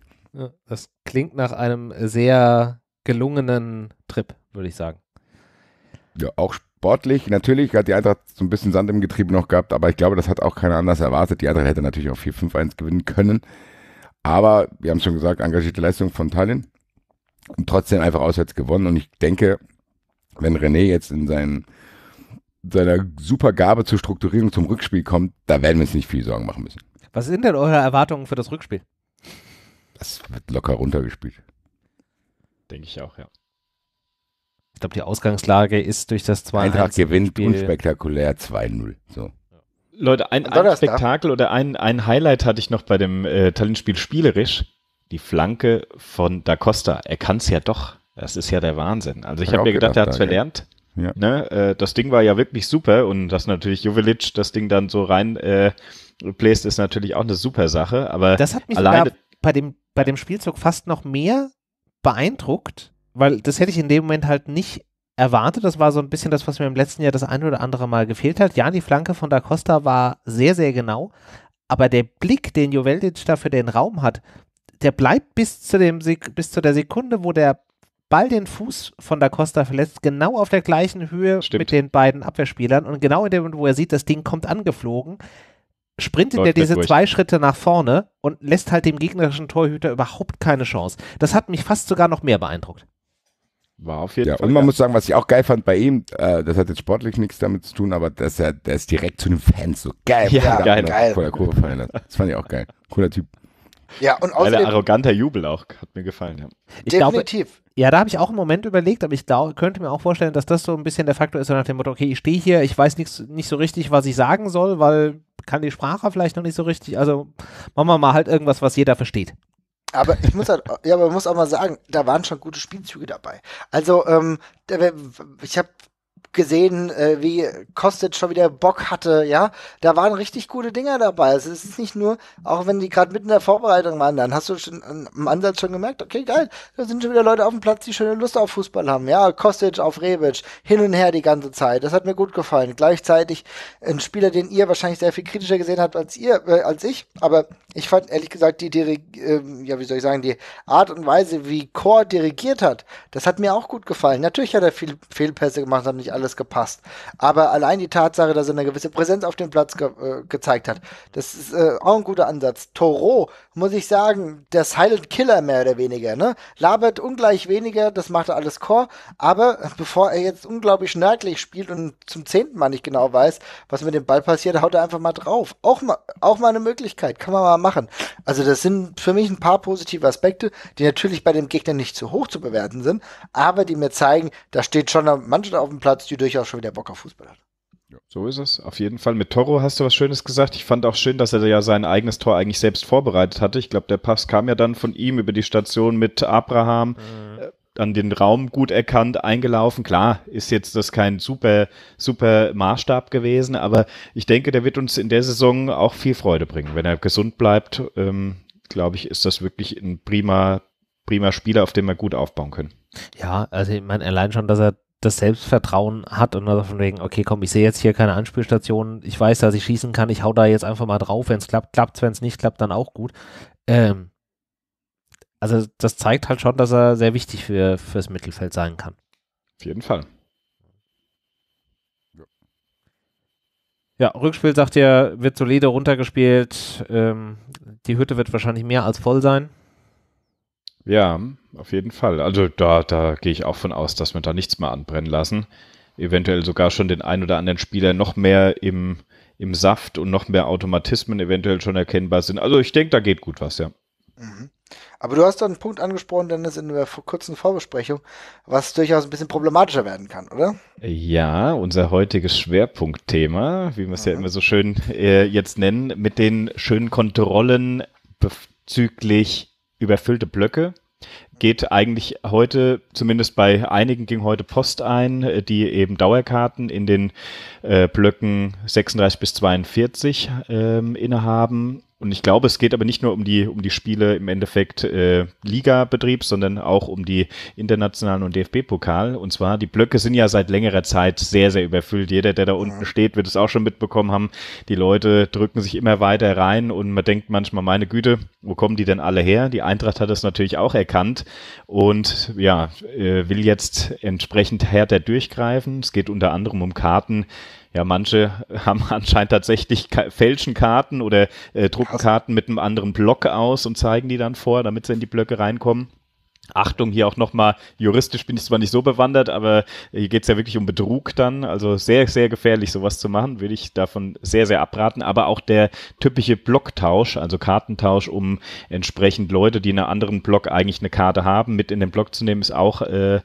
Das klingt nach einem sehr gelungenen Trip, würde ich sagen. Ja, auch sportlich. Natürlich hat die Eintracht so ein bisschen Sand im Getriebe noch gehabt, aber ich glaube, das hat auch keiner anders erwartet. Die Eintracht hätte natürlich auch 4-5-1 gewinnen können. Aber wir haben schon gesagt, engagierte Leistung von Tallinn und trotzdem einfach auswärts gewonnen. Und ich denke, wenn René jetzt in seinen, seiner super Gabe zur Strukturierung zum Rückspiel kommt, da werden wir uns nicht viel Sorgen machen müssen. Was sind denn eure Erwartungen für das Rückspiel? Das wird locker runtergespielt. Denke ich auch, ja. Ich glaube, die Ausgangslage ist durch das 2 Eintracht gewinnt Spiel unspektakulär 2-0. So. Leute, ein, ein Spektakel oder ein, ein Highlight hatte ich noch bei dem äh, Talentspiel spielerisch. Die Flanke von Da Costa. Er kann es ja doch. Das ist ja der Wahnsinn. Also ich habe mir gedacht, gedacht, er hat es verlernt. Ja. Ne? Äh, das Ding war ja wirklich super und dass natürlich Jovelic das Ding dann so rein äh, bläst, ist natürlich auch eine super Sache. Aber das hat mich alleine bei dem, bei dem Spielzug fast noch mehr beeindruckt, weil das hätte ich in dem Moment halt nicht erwartet. Das war so ein bisschen das, was mir im letzten Jahr das ein oder andere Mal gefehlt hat. Ja, die Flanke von Da Costa war sehr, sehr genau, aber der Blick, den Joveldic da für den Raum hat, der bleibt bis zu, dem, bis zu der Sekunde, wo der Ball den Fuß von Da Costa verletzt, genau auf der gleichen Höhe Stimmt. mit den beiden Abwehrspielern und genau in dem Moment, wo er sieht, das Ding kommt angeflogen, sprintet er diese durch. zwei Schritte nach vorne und lässt halt dem gegnerischen Torhüter überhaupt keine Chance. Das hat mich fast sogar noch mehr beeindruckt. War auf jeden ja, Fall. Und man ja. muss sagen, was ich auch geil fand bei ihm, äh, das hat jetzt sportlich nichts damit zu tun, aber dass er, der ist direkt zu den Fans so geil, ja, geil, ne? geil. vor der Kurve fallen hat. Das fand ich auch geil. Cooler Typ. Ja, und außerdem. Ein arroganter Jubel auch, hat mir gefallen. Ja. Ich Definitiv. Glaube, ja, da habe ich auch einen Moment überlegt, aber ich glaub, könnte mir auch vorstellen, dass das so ein bisschen der Faktor ist, so nach dem Motto, okay, ich stehe hier, ich weiß nichts, nicht so richtig, was ich sagen soll, weil kann die Sprache vielleicht noch nicht so richtig. Also machen wir mal halt irgendwas, was jeder versteht. Aber ich muss halt, ja, aber man muss auch mal sagen, da waren schon gute Spielzüge dabei. Also, ähm, ich habe gesehen, äh, wie Kostic schon wieder Bock hatte, ja, da waren richtig gute Dinger dabei. Also es ist nicht nur, auch wenn die gerade mitten in der Vorbereitung waren, dann hast du schon im Ansatz schon gemerkt, okay, geil, da sind schon wieder Leute auf dem Platz, die schöne Lust auf Fußball haben. Ja, Kostic auf Rebic, hin und her die ganze Zeit. Das hat mir gut gefallen. Gleichzeitig ein Spieler, den ihr wahrscheinlich sehr viel kritischer gesehen habt als ihr, äh, als ich, aber ich fand ehrlich gesagt die, die äh, ja, wie soll ich sagen, die Art und Weise, wie Chor dirigiert hat, das hat mir auch gut gefallen. Natürlich hat er viel Fehlpässe gemacht, haben nicht alle alles gepasst. Aber allein die Tatsache, dass er eine gewisse Präsenz auf dem Platz ge äh, gezeigt hat, das ist äh, auch ein guter Ansatz. Toro, muss ich sagen, der Silent Killer mehr oder weniger, ne? Labert ungleich weniger, das macht er alles Core, aber bevor er jetzt unglaublich schnörkelig spielt und zum zehnten Mal nicht genau weiß, was mit dem Ball passiert, haut er einfach mal drauf. Auch mal, auch mal eine Möglichkeit, kann man mal machen. Also das sind für mich ein paar positive Aspekte, die natürlich bei dem Gegner nicht zu hoch zu bewerten sind, aber die mir zeigen, da steht schon manchmal auf dem Platz, Basti durchaus schon wieder Bock auf Fußball hat. Ja, so ist es. Auf jeden Fall. Mit Toro hast du was Schönes gesagt. Ich fand auch schön, dass er ja sein eigenes Tor eigentlich selbst vorbereitet hatte. Ich glaube, der Pass kam ja dann von ihm über die Station mit Abraham. Mhm. Äh, an den Raum gut erkannt, eingelaufen. Klar, ist jetzt das kein super, super Maßstab gewesen, aber ich denke, der wird uns in der Saison auch viel Freude bringen. Wenn er gesund bleibt, ähm, glaube ich, ist das wirklich ein prima, prima Spieler, auf dem wir gut aufbauen können. Ja, also ich meine, allein schon, dass er das Selbstvertrauen hat und also von wegen, okay, komm, ich sehe jetzt hier keine Anspielstationen, ich weiß, dass ich schießen kann, ich hau da jetzt einfach mal drauf, wenn es klappt, klappt wenn es nicht klappt, dann auch gut. Ähm, also das zeigt halt schon, dass er sehr wichtig für fürs Mittelfeld sein kann. Auf jeden Fall. Ja, Rückspiel sagt ihr, wird solide runtergespielt. Ähm, die Hütte wird wahrscheinlich mehr als voll sein. Ja, auf jeden Fall. Also da, da gehe ich auch von aus, dass wir da nichts mehr anbrennen lassen. Eventuell sogar schon den ein oder anderen Spieler noch mehr im, im Saft und noch mehr Automatismen eventuell schon erkennbar sind. Also ich denke, da geht gut was, ja. Mhm. Aber du hast da einen Punkt angesprochen, Dennis, in der kurzen Vorbesprechung, was durchaus ein bisschen problematischer werden kann, oder? Ja, unser heutiges Schwerpunktthema, wie wir es mhm. ja immer so schön äh, jetzt nennen, mit den schönen Kontrollen bezüglich überfüllte Blöcke geht eigentlich heute, zumindest bei einigen ging heute Post ein, äh, die eben Dauerkarten in den äh, Blöcken 36 bis 42 ähm, innehaben und ich glaube, es geht aber nicht nur um die, um die Spiele im Endeffekt äh, Liga-Betrieb, sondern auch um die internationalen und DFB-Pokal. Und zwar, die Blöcke sind ja seit längerer Zeit sehr, sehr überfüllt. Jeder, der da unten steht, wird es auch schon mitbekommen haben. Die Leute drücken sich immer weiter rein und man denkt manchmal, meine Güte, wo kommen die denn alle her? Die Eintracht hat das natürlich auch erkannt und ja, äh, will jetzt entsprechend härter durchgreifen. Es geht unter anderem um Karten ja, manche haben anscheinend tatsächlich fälschen Karten oder äh, drucken Karten mit einem anderen Block aus und zeigen die dann vor, damit sie in die Blöcke reinkommen. Achtung, hier auch nochmal, juristisch bin ich zwar nicht so bewandert, aber hier geht es ja wirklich um Betrug dann. Also sehr, sehr gefährlich, sowas zu machen, würde ich davon sehr, sehr abraten. Aber auch der typische Blocktausch, also Kartentausch, um entsprechend Leute, die in einem anderen Block eigentlich eine Karte haben, mit in den Block zu nehmen, ist auch äh,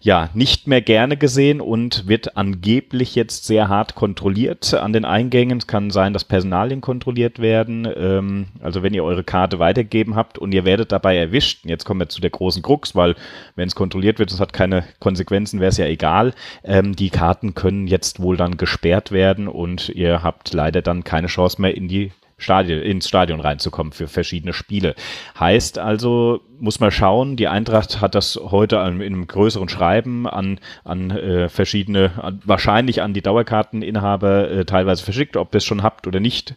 ja nicht mehr gerne gesehen und wird angeblich jetzt sehr hart kontrolliert an den Eingängen. Es kann sein, dass Personalien kontrolliert werden. Ähm, also wenn ihr eure Karte weitergegeben habt und ihr werdet dabei erwischt, jetzt kommen wir zu der großen Gruppe, Krux, weil wenn es kontrolliert wird, es hat keine Konsequenzen, wäre es ja egal. Ähm, die Karten können jetzt wohl dann gesperrt werden und ihr habt leider dann keine Chance mehr in die Stadion, ins Stadion reinzukommen für verschiedene Spiele. Heißt also, muss man schauen, die Eintracht hat das heute in einem größeren Schreiben an, an äh, verschiedene, an, wahrscheinlich an die Dauerkarteninhaber äh, teilweise verschickt, ob ihr es schon habt oder nicht,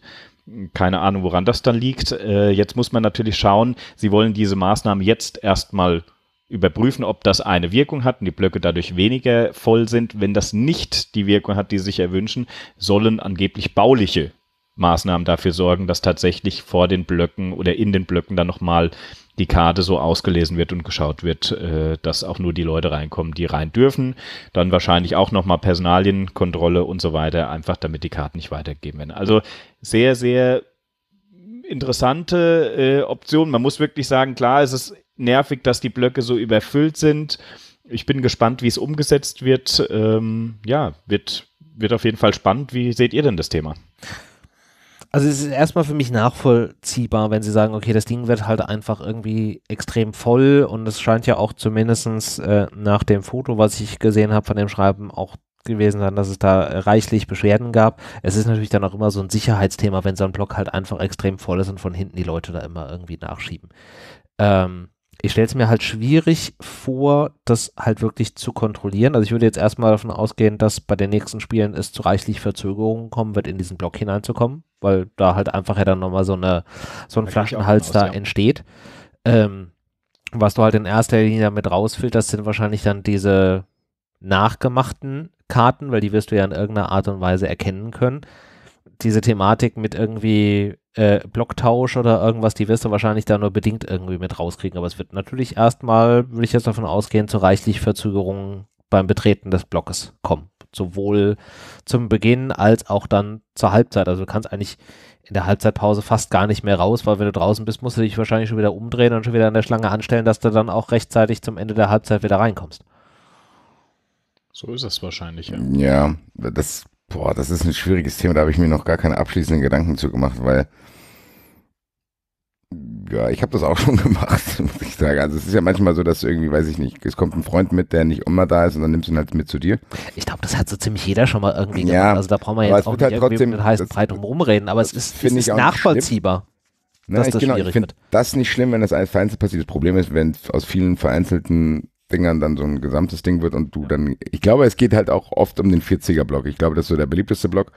keine Ahnung, woran das dann liegt. Äh, jetzt muss man natürlich schauen, sie wollen diese Maßnahmen jetzt erstmal überprüfen, ob das eine Wirkung hat und die Blöcke dadurch weniger voll sind. Wenn das nicht die Wirkung hat, die sie sich erwünschen, sollen angeblich bauliche Maßnahmen dafür sorgen, dass tatsächlich vor den Blöcken oder in den Blöcken dann nochmal die Karte so ausgelesen wird und geschaut wird, äh, dass auch nur die Leute reinkommen, die rein dürfen. Dann wahrscheinlich auch nochmal Personalienkontrolle und so weiter, einfach damit die Karten nicht weitergegeben werden. Also sehr, sehr interessante äh, Option. Man muss wirklich sagen, klar, es ist nervig, dass die Blöcke so überfüllt sind. Ich bin gespannt, wie es umgesetzt wird. Ähm, ja, wird, wird auf jeden Fall spannend. Wie seht ihr denn das Thema? also es ist erstmal für mich nachvollziehbar, wenn sie sagen, okay, das Ding wird halt einfach irgendwie extrem voll und es scheint ja auch zumindest äh, nach dem Foto, was ich gesehen habe von dem Schreiben, auch gewesen sein, dass es da reichlich Beschwerden gab. Es ist natürlich dann auch immer so ein Sicherheitsthema, wenn so ein Block halt einfach extrem voll ist und von hinten die Leute da immer irgendwie nachschieben. Ähm, ich stelle es mir halt schwierig vor, das halt wirklich zu kontrollieren. Also ich würde jetzt erstmal davon ausgehen, dass bei den nächsten Spielen es zu reichlich Verzögerungen kommen wird, in diesen Block hineinzukommen, weil da halt einfach ja dann nochmal so, eine, so ein da Flaschenhals da aus, ja. entsteht. Ähm, was du halt in erster Linie damit rausfilterst, sind wahrscheinlich dann diese nachgemachten Karten, weil die wirst du ja in irgendeiner Art und Weise erkennen können diese Thematik mit irgendwie äh, Blocktausch oder irgendwas, die wirst du wahrscheinlich da nur bedingt irgendwie mit rauskriegen. Aber es wird natürlich erstmal, würde ich jetzt davon ausgehen, zu reichlich Verzögerungen beim Betreten des Blockes kommen. Sowohl zum Beginn als auch dann zur Halbzeit. Also du kannst eigentlich in der Halbzeitpause fast gar nicht mehr raus, weil wenn du draußen bist, musst du dich wahrscheinlich schon wieder umdrehen und schon wieder an der Schlange anstellen, dass du dann auch rechtzeitig zum Ende der Halbzeit wieder reinkommst. So ist es wahrscheinlich, ja. Ja, das Boah, das ist ein schwieriges Thema, da habe ich mir noch gar keine abschließenden Gedanken zu gemacht, weil ja, ich habe das auch schon gemacht, muss ich sagen. Also es ist ja manchmal so, dass irgendwie, weiß ich nicht, es kommt ein Freund mit, der nicht immer da ist und dann nimmst du ihn halt mit zu dir. Ich glaube, das hat so ziemlich jeder schon mal irgendwie gemacht. Ja, also da brauchen wir jetzt auch nicht halt trotzdem, mit heißen Breit rumreden, aber es ist, es ist nachvollziehbar. Na, dass ich, das genau, ich finde das nicht schlimm, wenn das als vereinzelt passiert. Das Problem ist, wenn aus vielen vereinzelten Dingern dann so ein gesamtes Ding wird und du dann, ich glaube, es geht halt auch oft um den 40er-Block. Ich glaube, das ist so der beliebteste Block,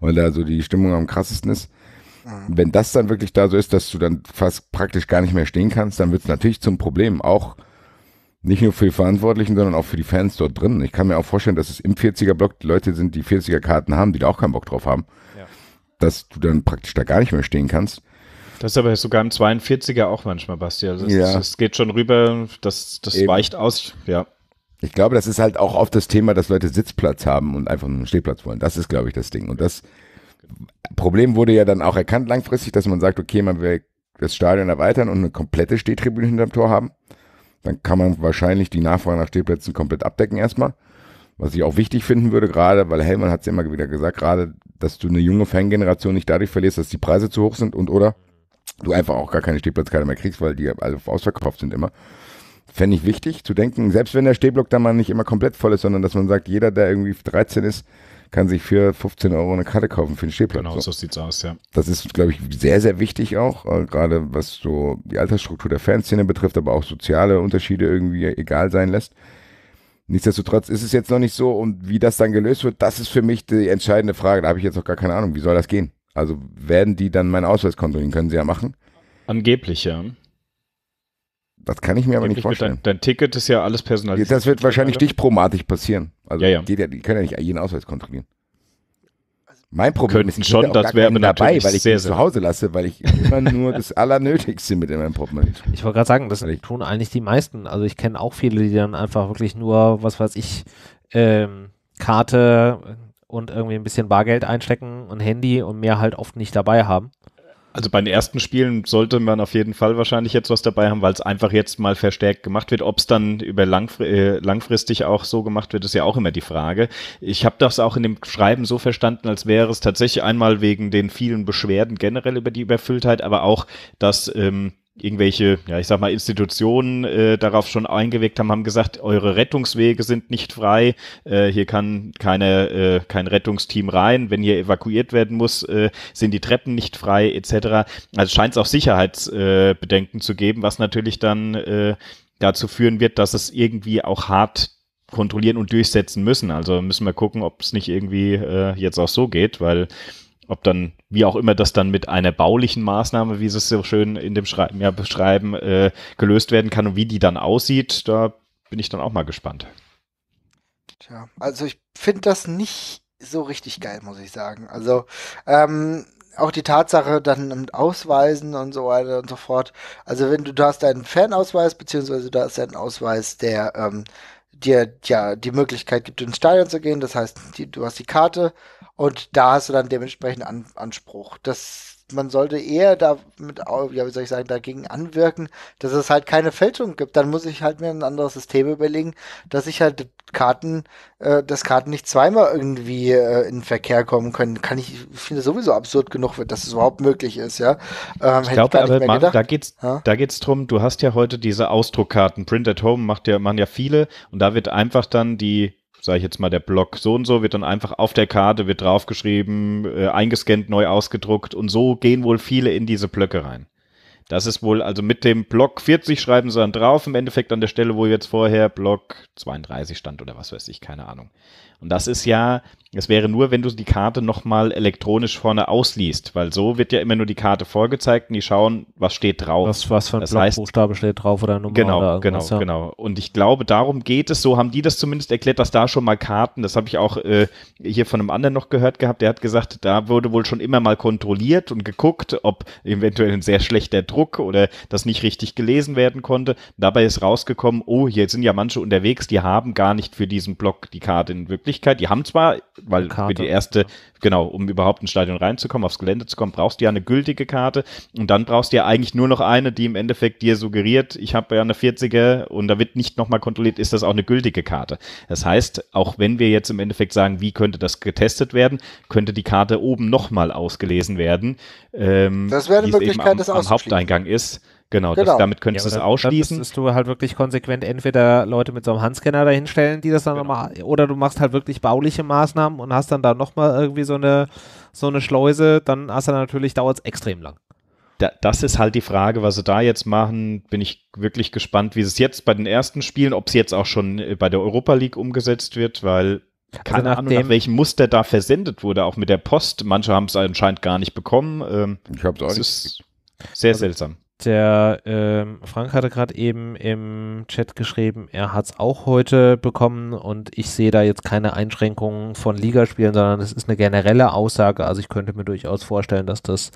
weil da so die Stimmung am krassesten ist. Mhm. Wenn das dann wirklich da so ist, dass du dann fast praktisch gar nicht mehr stehen kannst, dann wird es natürlich zum Problem. Auch nicht nur für die Verantwortlichen, sondern auch für die Fans dort drin. Ich kann mir auch vorstellen, dass es im 40er-Block Leute sind, die 40er-Karten haben, die da auch keinen Bock drauf haben. Ja. Dass du dann praktisch da gar nicht mehr stehen kannst. Das ist aber sogar im 42er auch manchmal, Basti. Also ja. das, geht schon rüber, das, das weicht aus, ja. Ich glaube, das ist halt auch oft das Thema, dass Leute Sitzplatz haben und einfach einen Stehplatz wollen. Das ist, glaube ich, das Ding. Und das Problem wurde ja dann auch erkannt langfristig, dass man sagt, okay, man will das Stadion erweitern und eine komplette Stehtribüne hinterm Tor haben. Dann kann man wahrscheinlich die Nachfrage nach Stehplätzen komplett abdecken erstmal. Was ich auch wichtig finden würde, gerade, weil Hellmann hat es ja immer wieder gesagt, gerade, dass du eine junge Fangeneration nicht dadurch verlierst, dass die Preise zu hoch sind und oder du einfach auch gar keine Stehplatzkarte mehr kriegst, weil die also ausverkauft sind immer. Fände ich wichtig zu denken, selbst wenn der Stehblock dann mal nicht immer komplett voll ist, sondern dass man sagt, jeder, der irgendwie 13 ist, kann sich für 15 Euro eine Karte kaufen für den Stehplatz. Genau, so, so sieht's aus, ja. Das ist, glaube ich, sehr, sehr wichtig auch, äh, gerade was so die Altersstruktur der Fanszene betrifft, aber auch soziale Unterschiede irgendwie egal sein lässt. Nichtsdestotrotz ist es jetzt noch nicht so und wie das dann gelöst wird, das ist für mich die entscheidende Frage. Da habe ich jetzt auch gar keine Ahnung, wie soll das gehen? Also werden die dann meinen Ausweis kontrollieren? Können sie ja machen. Angeblich, ja. Das kann ich mir Angeblich aber nicht vorstellen. Dein, dein, Ticket ist ja alles personalisiert. Das wird wahrscheinlich stichpromartig passieren. Also ja, ja. Geht ja, die können ja nicht jeden Ausweis kontrollieren. Mein Problem Könnten ist, ich schon, das wäre dabei, weil ich sehr, sehr zu Hause lasse, weil ich immer nur das Allernötigste mit in meinem Portemonnaie tue. Ich wollte gerade sagen, das tun eigentlich die meisten. Also ich kenne auch viele, die dann einfach wirklich nur, was weiß ich, ähm, Karte, und irgendwie ein bisschen Bargeld einstecken und Handy und mehr halt oft nicht dabei haben. Also bei den ersten Spielen sollte man auf jeden Fall wahrscheinlich jetzt was dabei haben, weil es einfach jetzt mal verstärkt gemacht wird. Ob es dann über langfri äh, langfristig auch so gemacht wird, ist ja auch immer die Frage. Ich habe das auch in dem Schreiben so verstanden, als wäre es tatsächlich einmal wegen den vielen Beschwerden generell über die Überfülltheit, aber auch, dass ähm, irgendwelche, ja, ich sag mal, Institutionen äh, darauf schon eingewirkt haben, haben gesagt, eure Rettungswege sind nicht frei, äh, hier kann keine, äh, kein Rettungsteam rein, wenn hier evakuiert werden muss, äh, sind die Treppen nicht frei, etc. Also scheint es auch Sicherheitsbedenken äh, zu geben, was natürlich dann äh, dazu führen wird, dass es irgendwie auch hart kontrollieren und durchsetzen müssen. Also müssen wir gucken, ob es nicht irgendwie äh, jetzt auch so geht, weil ob dann, wie auch immer das dann mit einer baulichen Maßnahme, wie sie es so schön in dem Schreiben ja beschreiben, äh, gelöst werden kann und wie die dann aussieht, da bin ich dann auch mal gespannt. Tja, also ich finde das nicht so richtig geil, muss ich sagen. Also, ähm, auch die Tatsache dann mit Ausweisen und so weiter und so fort. Also wenn du da hast deinen Fanausweis, beziehungsweise da ist ein Ausweis, der ähm, dir ja die Möglichkeit gibt, ins Stadion zu gehen. Das heißt, die, du hast die Karte, und da hast du dann dementsprechend An Anspruch. Das, man sollte eher damit, ja, wie soll ich sagen, dagegen anwirken, dass es halt keine Fälschung gibt. Dann muss ich halt mir ein anderes System überlegen, dass ich halt Karten, äh, dass Karten nicht zweimal irgendwie äh, in den Verkehr kommen können. Kann ich, ich finde sowieso absurd genug, dass es überhaupt möglich ist, ja. Ähm, ich glaube, aber Mann, da geht's, ja? da geht's drum, du hast ja heute diese Ausdruckkarten. Print at Home macht ja, machen ja viele und da wird einfach dann die sage ich jetzt mal, der Block so und so wird dann einfach auf der Karte, wird draufgeschrieben, äh, eingescannt, neu ausgedruckt und so gehen wohl viele in diese Blöcke rein. Das ist wohl, also mit dem Block 40 schreiben sie dann drauf, im Endeffekt an der Stelle, wo jetzt vorher Block 32 stand oder was weiß ich, keine Ahnung. Und das ist ja, es wäre nur, wenn du die Karte nochmal elektronisch vorne ausliest, weil so wird ja immer nur die Karte vorgezeigt und die schauen, was steht drauf. Was, was für ein das heißt, Buchstabe steht drauf oder Nummer genau, oder Genau, ja. genau. Und ich glaube, darum geht es. So haben die das zumindest erklärt, dass da schon mal Karten, das habe ich auch äh, hier von einem anderen noch gehört gehabt, der hat gesagt, da wurde wohl schon immer mal kontrolliert und geguckt, ob eventuell ein sehr schlechter Druck oder das nicht richtig gelesen werden konnte. Dabei ist rausgekommen, oh, hier sind ja manche unterwegs, die haben gar nicht für diesen Block die Karte in Wirklichkeit Möglichkeit, die haben zwar, weil Karte, die erste, ja. genau, um überhaupt ins Stadion reinzukommen, aufs Gelände zu kommen, brauchst du ja eine gültige Karte und dann brauchst du ja eigentlich nur noch eine, die im Endeffekt dir suggeriert, ich habe ja eine 40er und da wird nicht nochmal kontrolliert, ist das auch eine gültige Karte. Das heißt, auch wenn wir jetzt im Endeffekt sagen, wie könnte das getestet werden, könnte die Karte oben nochmal ausgelesen werden. Ähm, das wäre eine Möglichkeit, am, das am Haupteingang ist. Genau, genau. Das, genau. damit könntest ja, du es ausschließen. Dann müsstest du halt wirklich konsequent entweder Leute mit so einem Handscanner dahinstellen, die das dann genau. nochmal, oder du machst halt wirklich bauliche Maßnahmen und hast dann da nochmal irgendwie so eine, so eine Schleuse, dann hast du natürlich, dauert es extrem lang. Da, das ist halt die Frage, was sie da jetzt machen. Bin ich wirklich gespannt, wie es jetzt bei den ersten Spielen, ob es jetzt auch schon äh, bei der Europa League umgesetzt wird, weil also keine also Ahnung, nach welchem Muster da versendet wurde, auch mit der Post. Manche haben es anscheinend gar nicht bekommen. Ähm, ich habe es auch nicht. Sehr also, seltsam der ähm, Frank hatte gerade eben im Chat geschrieben, er hat es auch heute bekommen und ich sehe da jetzt keine Einschränkungen von Ligaspielen, sondern es ist eine generelle Aussage. Also ich könnte mir durchaus vorstellen, dass das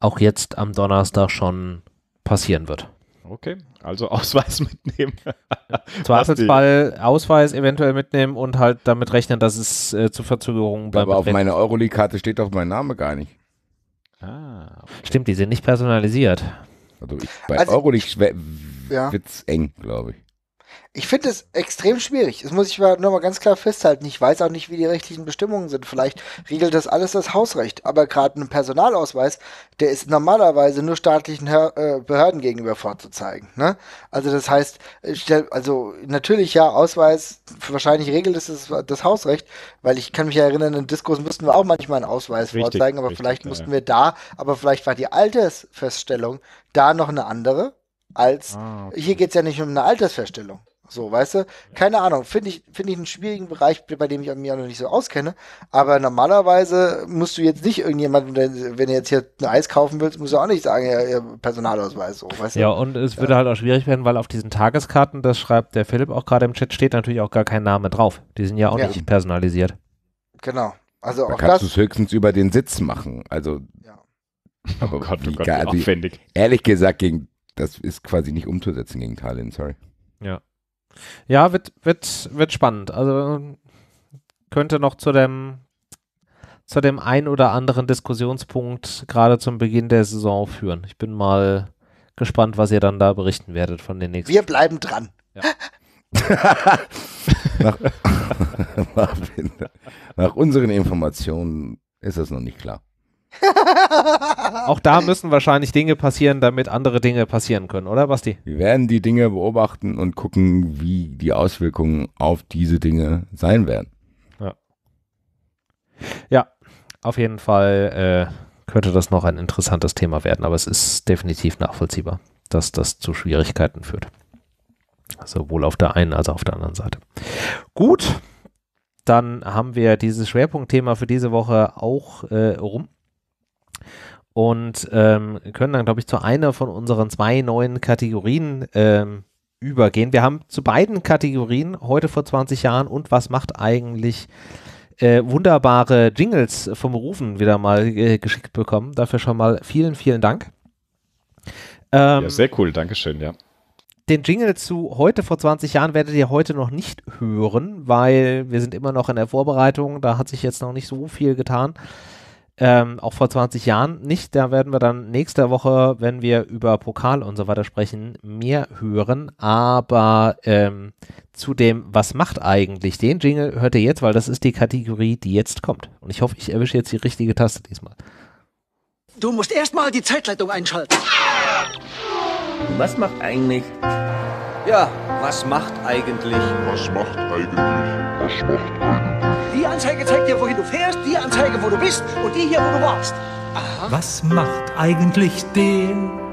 auch jetzt am Donnerstag schon passieren wird. Okay, also Ausweis mitnehmen. Zweifelsfall Ausweis eventuell mitnehmen und halt damit rechnen, dass es äh, zu Verzögerungen bleibt. Aber auf meiner Euroleague-Karte steht doch mein Name gar nicht. Ah, okay. Stimmt, die sind nicht personalisiert. Also ich, bei also Euroleague wird es eng, glaube ich. Ich finde es extrem schwierig. Das muss ich mal, nur mal ganz klar festhalten. Ich weiß auch nicht, wie die rechtlichen Bestimmungen sind. Vielleicht regelt das alles das Hausrecht. Aber gerade ein Personalausweis, der ist normalerweise nur staatlichen Her äh, Behörden gegenüber vorzuzeigen. Ne? Also das heißt, also natürlich ja, Ausweis, wahrscheinlich regelt es das, das, Hausrecht, weil ich kann mich erinnern, in Diskurs mussten wir auch manchmal einen Ausweis richtig, vorzeigen, aber richtig, vielleicht ja, mussten wir da, aber vielleicht war die Altersfeststellung da noch eine andere als ah, okay. hier geht es ja nicht um eine Altersfeststellung. So, weißt du? Keine Ahnung. Finde ich, finde ich einen schwierigen Bereich, bei dem ich mich auch noch nicht so auskenne. Aber normalerweise musst du jetzt nicht irgendjemand, wenn du jetzt hier ein Eis kaufen willst, musst du auch nicht sagen, ja, Personalausweis, so, weißt du? Ja, und es ja. würde halt auch schwierig werden, weil auf diesen Tageskarten, das schreibt der Philipp auch gerade im Chat, steht natürlich auch gar kein Name drauf. Die sind ja auch ja. nicht personalisiert. Genau. Also da auch kannst du es höchstens über den Sitz machen. Also, ja. aber oh Gott, oh Gott, gar, also, ehrlich gesagt, gegen, das ist quasi nicht umzusetzen gegen Tallinn, sorry. Ja. Ja, wird, wird, wird spannend. Also könnte noch zu dem, zu dem ein oder anderen Diskussionspunkt gerade zum Beginn der Saison führen. Ich bin mal gespannt, was ihr dann da berichten werdet von den nächsten. Wir bleiben dran. Ja. nach, nach, unseren Informationen ist das noch nicht klar. Auch da müssen wahrscheinlich Dinge passieren, damit andere Dinge passieren können, oder Basti? Wir werden die Dinge beobachten und gucken, wie die Auswirkungen auf diese Dinge sein werden. Ja, ja auf jeden Fall äh, könnte das noch ein interessantes Thema werden, aber es ist definitiv nachvollziehbar, dass das zu Schwierigkeiten führt. Sowohl auf der einen als auch auf der anderen Seite. Gut, dann haben wir dieses Schwerpunktthema für diese Woche auch äh, rum und ähm, können dann, glaube ich, zu einer von unseren zwei neuen Kategorien ähm, übergehen. Wir haben zu beiden Kategorien heute vor 20 Jahren und was macht eigentlich äh, wunderbare Jingles vom Rufen wieder mal äh, geschickt bekommen. Dafür schon mal vielen, vielen Dank. Ähm, ja, sehr cool, Dankeschön, ja. Den Jingle zu heute vor 20 Jahren werdet ihr heute noch nicht hören, weil wir sind immer noch in der Vorbereitung. Da hat sich jetzt noch nicht so viel getan. Ähm, auch vor 20 Jahren nicht. Da werden wir dann nächste Woche, wenn wir über Pokal und so weiter sprechen, mehr hören. Aber ähm, zu dem, was macht eigentlich den Jingle, hört ihr jetzt, weil das ist die Kategorie, die jetzt kommt. Und ich hoffe, ich erwische jetzt die richtige Taste diesmal. Du musst erstmal die Zeitleitung einschalten. Was macht eigentlich? Ja, was macht eigentlich? Was macht eigentlich? Was macht eigentlich? Anzeige zeigt dir, wohin du fährst, die Anzeige, wo du bist und die hier, wo du warst. Aha. Was macht eigentlich der?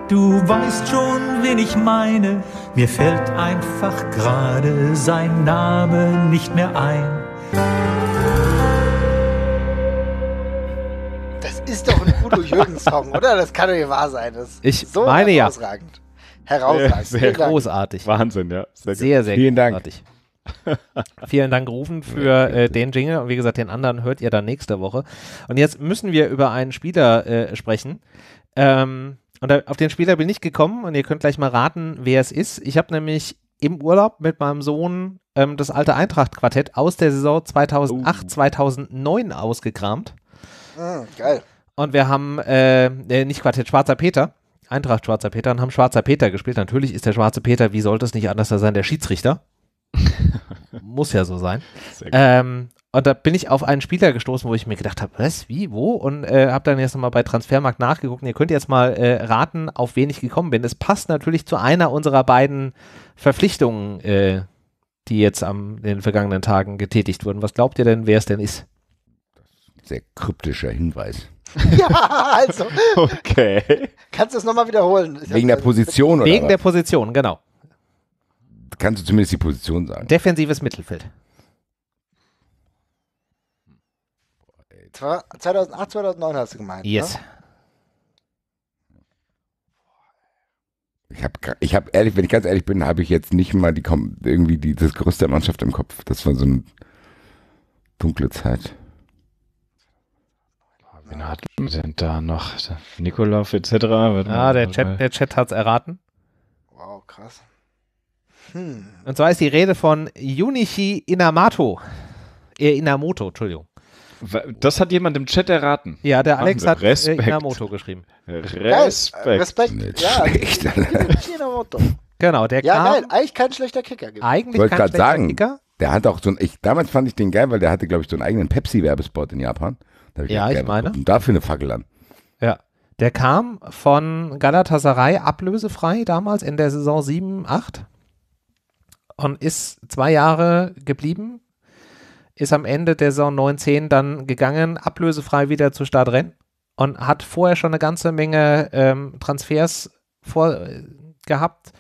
Du weißt schon, wen ich meine. Mir fällt einfach gerade sein Name nicht mehr ein. Das ist doch ein Udo Jürgens-Song, oder? Das kann doch nicht wahr sein. Das ist ich so meine herausragend. Ja. Herausragend. Sehr, sehr großartig. Wahnsinn, ja. Sehr, sehr, sehr, sehr großartig. Dank. Vielen Dank, Rufen, für äh, den Jingle. Und wie gesagt, den anderen hört ihr dann nächste Woche. Und jetzt müssen wir über einen Spieler äh, sprechen. Ähm, und da, auf den Spieler bin ich gekommen und ihr könnt gleich mal raten, wer es ist. Ich habe nämlich im Urlaub mit meinem Sohn ähm, das alte Eintracht-Quartett aus der Saison 2008, uh. 2009 ausgekramt. Mm, geil. Und wir haben, äh, äh, nicht Quartett, Schwarzer Peter. Eintracht Schwarzer Peter und haben Schwarzer Peter gespielt. Natürlich ist der Schwarze Peter, wie sollte es nicht anders sein, der Schiedsrichter. Muss ja so sein. Ähm, und da bin ich auf einen Spieler gestoßen, wo ich mir gedacht habe, was, wie, wo? Und äh, habe dann jetzt nochmal bei Transfermarkt nachgeguckt. Und ihr könnt jetzt mal äh, raten, auf wen ich gekommen bin. Es passt natürlich zu einer unserer beiden Verpflichtungen, äh, die jetzt am, in den vergangenen Tagen getätigt wurden. Was glaubt ihr denn, wer es denn ist? Sehr kryptischer Hinweis. ja, also. Okay. Kannst du es nochmal wiederholen? Wegen der Position, oder? Wegen der Position, genau kannst du zumindest die Position sagen. Defensives Mittelfeld. 2008, 2009 hast du gemeint. Yes. Ne? Ich habe, ich hab ehrlich, wenn ich ganz ehrlich bin, habe ich jetzt nicht mal die irgendwie die, das Gerüst der Mannschaft im Kopf. Das war so eine dunkle Zeit. Wen hatten denn da noch? Nikolov etc. Ah, der Chat, der Chat hat es erraten. Wow, krass. Hm. Und zwar ist die Rede von Junichi Inamato. Äh, Inamoto, Entschuldigung. Das hat jemand im Chat erraten. Ja, der Alex hat äh, Respekt. Inamoto geschrieben. Respekt. Geil, äh, Respekt. Nicht ja, also schlecht. Inamoto. Genau, der Ja, kam, geil. Eigentlich kein schlechter Kicker. Gibt. Eigentlich Wollte kein schlechter sagen, Kicker. Der hat auch so ein, ich, damals fand ich den geil, weil der hatte, glaube ich, so einen eigenen Pepsi-Werbespot in Japan. Ich ja, ich meine. Und dafür eine Fackel an. Ja. Der kam von Galatasaray ablösefrei damals in der Saison 7, 8 und ist zwei Jahre geblieben, ist am Ende der Saison 19 dann gegangen, ablösefrei wieder zu Startrennen und hat vorher schon eine ganze Menge ähm, Transfers vor, äh, gehabt,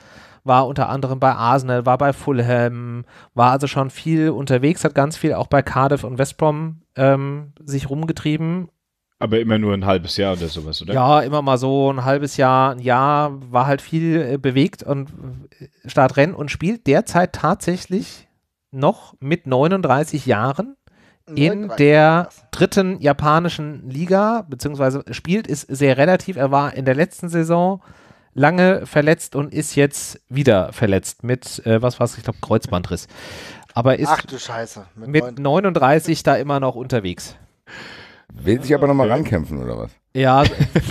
war unter anderem bei Arsenal, war bei Fulham, war also schon viel unterwegs, hat ganz viel auch bei Cardiff und West Brom ähm, sich rumgetrieben aber immer nur ein halbes Jahr oder sowas, oder? Ja, immer mal so ein halbes Jahr, ein Jahr, war halt viel äh, bewegt und äh, Startrennen und spielt derzeit tatsächlich noch mit 39 Jahren in der dritten japanischen Liga, beziehungsweise spielt, ist sehr relativ. Er war in der letzten Saison lange verletzt und ist jetzt wieder verletzt mit, äh, was war es, ich glaube, Kreuzbandriss. Aber ist Ach du Scheiße. Mit, mit 39 da immer noch unterwegs. Will sich aber nochmal rankämpfen, oder was? Ja,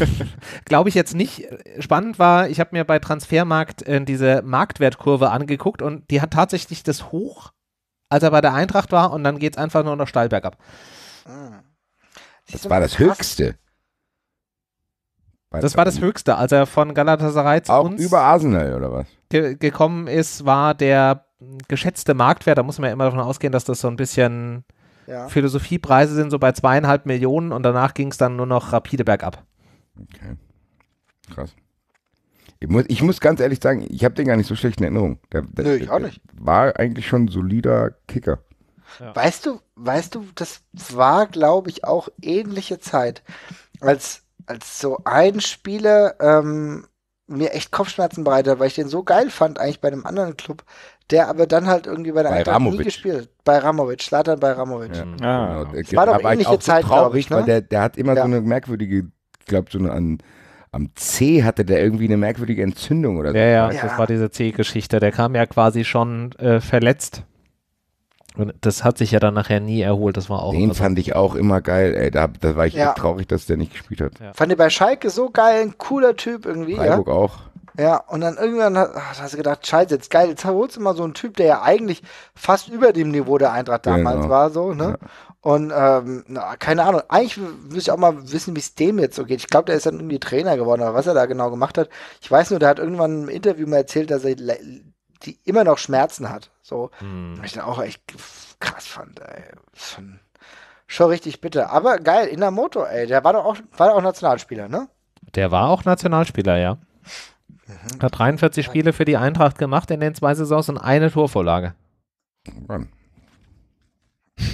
glaube ich jetzt nicht. Spannend war, ich habe mir bei Transfermarkt äh, diese Marktwertkurve angeguckt und die hat tatsächlich das Hoch, als er bei der Eintracht war und dann geht es einfach nur noch steil bergab. Hm. Das war das Höchste. Das war das Höchste, als er von Galatasaray zu Auch uns über Arsenal oder was? Ge gekommen ist, war der hm, geschätzte Marktwert, da muss man ja immer davon ausgehen, dass das so ein bisschen ja. Philosophiepreise sind so bei zweieinhalb Millionen und danach ging es dann nur noch rapide bergab. Okay. Krass. Ich muss, ich muss ganz ehrlich sagen, ich habe den gar nicht so schlecht in Erinnerung. Der, der, Nö, ich auch nicht. War eigentlich schon ein solider Kicker. Ja. Weißt du, weißt du, das war, glaube ich, auch ähnliche Zeit, als, als so ein Spieler ähm, mir echt Kopfschmerzen bereitet, weil ich den so geil fand, eigentlich bei einem anderen Club, der aber dann halt irgendwie bei der bei Eintracht Ramovic. nie gespielt Bei Ramovic, Slatan bei Ramovic. Ja. Ah, genau. Es war doch ähnliche auch Zeit, so glaube ich. Ne? Weil der, der hat immer ja. so eine merkwürdige, ich glaube, so eine an, am C hatte der irgendwie eine merkwürdige Entzündung oder so. Ja, ja, ja. das war diese C-Geschichte. Der kam ja quasi schon äh, verletzt. Und das hat sich ja dann nachher nie erholt. Das war auch. Den also fand ich auch immer geil. Ey, da, da war ich ja. echt traurig, dass der nicht gespielt hat. Ja. Fand ihr bei Schalke so geil, ein cooler Typ irgendwie. Freiburg ja? auch. Ja, und dann irgendwann ach, hast du gedacht, scheiße, jetzt geil, jetzt holst du mal so einen Typ, der ja eigentlich fast über dem Niveau der Eintracht genau. damals genau. war, so, ne? Ja. Und ähm, na, keine Ahnung, eigentlich müsste ich auch mal wissen, wie es dem jetzt so geht. Ich glaube, der ist dann irgendwie Trainer geworden aber was er da genau gemacht hat. Ich weiß nur, der hat irgendwann im Interview mal erzählt, dass er die immer noch Schmerzen hat. So, hm. was ich dann auch echt krass fand, ey. Schon, schon richtig bitter. Aber geil, Inamoto, ey, der war doch auch, war doch auch Nationalspieler, ne? Der war auch Nationalspieler, ja. Mhm. Hat 43 Spiele für die Eintracht gemacht in den zwei Saisons und eine Torvorlage. Run.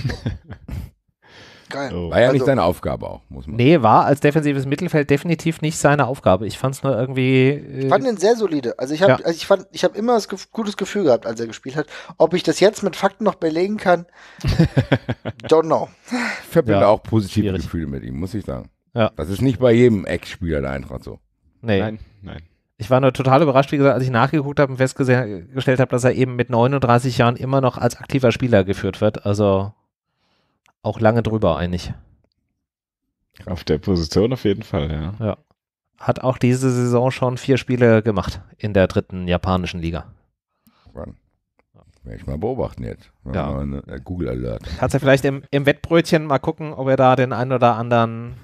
Geil. Oh. War ja also, nicht seine Aufgabe auch, muss man. Nee, war als defensives Mittelfeld definitiv nicht seine Aufgabe. Ich fand es nur irgendwie. Äh ich fand äh, ihn sehr solide. Also ich habe, ja. also ich ich habe immer ein ge gutes Gefühl gehabt, als er gespielt hat. Ob ich das jetzt mit Fakten noch belegen kann, don't know. Ich verbinde ja, auch positive schwierig. Gefühle mit ihm, muss ich sagen. Ja. Das ist nicht bei jedem Ex-Spieler der Eintracht so. Nee. Nein, nein ich war nur total überrascht, wie gesagt, als ich nachgeguckt habe und festgestellt habe, dass er eben mit 39 Jahren immer noch als aktiver Spieler geführt wird. Also auch lange drüber eigentlich. Auf der Position auf jeden Fall, ja. ja. Hat auch diese Saison schon vier Spiele gemacht in der dritten japanischen Liga. Mann. Werde ich mal beobachten jetzt. Ja. Google Alert. Kannst du vielleicht im, im Wettbrötchen mal gucken, ob ihr da den einen oder anderen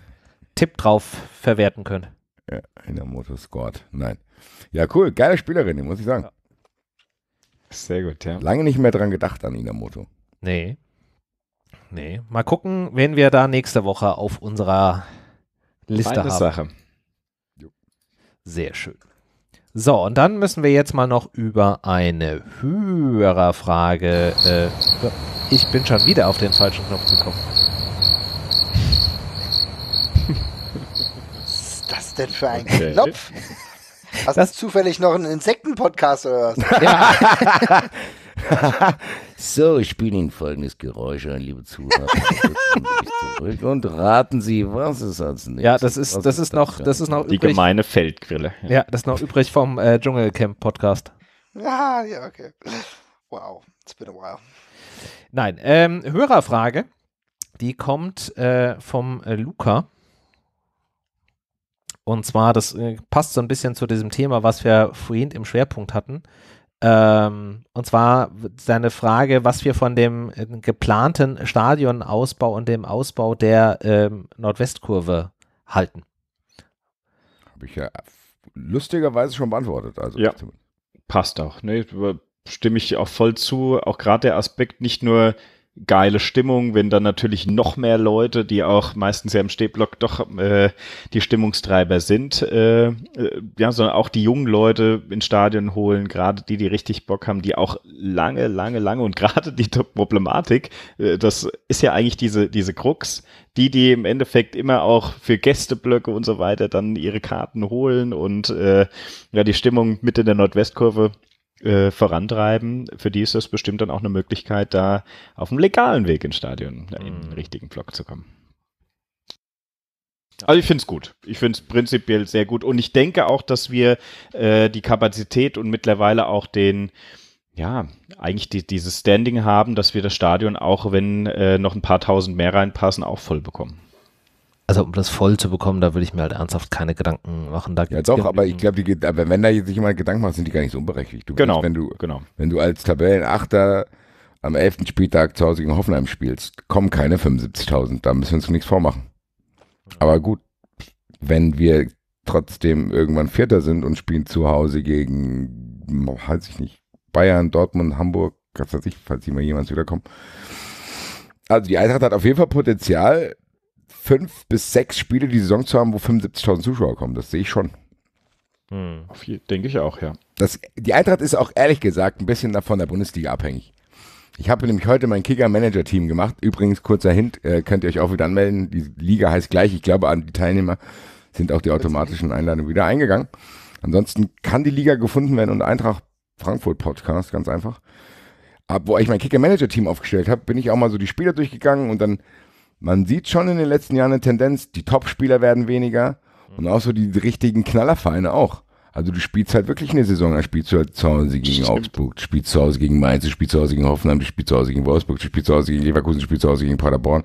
Tipp drauf verwerten könnt. Ja, äh, Hinamoto scored. Nein. Ja, cool. Geile Spielerin, muss ich sagen. Ja. Sehr gut, ja. Lange nicht mehr dran gedacht an Inamoto. Nee. Nee. Mal gucken, wen wir da nächste Woche auf unserer Liste Feine haben. Sache. Jo. Sehr schön. So, und dann müssen wir jetzt mal noch über eine Hörerfrage. Äh, ich bin schon wieder auf den falschen Knopf gekommen. denn für ein okay. Knopf? Hast das du zufällig noch einen Insekten-Podcast oder was? Ja. so, ich spiele Ihnen folgendes Geräusch ein, liebe Zuhörer. und raten Sie, was ist als nächstes? Ja, das ist, das ist, noch, das ist noch Die gemeine Feldgrille. Ja. das ist noch übrig vom äh, Dschungelcamp-Podcast. Ja, ja, okay. Wow, it's been a while. Nein, ähm, Hörerfrage, die kommt äh, vom äh, Luca. Und zwar, das äh, passt so ein bisschen zu diesem Thema, was wir vorhin im Schwerpunkt hatten. Ähm, und zwar seine Frage, was wir von dem äh, geplanten Stadionausbau und dem Ausbau der ähm, Nordwestkurve halten. Habe ich ja lustigerweise schon beantwortet. Also ja, passt auch. Ne? Stimme ich auch voll zu. Auch gerade der Aspekt, nicht nur geile Stimmung, wenn dann natürlich noch mehr Leute, die auch meistens ja im Stehblock doch äh, die Stimmungstreiber sind, äh, äh, ja, sondern auch die jungen Leute ins Stadion holen, gerade die, die richtig Bock haben, die auch lange, lange, lange und gerade die Problematik, äh, das ist ja eigentlich diese, diese Krux, die, die im Endeffekt immer auch für Gästeblöcke und so weiter dann ihre Karten holen und äh, ja, die Stimmung mit in der Nordwestkurve äh, vorantreiben, für die ist das bestimmt dann auch eine Möglichkeit, da auf dem legalen Weg ins Stadion, mhm. in den mhm. richtigen Block zu kommen. Also ich finde es gut. Ich finde es prinzipiell sehr gut. Und ich denke auch, dass wir äh, die Kapazität und mittlerweile auch den, ja, eigentlich die, dieses Standing haben, dass wir das Stadion auch, wenn äh, noch ein paar tausend mehr reinpassen, auch voll bekommen also um das voll zu bekommen, da würde ich mir halt ernsthaft keine Gedanken machen. Da ja, doch, aber ich glaube, wenn da jetzt sich jemand Gedanken macht, sind die gar nicht so unberechtigt. Du genau, willst, wenn du, genau. Wenn du als Tabellenachter am 11. Spieltag zu Hause gegen Hoffenheim spielst, kommen keine 75.000, da müssen wir uns nichts vormachen. Aber gut, wenn wir trotzdem irgendwann Vierter sind und spielen zu Hause gegen, weiß ich nicht, Bayern, Dortmund, Hamburg, was weiß ich, falls jemand jemals wiederkommt. Also die Eintracht hat auf jeden Fall Potenzial, fünf bis sechs Spiele die Saison zu haben, wo 75.000 Zuschauer kommen. Das sehe ich schon. Hm. Denke ich auch, ja. Das, die Eintracht ist auch ehrlich gesagt ein bisschen davon der Bundesliga abhängig. Ich habe nämlich heute mein Kicker-Manager-Team gemacht. Übrigens, kurzer Hint, äh, könnt ihr euch auch wieder anmelden. Die Liga heißt gleich. Ich glaube, an die Teilnehmer sind auch die automatischen Einladungen wieder eingegangen. Ansonsten kann die Liga gefunden werden und Eintracht Frankfurt Podcast, ganz einfach. Ab wo ich mein Kicker-Manager-Team aufgestellt habe, bin ich auch mal so die Spieler durchgegangen und dann man sieht schon in den letzten Jahren eine Tendenz, die Top-Spieler werden weniger und auch so die richtigen Knallervereine auch. Also du spielst halt wirklich eine Saison, dann spielst du halt zu Hause gegen Stimmt. Augsburg, du spielst zu Hause gegen Mainz, du spielst zu Hause gegen Hoffenheim, du spielst zu Hause gegen Wolfsburg, du spielst zu Hause gegen Leverkusen, du spielst zu Hause gegen Paderborn,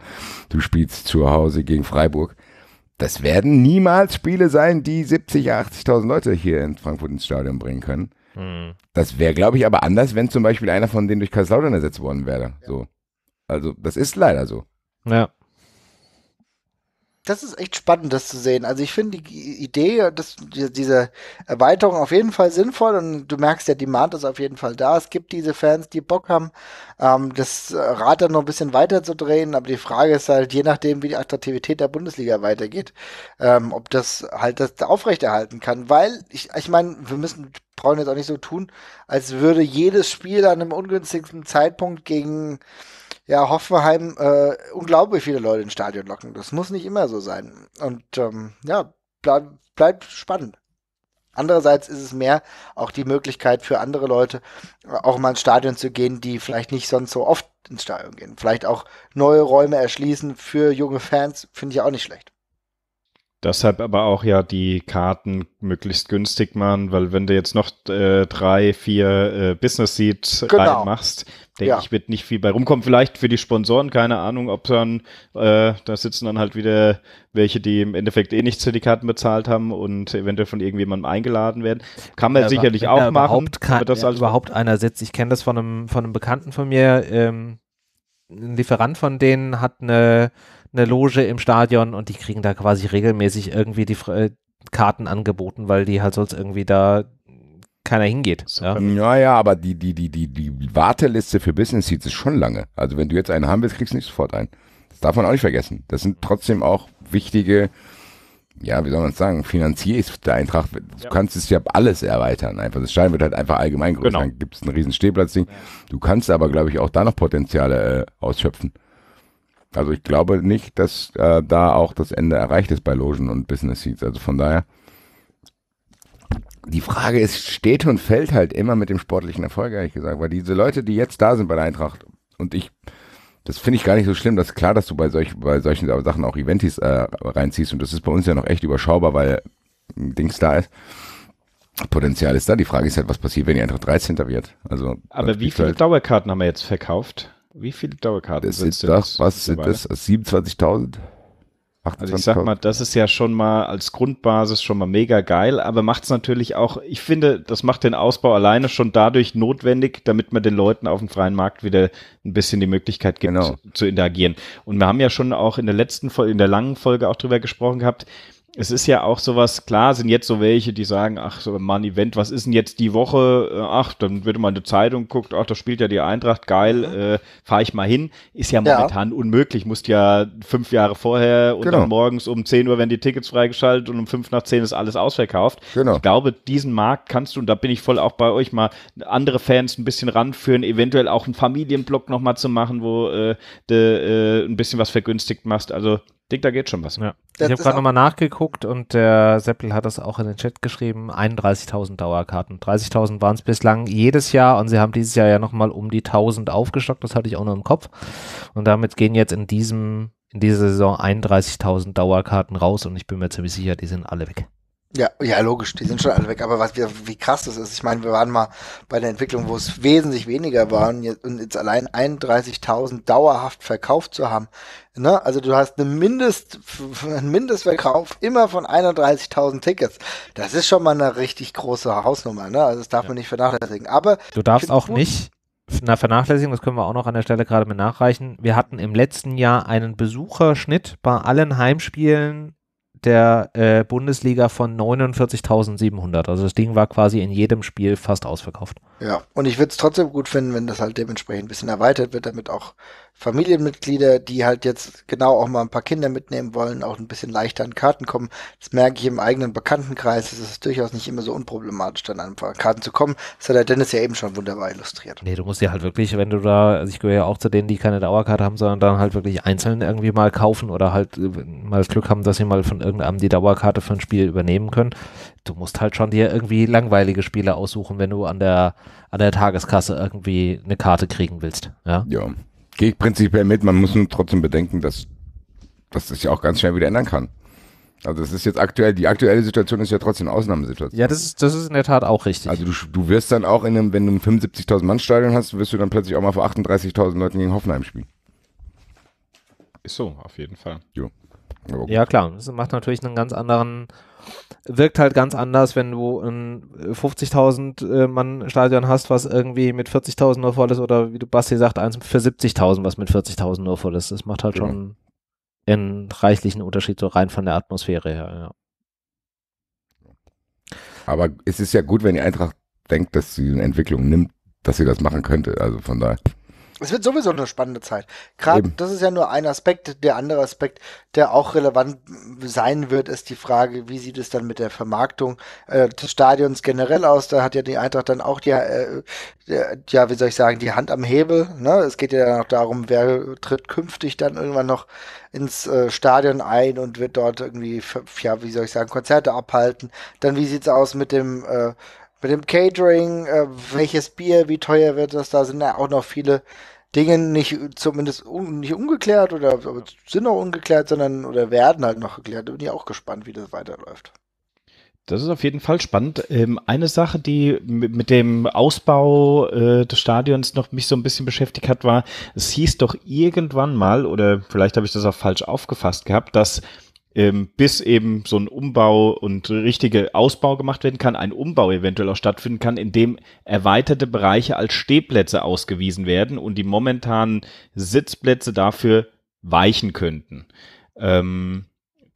du spielst zu Hause gegen Freiburg. Das werden niemals Spiele sein, die 70, 80.000 Leute hier in Frankfurt ins Stadion bringen können. Mhm. Das wäre, glaube ich, aber anders, wenn zum Beispiel einer von denen durch Kaiserslautern ersetzt worden wäre. Ja. So. Also das ist leider so. Ja das ist echt spannend, das zu sehen. Also ich finde die Idee, dass die, diese Erweiterung auf jeden Fall sinnvoll und du merkst, der Demand ist auf jeden Fall da. Es gibt diese Fans, die Bock haben, ähm, das Rad dann noch ein bisschen weiter zu drehen, aber die Frage ist halt, je nachdem, wie die Attraktivität der Bundesliga weitergeht, ähm, ob das halt das aufrechterhalten kann, weil ich, ich meine, wir müssen brauchen jetzt auch nicht so tun, als würde jedes Spiel an einem ungünstigsten Zeitpunkt gegen ja, Hoffenheim äh, unglaublich viele Leute ins Stadion locken. Das muss nicht immer so sein. Und ähm, ja, bleib, bleibt spannend. Andererseits ist es mehr auch die Möglichkeit für andere Leute, äh, auch mal ins Stadion zu gehen, die vielleicht nicht sonst so oft ins Stadion gehen. Vielleicht auch neue Räume erschließen für junge Fans, finde ich auch nicht schlecht. Deshalb aber auch ja die Karten möglichst günstig machen, weil wenn du jetzt noch äh, drei, vier äh, Business Seat genau. reinmachst, denke ja. ich, wird nicht viel bei rumkommen. Vielleicht für die Sponsoren, keine Ahnung, ob dann, äh, da sitzen dann halt wieder welche, die im Endeffekt eh nichts für die Karten bezahlt haben und eventuell von irgendjemandem eingeladen werden. Kann man ja, sicherlich auch machen. Kann, das also überhaupt einer sitzt. Ich kenne das von einem, von einem Bekannten von mir, ähm, ein Lieferant von denen hat eine eine Loge im Stadion und die kriegen da quasi regelmäßig irgendwie die äh, Karten angeboten, weil die halt sonst irgendwie da keiner hingeht. Ja. Naja, aber die, die, die, die, die Warteliste für Business Seats ist schon lange. Also wenn du jetzt einen haben willst, kriegst du nicht sofort einen. Das darf man auch nicht vergessen. Das sind trotzdem auch wichtige, ja, wie soll man es sagen, Finanziers der Eintracht. Du ja. kannst es ja alles erweitern. Einfach das Stein wird halt einfach allgemein größer. Genau. Dann gibt es einen riesen Stehplatzding. Ja. Du kannst aber, glaube ich, auch da noch Potenziale äh, ausschöpfen. Also ich glaube nicht, dass äh, da auch das Ende erreicht ist bei Logen und Business Seats. Also von daher, die Frage ist, steht und fällt halt immer mit dem sportlichen Erfolg, ehrlich gesagt. Weil diese Leute, die jetzt da sind bei der Eintracht, und ich, das finde ich gar nicht so schlimm. Das ist klar, dass du bei, solch, bei solchen Sachen auch Eventis äh, reinziehst. Und das ist bei uns ja noch echt überschaubar, weil ein Dings da ist. Potenzial ist da. Die Frage ist halt, was passiert, wenn die Eintracht 13. wird. Also, Aber wie viele halt Dauerkarten haben wir jetzt verkauft? Wie viele Dauerkarten das sind, sind das? Was sind das? 27.000? Also ich sag mal, das ist ja schon mal als Grundbasis schon mal mega geil, aber macht es natürlich auch, ich finde, das macht den Ausbau alleine schon dadurch notwendig, damit man den Leuten auf dem freien Markt wieder ein bisschen die Möglichkeit gibt genau. zu, zu interagieren. Und wir haben ja schon auch in der letzten Folge, in der langen Folge auch drüber gesprochen gehabt, es ist ja auch sowas, klar sind jetzt so welche, die sagen, ach, so mal Event, was ist denn jetzt die Woche? Äh, ach, dann wird mal eine Zeitung guckt, ach, da spielt ja die Eintracht, geil, mhm. äh, fahre ich mal hin. Ist ja momentan ja. unmöglich, musst ja fünf Jahre vorher und genau. dann morgens um 10 Uhr werden die Tickets freigeschaltet und um fünf nach zehn ist alles ausverkauft. Genau. Ich glaube, diesen Markt kannst du, und da bin ich voll auch bei euch, mal andere Fans ein bisschen ranführen, eventuell auch einen Familienblock nochmal zu machen, wo äh, de, äh, ein bisschen was vergünstigt machst. Also Dick, da geht schon was. Ja. Ich habe gerade nochmal nachgeguckt und der Seppel hat das auch in den Chat geschrieben. 31.000 Dauerkarten. 30.000 waren es bislang jedes Jahr und sie haben dieses Jahr ja nochmal um die 1.000 aufgestockt. Das hatte ich auch noch im Kopf. Und damit gehen jetzt in diesem, in dieser Saison 31.000 Dauerkarten raus und ich bin mir ziemlich sicher, die sind alle weg. Ja, ja, logisch, die sind schon alle weg, aber was wie, wie krass das ist. Ich meine, wir waren mal bei der Entwicklung, wo es wesentlich weniger waren und jetzt, und jetzt allein 31.000 dauerhaft verkauft zu haben. Ne? Also du hast eine Mindest, einen Mindestverkauf immer von 31.000 Tickets. Das ist schon mal eine richtig große Hausnummer, ne? Also das darf ja. man nicht vernachlässigen. Aber du darfst auch gut. nicht na, vernachlässigen, das können wir auch noch an der Stelle gerade mit nachreichen. Wir hatten im letzten Jahr einen Besucherschnitt bei allen Heimspielen der äh, Bundesliga von 49.700. Also das Ding war quasi in jedem Spiel fast ausverkauft. Ja, und ich würde es trotzdem gut finden, wenn das halt dementsprechend ein bisschen erweitert wird, damit auch Familienmitglieder, die halt jetzt genau auch mal ein paar Kinder mitnehmen wollen, auch ein bisschen leichter an Karten kommen. Das merke ich im eigenen Bekanntenkreis. Es ist durchaus nicht immer so unproblematisch, dann an Karten zu kommen. Das hat der Dennis ja eben schon wunderbar illustriert. Nee, du musst ja halt wirklich, wenn du da, also ich gehöre ja auch zu denen, die keine Dauerkarte haben, sondern dann halt wirklich einzeln irgendwie mal kaufen oder halt äh, mal das Glück haben, dass sie mal von irgendeinem die Dauerkarte für ein Spiel übernehmen können. Du musst halt schon dir irgendwie langweilige Spiele aussuchen, wenn du an der, an der Tageskasse irgendwie eine Karte kriegen willst. Ja. ja. Gehe ich prinzipiell mit, man muss nur trotzdem bedenken, dass, dass das ja auch ganz schnell wieder ändern kann. Also das ist jetzt aktuell, die aktuelle Situation ist ja trotzdem eine Ausnahmesituation. Ja, das ist, das ist in der Tat auch richtig. Also du, du wirst dann auch in einem, wenn du ein 75.000 Mann Stadion hast, wirst du dann plötzlich auch mal vor 38.000 Leuten gegen Hoffenheim spielen. Ist so, auf jeden Fall. Jo. Ja klar, das macht natürlich einen ganz anderen wirkt halt ganz anders, wenn du ein 50.000 äh, Mann Stadion hast, was irgendwie mit 40.000 nur voll ist oder wie du Basti sagt, eins für 70.000, was mit 40.000 nur voll ist. Das macht halt ja. Genau. schon einen reichlichen Unterschied so rein von der Atmosphäre her. Ja. Aber es ist ja gut, wenn die Eintracht denkt, dass sie eine Entwicklung nimmt, dass sie das machen könnte. Also von daher. Es wird sowieso eine spannende Zeit. Gerade das ist ja nur ein Aspekt. Der andere Aspekt, der auch relevant sein wird, ist die Frage, wie sieht es dann mit der Vermarktung äh, des Stadions generell aus? Da hat ja die Eintracht dann auch die, äh, äh, ja, wie soll ich sagen, die Hand am Hebel. Ne? Es geht ja auch darum, wer tritt künftig dann irgendwann noch ins äh, Stadion ein und wird dort irgendwie, ja, wie soll ich sagen, Konzerte abhalten. Dann wie sieht's aus mit dem äh, mit dem Catering, äh, welches Bier, wie teuer wird das, da sind ja auch noch viele Dinge nicht zumindest un, nicht ungeklärt oder sind noch ungeklärt, sondern oder werden halt noch geklärt. Da bin ich auch gespannt, wie das weiterläuft. Das ist auf jeden Fall spannend. Ähm, eine Sache, die mit dem Ausbau äh, des Stadions noch mich so ein bisschen beschäftigt hat, war, es hieß doch irgendwann mal, oder vielleicht habe ich das auch falsch aufgefasst gehabt, dass ähm, bis eben so ein Umbau und richtige Ausbau gemacht werden kann, ein Umbau eventuell auch stattfinden kann, in dem erweiterte Bereiche als Stehplätze ausgewiesen werden und die momentanen Sitzplätze dafür weichen könnten. Ähm,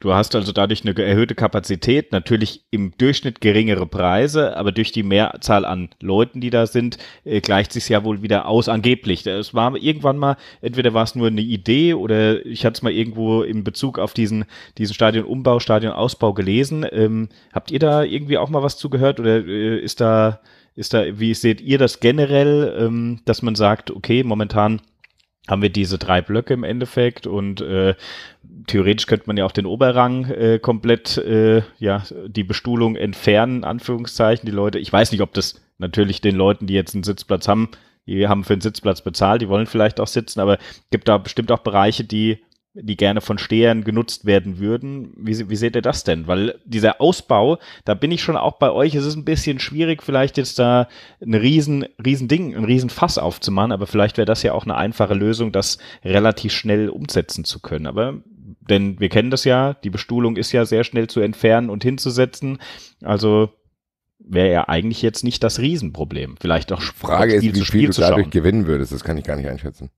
Du hast also dadurch eine erhöhte Kapazität, natürlich im Durchschnitt geringere Preise, aber durch die Mehrzahl an Leuten, die da sind, äh, gleicht sich ja wohl wieder aus angeblich. Es war irgendwann mal, entweder war es nur eine Idee oder ich hatte es mal irgendwo in Bezug auf diesen, diesen Stadionumbau, Stadionausbau gelesen. Ähm, habt ihr da irgendwie auch mal was zugehört oder äh, ist da, ist da, wie seht ihr das generell, ähm, dass man sagt, okay, momentan haben wir diese drei Blöcke im Endeffekt und äh, theoretisch könnte man ja auch den Oberrang äh, komplett, äh, ja, die Bestuhlung entfernen, Anführungszeichen, die Leute. Ich weiß nicht, ob das natürlich den Leuten, die jetzt einen Sitzplatz haben, die haben für einen Sitzplatz bezahlt, die wollen vielleicht auch sitzen, aber gibt da bestimmt auch Bereiche, die, die gerne von Stehern genutzt werden würden. Wie, wie seht ihr das denn? Weil dieser Ausbau, da bin ich schon auch bei euch, es ist ein bisschen schwierig, vielleicht jetzt da ein riesen, riesen Ding, ein riesen Fass aufzumachen, aber vielleicht wäre das ja auch eine einfache Lösung, das relativ schnell umsetzen zu können. Aber denn wir kennen das ja, die Bestuhlung ist ja sehr schnell zu entfernen und hinzusetzen. Also wäre ja eigentlich jetzt nicht das Riesenproblem. Vielleicht auch die Frage Spiel ist, wie viel du dadurch gewinnen würdest, das kann ich gar nicht einschätzen.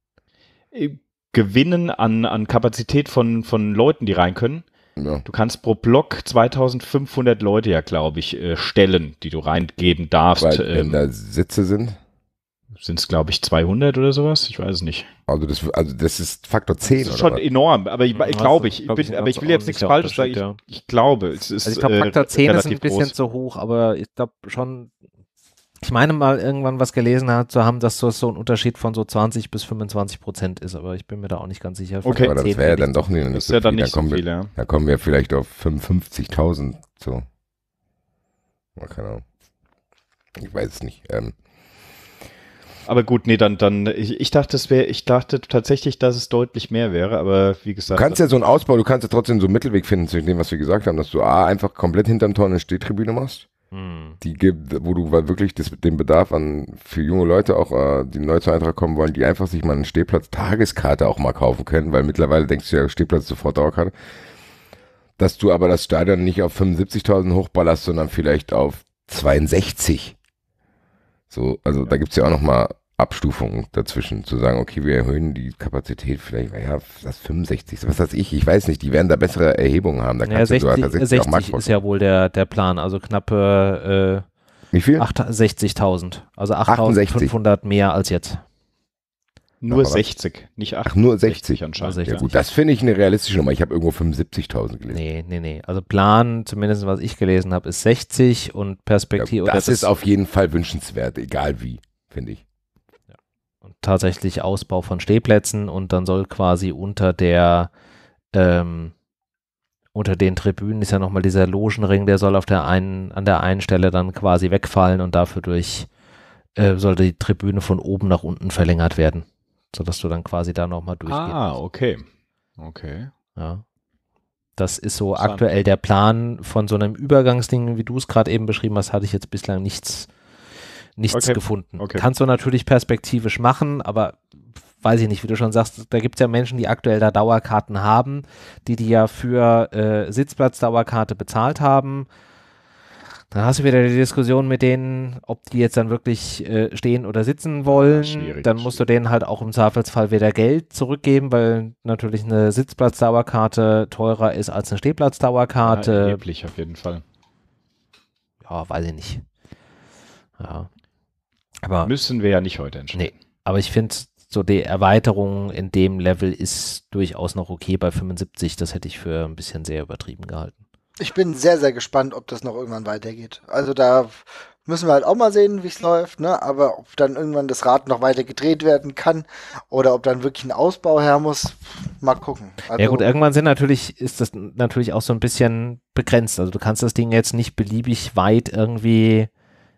Äh, gewinnen an, an Kapazität von, von Leuten, die rein können. Ja. Du kannst pro Block 2500 Leute ja, glaube ich, äh, stellen, die du reingeben darfst. Weil, wenn ähm, da Sitze sind? sind es, glaube ich, 200 oder sowas? Ich weiß es nicht. Also das, also das ist Faktor 10. Das ist schon was? enorm, aber ich, ich glaube, ich, glaub, bin, aber ich will jetzt nichts falsch sagen. Ja. Ich, glaube, es ist. Also ich glaube, äh, Faktor 10 ist ein bisschen groß. zu hoch, aber ich glaube schon, ich meine mal irgendwann was gelesen zu haben, dass das so ein Unterschied von so 20 bis 25 Prozent ist, aber ich bin mir da auch nicht ganz sicher. Okay, aber das wäre ja dann doch nicht, nicht, so ja dann nicht da so viel. Wir, ja. Da kommen wir vielleicht auf 55.000 zu. Keine Ahnung. Ich weiß es nicht. Ähm, aber gut, nee, dann, dann, ich, ich dachte, es wäre, ich dachte tatsächlich, dass es deutlich mehr wäre, aber wie gesagt. Du kannst ja also so einen Ausbau, du kannst ja trotzdem so einen Mittelweg finden zwischen dem, was wir gesagt haben, dass du A, einfach komplett hinterm Tor eine Stehtribüne machst. Hm. Die gibt, wo du weil wirklich das, den Bedarf an für junge Leute auch, äh, die neu zur Eintracht kommen wollen, die einfach sich mal einen Stehplatz Tageskarte auch mal kaufen können, weil mittlerweile denkst du ja, Stehplatz sofort Dauerkarte. Dass du aber das Stadion nicht auf 75.000 hochballerst, sondern vielleicht auf 62. So, also ja. da gibt es ja auch nochmal Abstufungen dazwischen, zu sagen, okay, wir erhöhen die Kapazität vielleicht, naja, das 65, was weiß ich, ich weiß nicht, die werden da bessere Erhebungen haben. Da ja, 60, sogar tatsächlich 60 auch Marktforschung. ist ja wohl der, der Plan, also knappe äh, 60.000, also 8.500 mehr als jetzt. Nur Apparat. 60, nicht 80. Ach, nur 60, 60 anscheinend. 60. Ja, gut, das finde ich eine realistische Nummer. Ich habe irgendwo 75.000 gelesen. Nee, nee, nee. Also Plan, zumindest was ich gelesen habe, ist 60 und Perspektive. Ja, das, das ist auf jeden Fall wünschenswert, egal wie, finde ich. Ja. Und tatsächlich Ausbau von Stehplätzen und dann soll quasi unter der, ähm, unter den Tribünen ist ja nochmal dieser Logenring, der soll auf der einen, an der einen Stelle dann quasi wegfallen und dafür durch äh, soll die Tribüne von oben nach unten verlängert werden sodass du dann quasi da nochmal durchgehst. Ah, okay. Okay. Ja. Das ist so aktuell der Plan von so einem Übergangsding, wie du es gerade eben beschrieben hast, hatte ich jetzt bislang nichts, nichts okay. gefunden. Okay. Kannst du natürlich perspektivisch machen, aber weiß ich nicht, wie du schon sagst, da gibt es ja Menschen, die aktuell da Dauerkarten haben, die die ja für äh, Sitzplatzdauerkarte bezahlt haben dann hast du wieder die Diskussion mit denen, ob die jetzt dann wirklich äh, stehen oder sitzen wollen. Ja, dann musst du denen halt auch im Zweifelsfall wieder Geld zurückgeben, weil natürlich eine Sitzplatzdauerkarte teurer ist als eine Stehplatzdauerkarte. Ja, erheblich auf jeden Fall. Ja, weiß ich nicht. Ja. Aber müssen wir ja nicht heute entscheiden. Nee, aber ich finde so die Erweiterung in dem Level ist durchaus noch okay bei 75. Das hätte ich für ein bisschen sehr übertrieben gehalten. Ich bin sehr, sehr gespannt, ob das noch irgendwann weitergeht. Also da müssen wir halt auch mal sehen, wie es läuft, ne? Aber ob dann irgendwann das Rad noch weiter gedreht werden kann oder ob dann wirklich ein Ausbau her muss, mal gucken. Also, ja gut, irgendwann sind natürlich, ist das natürlich auch so ein bisschen begrenzt. Also du kannst das Ding jetzt nicht beliebig weit irgendwie.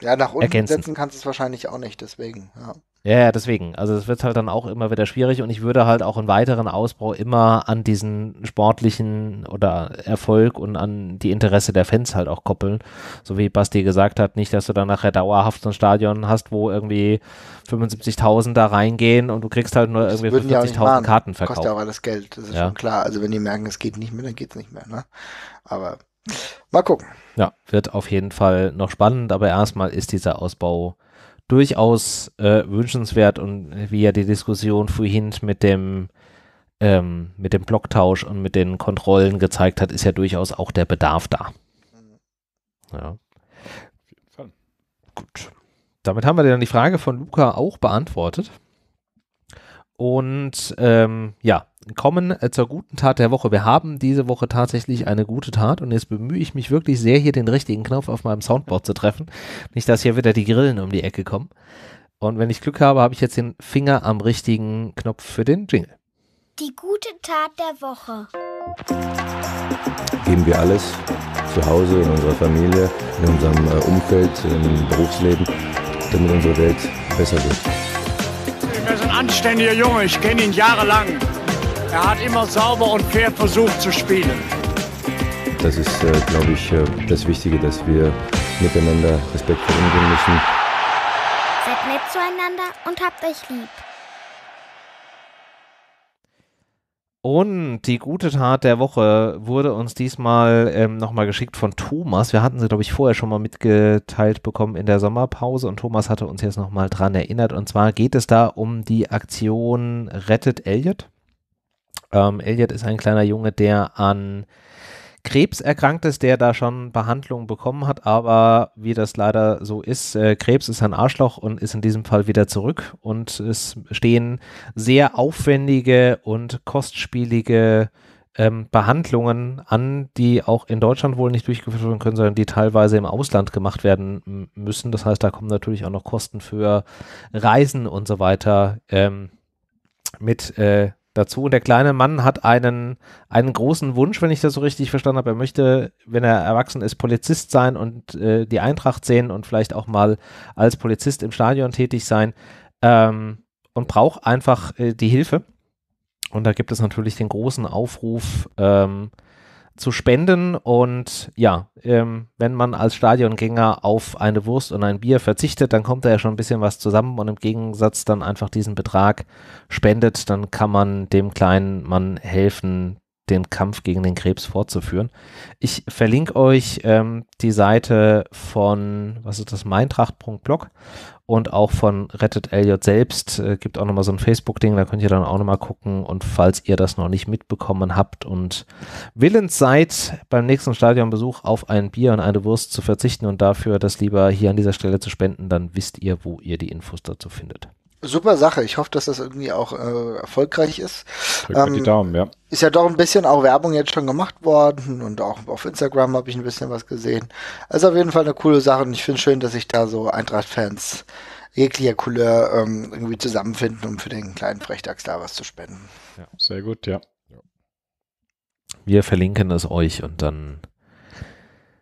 Ja, nach unten ergänzen. setzen kannst du es wahrscheinlich auch nicht, deswegen, ja. Ja, ja, deswegen. Also es wird halt dann auch immer wieder schwierig und ich würde halt auch einen weiteren Ausbau immer an diesen sportlichen oder Erfolg und an die Interesse der Fans halt auch koppeln. So wie Basti gesagt hat, nicht, dass du dann nachher dauerhaft so ein Stadion hast, wo irgendwie 75.000 da reingehen und du kriegst halt nur irgendwie 50.000 Karten verkauft. Kostet ja auch alles Geld, das ist ja. schon klar. Also wenn die merken, es geht nicht mehr, dann geht es nicht mehr. Ne? Aber mal gucken. Ja, wird auf jeden Fall noch spannend, aber erstmal ist dieser Ausbau durchaus äh, wünschenswert und wie ja die Diskussion vorhin mit dem ähm, mit dem Blocktausch und mit den Kontrollen gezeigt hat, ist ja durchaus auch der Bedarf da. Ja. Auf jeden Fall. Gut. Damit haben wir dann die Frage von Luca auch beantwortet. Und ähm, ja, kommen äh, zur guten Tat der Woche. Wir haben diese Woche tatsächlich eine gute Tat und jetzt bemühe ich mich wirklich sehr, hier den richtigen Knopf auf meinem Soundboard zu treffen. Nicht, dass hier wieder die Grillen um die Ecke kommen. Und wenn ich Glück habe, habe ich jetzt den Finger am richtigen Knopf für den Jingle. Die gute Tat der Woche. Geben wir alles zu Hause, in unserer Familie, in unserem äh, Umfeld, im Berufsleben, damit unsere Welt besser wird. Er ist ein anständiger Junge, ich kenne ihn jahrelang. Er hat immer sauber und fair versucht zu spielen. Das ist, äh, glaube ich, äh, das Wichtige, dass wir miteinander respektvoll umgehen müssen. Seid nett zueinander und habt euch lieb. Und die gute Tat der Woche wurde uns diesmal ähm, nochmal geschickt von Thomas. Wir hatten sie, glaube ich, vorher schon mal mitgeteilt bekommen in der Sommerpause und Thomas hatte uns jetzt nochmal dran erinnert. Und zwar geht es da um die Aktion Rettet Elliot. Ähm, Elliot ist ein kleiner Junge, der an Krebs erkrankt ist, der da schon Behandlungen bekommen hat, aber wie das leider so ist, äh, Krebs ist ein Arschloch und ist in diesem Fall wieder zurück und es stehen sehr aufwendige und kostspielige ähm, Behandlungen an, die auch in Deutschland wohl nicht durchgeführt werden können, sondern die teilweise im Ausland gemacht werden müssen. Das heißt, da kommen natürlich auch noch Kosten für Reisen und so weiter ähm, mit äh, dazu. Und der kleine Mann hat einen, einen großen Wunsch, wenn ich das so richtig verstanden habe. Er möchte, wenn er erwachsen ist, Polizist sein und äh, die Eintracht sehen und vielleicht auch mal als Polizist im Stadion tätig sein ähm, und braucht einfach äh, die Hilfe. Und da gibt es natürlich den großen Aufruf, ähm, zu spenden. Und ja, ähm, wenn man als Stadiongänger auf eine Wurst und ein Bier verzichtet, dann kommt da ja schon ein bisschen was zusammen und im Gegensatz dann einfach diesen Betrag spendet, dann kann man dem kleinen Mann helfen, den Kampf gegen den Krebs fortzuführen. Ich verlinke euch ähm, die Seite von, was ist das, meintracht.blog und auch von Rettet Elliot selbst äh, gibt auch nochmal so ein Facebook-Ding, da könnt ihr dann auch nochmal gucken. Und falls ihr das noch nicht mitbekommen habt und willens seid, beim nächsten Stadionbesuch auf ein Bier und eine Wurst zu verzichten und dafür das lieber hier an dieser Stelle zu spenden, dann wisst ihr, wo ihr die Infos dazu findet. Super Sache. Ich hoffe, dass das irgendwie auch äh, erfolgreich ist. Ähm, die Daumen, ja. Ist ja doch ein bisschen auch Werbung jetzt schon gemacht worden und auch auf Instagram habe ich ein bisschen was gesehen. Also auf jeden Fall eine coole Sache und ich finde schön, dass sich da so Eintracht-Fans jeglicher Couleur ähm, irgendwie zusammenfinden, um für den kleinen Frechdachs da was zu spenden. Ja, sehr gut, ja. Wir verlinken es euch und dann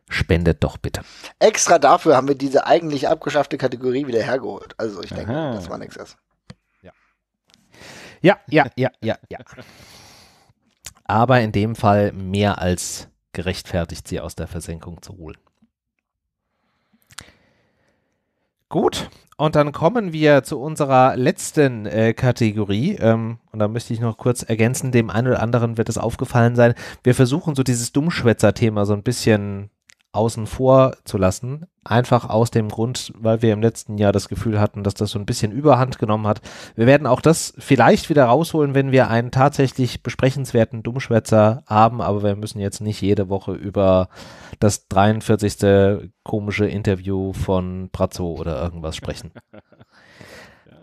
Spendet doch bitte. Extra dafür haben wir diese eigentlich abgeschaffte Kategorie wieder hergeholt. Also ich denke, Aha. das war nichts erst. Ja. ja, ja, ja, ja, ja. Aber in dem Fall mehr als gerechtfertigt, sie aus der Versenkung zu holen. Gut, und dann kommen wir zu unserer letzten äh, Kategorie. Ähm, und da möchte ich noch kurz ergänzen, dem einen oder anderen wird es aufgefallen sein. Wir versuchen so dieses Dummschwätzer-Thema so ein bisschen außen vor zu lassen. Einfach aus dem Grund, weil wir im letzten Jahr das Gefühl hatten, dass das so ein bisschen überhand genommen hat. Wir werden auch das vielleicht wieder rausholen, wenn wir einen tatsächlich besprechenswerten Dummschwätzer haben, aber wir müssen jetzt nicht jede Woche über das 43. komische Interview von Brazzo oder irgendwas sprechen.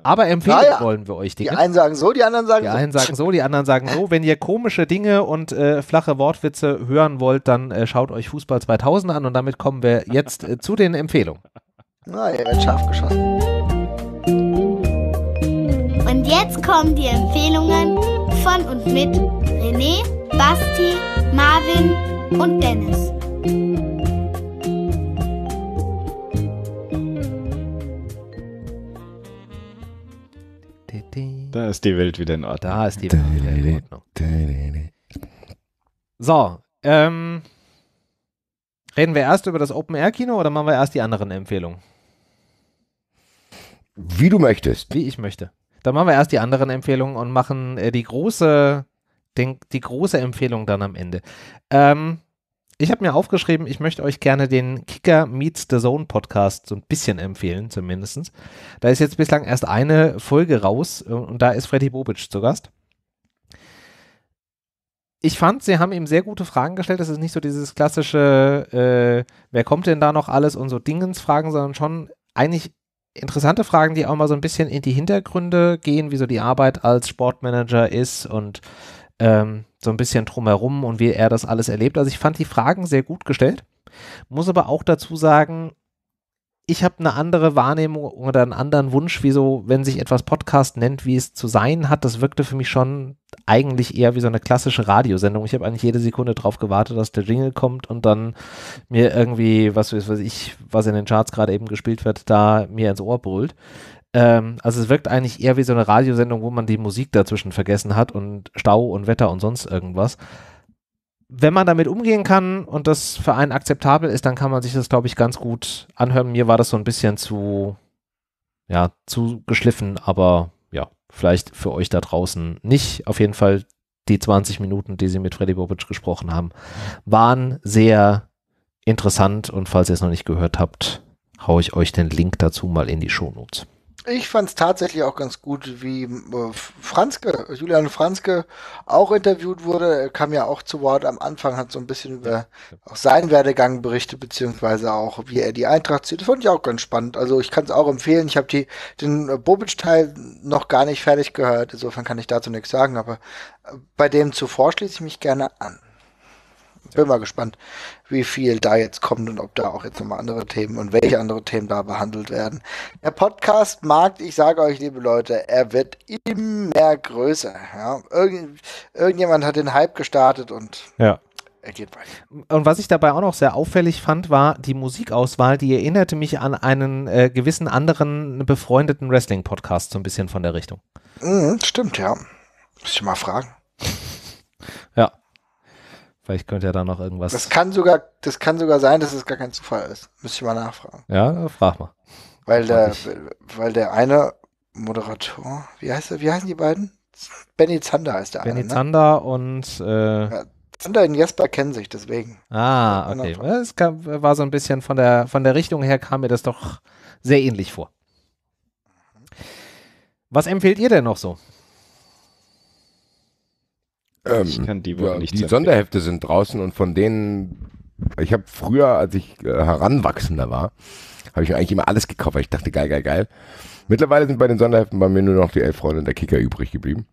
Aber empfehlen ja, ja. wollen wir euch Dinge. Die einen sagen so, die anderen sagen die so. Die einen sagen so, die anderen sagen so. Wenn ihr komische Dinge und äh, flache Wortwitze hören wollt, dann äh, schaut euch Fußball 2000 an und damit kommen wir jetzt äh, zu den Empfehlungen. Na, ihr werdet scharf geschossen. Und jetzt kommen die Empfehlungen von und mit René, Basti, Marvin und Dennis. Da ist die Welt wieder in Ordnung. Da ist die Welt wieder in Ordnung. So, ähm, reden wir erst über das Open-Air-Kino oder machen wir erst die anderen Empfehlungen? Wie du möchtest. Wie ich möchte. Dann machen wir erst die anderen Empfehlungen und machen äh, die große, den, die große Empfehlung dann am Ende. Ähm, ich habe mir aufgeschrieben, ich möchte euch gerne den Kicker Meets the Zone Podcast so ein bisschen empfehlen, zumindest. Da ist jetzt bislang erst eine Folge raus äh, und da ist Freddy Bobic zu Gast. Ich fand, sie haben ihm sehr gute Fragen gestellt. Das ist nicht so dieses klassische, äh, wer kommt denn da noch alles und so Dingens-Fragen, sondern schon eigentlich interessante Fragen, die auch mal so ein bisschen in die Hintergründe gehen, wie so die Arbeit als Sportmanager ist und ähm, so ein bisschen drumherum und wie er das alles erlebt. Also ich fand die Fragen sehr gut gestellt, muss aber auch dazu sagen, ich habe eine andere Wahrnehmung oder einen anderen Wunsch, wie so, wenn sich etwas Podcast nennt, wie es zu sein hat. Das wirkte für mich schon eigentlich eher wie so eine klassische Radiosendung. Ich habe eigentlich jede Sekunde darauf gewartet, dass der Jingle kommt und dann mir irgendwie, was weiß ich, was in den Charts gerade eben gespielt wird, da mir ins Ohr brüllt. Ähm, also es wirkt eigentlich eher wie so eine Radiosendung, wo man die Musik dazwischen vergessen hat und Stau und Wetter und sonst irgendwas. Wenn man damit umgehen kann und das für einen akzeptabel ist, dann kann man sich das, glaube ich, ganz gut anhören. Mir war das so ein bisschen zu, ja, zu geschliffen, aber ja, vielleicht für euch da draußen nicht. Auf jeden Fall die 20 Minuten, die sie mit Freddy Bobic gesprochen haben, waren sehr interessant und falls ihr es noch nicht gehört habt, haue ich euch den Link dazu mal in die Shownotes ich fand es tatsächlich auch ganz gut, wie äh, Franzke, Julian Franzke auch interviewt wurde. Er kam ja auch zu Wort am Anfang, hat so ein bisschen über auch seinen Werdegang berichtet, beziehungsweise auch, wie er die Eintracht zieht. Das fand ich auch ganz spannend. Also ich kann es auch empfehlen. Ich habe den äh, Bobic-Teil noch gar nicht fertig gehört. Insofern kann ich dazu nichts sagen, aber äh, bei dem zuvor schließe ich mich gerne an. Bin mal gespannt, wie viel da jetzt kommt und ob da auch jetzt nochmal andere Themen und welche andere Themen da behandelt werden. Der Podcast-Markt, ich sage euch, liebe Leute, er wird immer größer. Ja? Irgend, irgendjemand hat den Hype gestartet und ja. er geht weiter. Und was ich dabei auch noch sehr auffällig fand, war die Musikauswahl, die erinnerte mich an einen äh, gewissen anderen befreundeten Wrestling-Podcast, so ein bisschen von der Richtung. Mhm, stimmt, ja. Muss ich mal fragen. ja. Vielleicht könnte ja da noch irgendwas. Das kann sogar, das kann sogar sein, dass es gar kein Zufall ist. Müsste ich mal nachfragen. Ja, frag mal. Weil der, weil der eine Moderator, wie heißt er, wie heißen die beiden? Benny Zander heißt der Benny eine. Benny ne? Zander ne? und äh, ja, Zander und Jesper kennen sich, deswegen. Ah, okay. Es war so ein bisschen von der von der Richtung her kam mir das doch sehr ähnlich vor. Was empfehlt ihr denn noch so? Ähm, ich kann die wohl ja, nicht. Die Sonderhefte sind draußen und von denen, ich habe früher, als ich äh, heranwachsender war, habe ich mir eigentlich immer alles gekauft, weil ich dachte, geil, geil, geil. Mittlerweile sind bei den Sonderheften bei mir nur noch die elf Freunde und der Kicker übrig geblieben.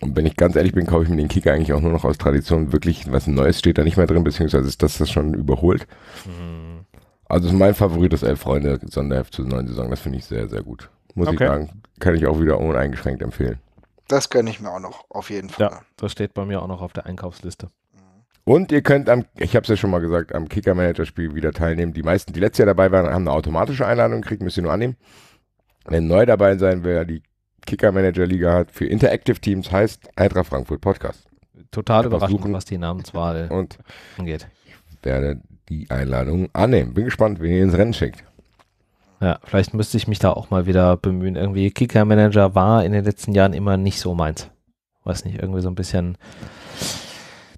Und wenn ich ganz ehrlich bin, kaufe ich mir den Kicker eigentlich auch nur noch aus Tradition. Wirklich, was Neues steht da nicht mehr drin, beziehungsweise ist das, das schon überholt. Mhm. Also ist mein Favorit, das Elf Freunde Sonderheft zur neuen Saison. Das finde ich sehr, sehr gut. Muss okay. ich sagen, kann ich auch wieder uneingeschränkt empfehlen. Das gönne ich mir auch noch, auf jeden Fall. Ja, das steht bei mir auch noch auf der Einkaufsliste. Mhm. Und ihr könnt am, ich habe es ja schon mal gesagt, am Kicker-Manager-Spiel wieder teilnehmen. Die meisten, die letztes Jahr dabei waren, haben eine automatische Einladung gekriegt, müsst ihr nur annehmen. Wenn neu dabei sein, wer die Kicker-Manager-Liga hat, für Interactive Teams heißt Eintracht Frankfurt Podcast. Total Einfach überraschend, suchen. was die Namenswahl und angeht. Ich werde die Einladung annehmen. Bin gespannt, wen ihr ins Rennen schickt. Ja, vielleicht müsste ich mich da auch mal wieder bemühen. Irgendwie Kicker Manager war in den letzten Jahren immer nicht so meins. Weiß nicht, irgendwie so ein bisschen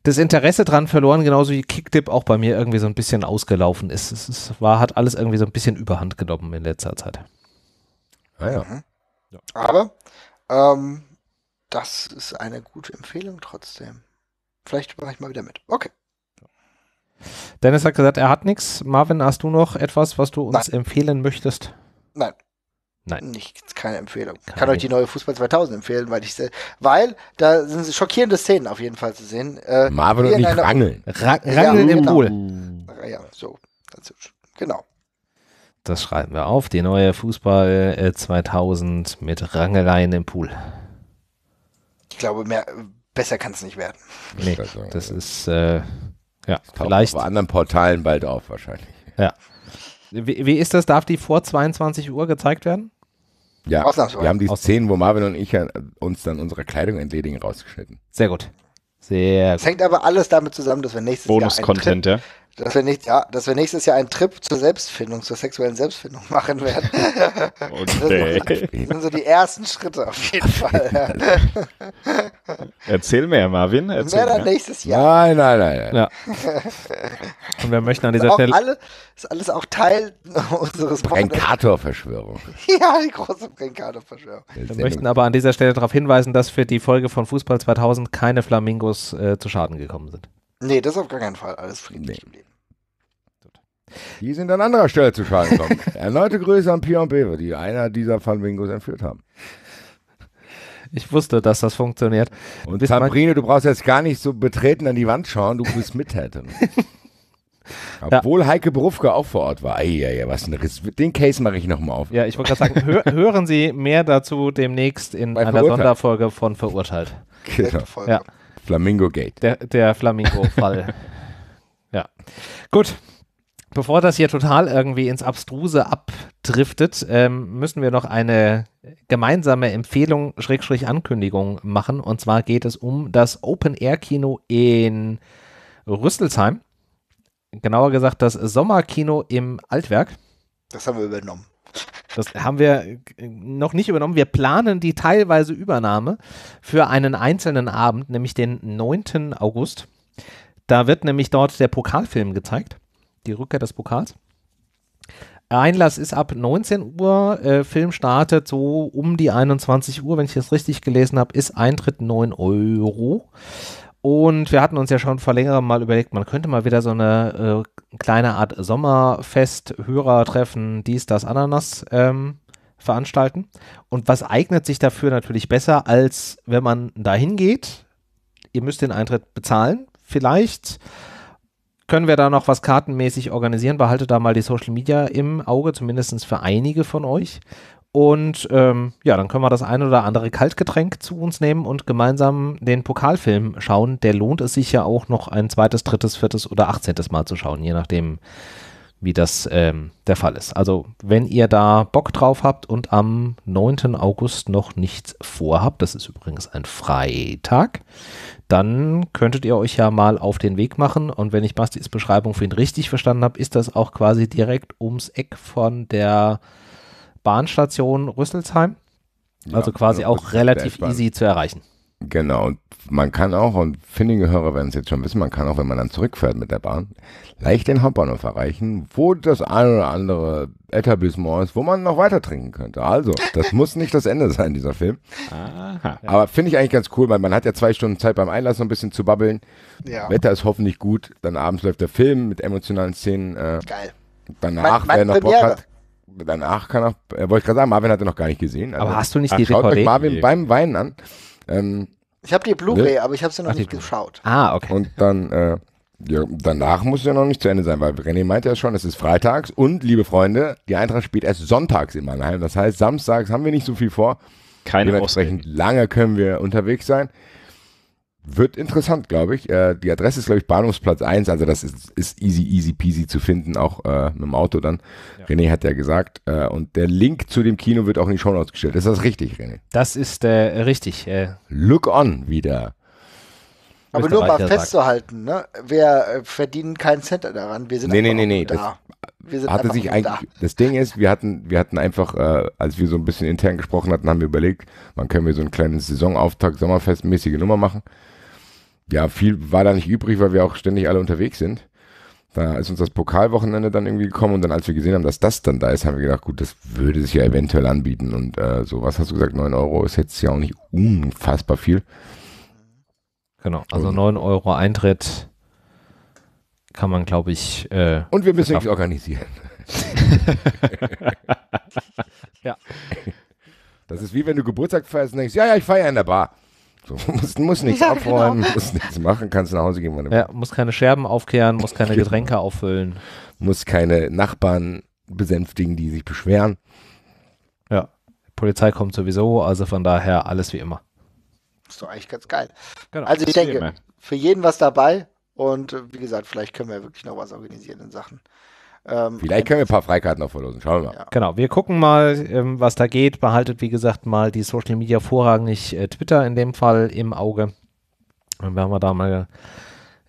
das Interesse dran verloren, genauso wie Kicktip auch bei mir irgendwie so ein bisschen ausgelaufen ist. Es, war, hat alles irgendwie so ein bisschen überhand genommen in letzter Zeit. Ah ja. Mhm. ja. Aber ähm, das ist eine gute Empfehlung trotzdem. Vielleicht mache ich mal wieder mit. Okay. Dennis hat gesagt, er hat nichts. Marvin, hast du noch etwas, was du uns Nein. empfehlen möchtest? Nein. Nein. Nicht, keine Empfehlung. Ich kann euch die neue Fußball 2000 empfehlen, weil ich, weil da sind schockierende Szenen auf jeden Fall zu sehen. Äh, Marvin und ich rangeln. Ra rangeln ja, im genau. Pool. Ja, so. Genau. Das schreiben wir auf. Die neue Fußball 2000 äh, mit Rangeleien im Pool. Ich glaube, mehr, besser kann es nicht werden. Nee, das ist, äh, ja, vielleicht. Auf anderen Portalen bald auf wahrscheinlich. Ja. Wie, wie, ist das? Darf die vor 22 Uhr gezeigt werden? Ja, wir haben die Szenen, wo Marvin und ich äh, uns dann unsere Kleidung entledigen, rausgeschnitten. Sehr gut. Sehr gut. Es hängt aber alles damit zusammen, dass wir nächstes Bonus Jahr ein Content, ja? Dass wir, nicht, ja, dass wir nächstes Jahr einen Trip zur Selbstfindung, zur sexuellen Selbstfindung machen werden. Okay. Das sind so die ersten Schritte auf jeden Fall. Erzähl mehr, Marvin. Erzähl mehr dann nächstes Jahr. Nein, nein, nein. nein. Ja. Und wir möchten an dieser Stelle. Alle, ist alles auch Teil unseres Brenkator-Verschwörung. ja, die große Brenkator-Verschwörung. Wir möchten aber an dieser Stelle darauf hinweisen, dass für die Folge von Fußball 2000 keine Flamingos äh, zu Schaden gekommen sind. Nee, das auf gar keinen Fall. Alles friedlich nee. geblieben. Die sind an anderer Stelle zu Schaden gekommen. Erneute Grüße an Pion Bewe, die einer dieser Flamingos entführt haben. Ich wusste, dass das funktioniert. Und Bis Sabrine, du brauchst jetzt gar nicht so betreten an die Wand schauen, du bist Mittäter. Obwohl ja. Heike Berufke auch vor Ort war. Eieiei, was ein Riss. Den Case mache ich nochmal auf. Ja, ich wollte gerade sagen, hö hören Sie mehr dazu demnächst in Bei einer Sonderfolge von Verurteilt. Genau. Ja. Flamingo Gate. Der, der Flamingo-Fall. ja. Gut. Bevor das hier total irgendwie ins Abstruse abdriftet, ähm, müssen wir noch eine gemeinsame Empfehlung, Schrägstrich Ankündigung machen. Und zwar geht es um das Open Air Kino in Rüsselsheim. Genauer gesagt, das Sommerkino im Altwerk. Das haben wir übernommen. Das haben wir noch nicht übernommen. Wir planen die teilweise Übernahme für einen einzelnen Abend, nämlich den 9. August. Da wird nämlich dort der Pokalfilm gezeigt die Rückkehr des Pokals. Einlass ist ab 19 Uhr, äh, Film startet so um die 21 Uhr, wenn ich das richtig gelesen habe, ist Eintritt 9 Euro. Und wir hatten uns ja schon vor längerem mal überlegt, man könnte mal wieder so eine äh, kleine Art Sommerfest, Hörertreffen, dies, das, Ananas ähm, veranstalten. Und was eignet sich dafür natürlich besser, als wenn man dahin geht? Ihr müsst den Eintritt bezahlen. Vielleicht können wir da noch was kartenmäßig organisieren. Behaltet da mal die Social Media im Auge, zumindest für einige von euch. Und ähm, ja, dann können wir das ein oder andere Kaltgetränk zu uns nehmen und gemeinsam den Pokalfilm schauen. Der lohnt es sich ja auch noch ein zweites, drittes, viertes oder achtzehntes Mal zu schauen, je nachdem, wie das ähm, der Fall ist. Also wenn ihr da Bock drauf habt und am 9. August noch nichts vorhabt, das ist übrigens ein Freitag, dann könntet ihr euch ja mal auf den Weg machen. Und wenn ich Bastis Beschreibung für ihn richtig verstanden habe, ist das auch quasi direkt ums Eck von der Bahnstation Rüsselsheim. Also quasi genau, auch relativ easy zu erreichen. Genau, und man kann auch, und findige Hörer werden es jetzt schon wissen, man kann auch, wenn man dann zurückfährt mit der Bahn, leicht den Hauptbahnhof erreichen, wo das eine oder andere Etablissement ist, wo man noch weiter trinken könnte. Also, das muss nicht das Ende sein, dieser Film. Aha. Aber finde ich eigentlich ganz cool, weil man hat ja zwei Stunden Zeit beim Einlassen, ein bisschen zu babbeln. Ja. Wetter ist hoffentlich gut, dann abends läuft der Film mit emotionalen Szenen. Äh, Geil. Danach, mein, mein wer noch Bock hat, danach kann auch, äh, wollte ich gerade sagen, Marvin hat er noch gar nicht gesehen. Also, Aber hast du nicht die DVD? Schaut euch Marvin beim Weinen an. Ähm, ich habe die Blu-ray, ne? aber ich habe sie noch Ach, nicht geschaut. Ah, okay. Und dann, äh, ja, danach muss es ja noch nicht zu Ende sein, weil René meinte ja schon, es ist freitags und, liebe Freunde, die Eintracht spielt erst sonntags in Mannheim. Das heißt, samstags haben wir nicht so viel vor. Keine Dementsprechend lange können wir unterwegs sein. Wird interessant, glaube ich. Äh, die Adresse ist, glaube ich, Bahnhofsplatz 1. Also das ist, ist easy, easy peasy zu finden, auch äh, mit dem Auto dann. Ja. René hat ja gesagt. Äh, und der Link zu dem Kino wird auch in die Show Notes gestellt. Ist das richtig, René? Das ist äh, richtig. Äh. Look on wieder. Aber nur mal festzuhalten, ne? wir äh, verdienen keinen Cent daran. Wir sind nee, nee, nee, nee. Da. Das, hatte sich eigentlich, da. das Ding ist, wir hatten, wir hatten einfach, äh, als wir so ein bisschen intern gesprochen hatten, haben wir überlegt, wann können wir so einen kleinen Saisonauftakt, Sommerfest mäßige Nummer machen ja, viel war da nicht übrig, weil wir auch ständig alle unterwegs sind. Da ist uns das Pokalwochenende dann irgendwie gekommen und dann, als wir gesehen haben, dass das dann da ist, haben wir gedacht, gut, das würde sich ja eventuell anbieten. Und äh, so, was hast du gesagt, 9 Euro ist jetzt ja auch nicht unfassbar viel. Genau, also und, 9 Euro Eintritt kann man, glaube ich. Äh, und wir müssen irgendwie organisieren. ja. Das ist wie wenn du Geburtstag feierst und denkst, ja, ja, ich feiere in der Bar. So, muss, muss nichts ja, abräumen, genau. muss nichts machen, kannst nach Hause gehen. Meine ja, muss keine Scherben aufkehren, muss keine genau. Getränke auffüllen. Muss keine Nachbarn besänftigen, die sich beschweren. Ja, Polizei kommt sowieso, also von daher alles wie immer. Ist doch eigentlich ganz geil. Genau, also ich denke, für jeden was dabei und äh, wie gesagt, vielleicht können wir wirklich noch was organisieren in Sachen ähm, Vielleicht können wir ein paar Freikarten noch verlosen. Schauen wir mal. Ja. Genau, wir gucken mal, ähm, was da geht. Behaltet, wie gesagt, mal die Social Media vorrangig äh, Twitter in dem Fall im Auge. Dann werden wir da mal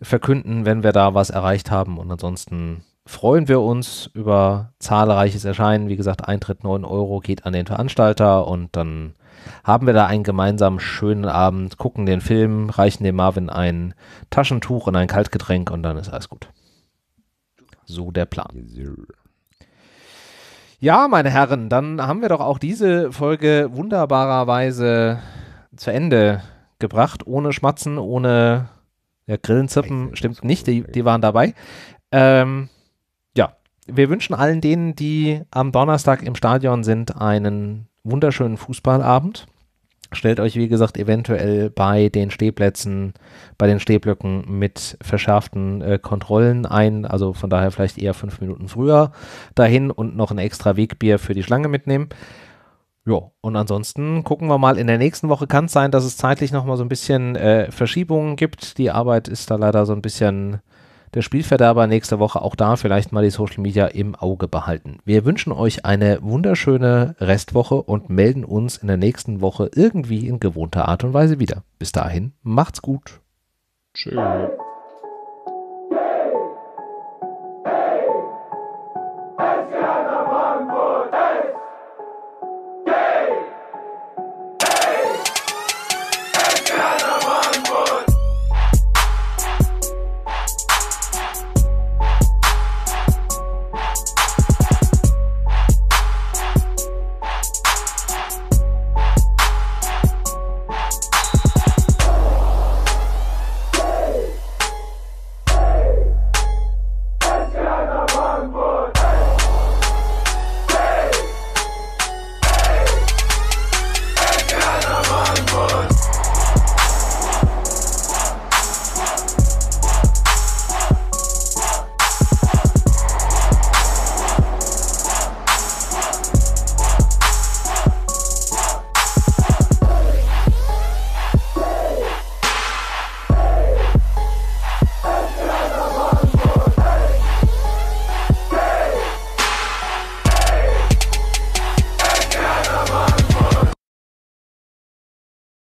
verkünden, wenn wir da was erreicht haben. Und ansonsten freuen wir uns über zahlreiches Erscheinen. Wie gesagt, Eintritt 9 Euro geht an den Veranstalter und dann haben wir da einen gemeinsamen schönen Abend, gucken den Film, reichen dem Marvin ein Taschentuch und ein Kaltgetränk und dann ist alles gut. So der Plan. ja, meine Herren, dann haben wir doch auch diese Folge wunderbarerweise zu Ende gebracht, ohne Schmatzen, ohne ja, Grillenzirpen, stimmt nicht, die, die waren dabei. Ähm, ja, wir wünschen allen denen, die am Donnerstag im Stadion sind, einen wunderschönen Fußballabend. Stellt euch, wie gesagt, eventuell bei den Stehplätzen, bei den Stehblöcken mit verschärften äh, Kontrollen ein. Also von daher vielleicht eher fünf Minuten früher dahin und noch ein extra Wegbier für die Schlange mitnehmen. Ja, und ansonsten gucken wir mal. In der nächsten Woche kann es sein, dass es zeitlich nochmal so ein bisschen äh, Verschiebungen gibt. Die Arbeit ist da leider so ein bisschen der Spielverderber nächste Woche. Auch da vielleicht mal die Social Media im Auge behalten. Wir wünschen euch eine wunderschöne Restwoche und melden uns in der nächsten Woche irgendwie in gewohnter Art und Weise wieder. Bis dahin, macht's gut. Tschüss.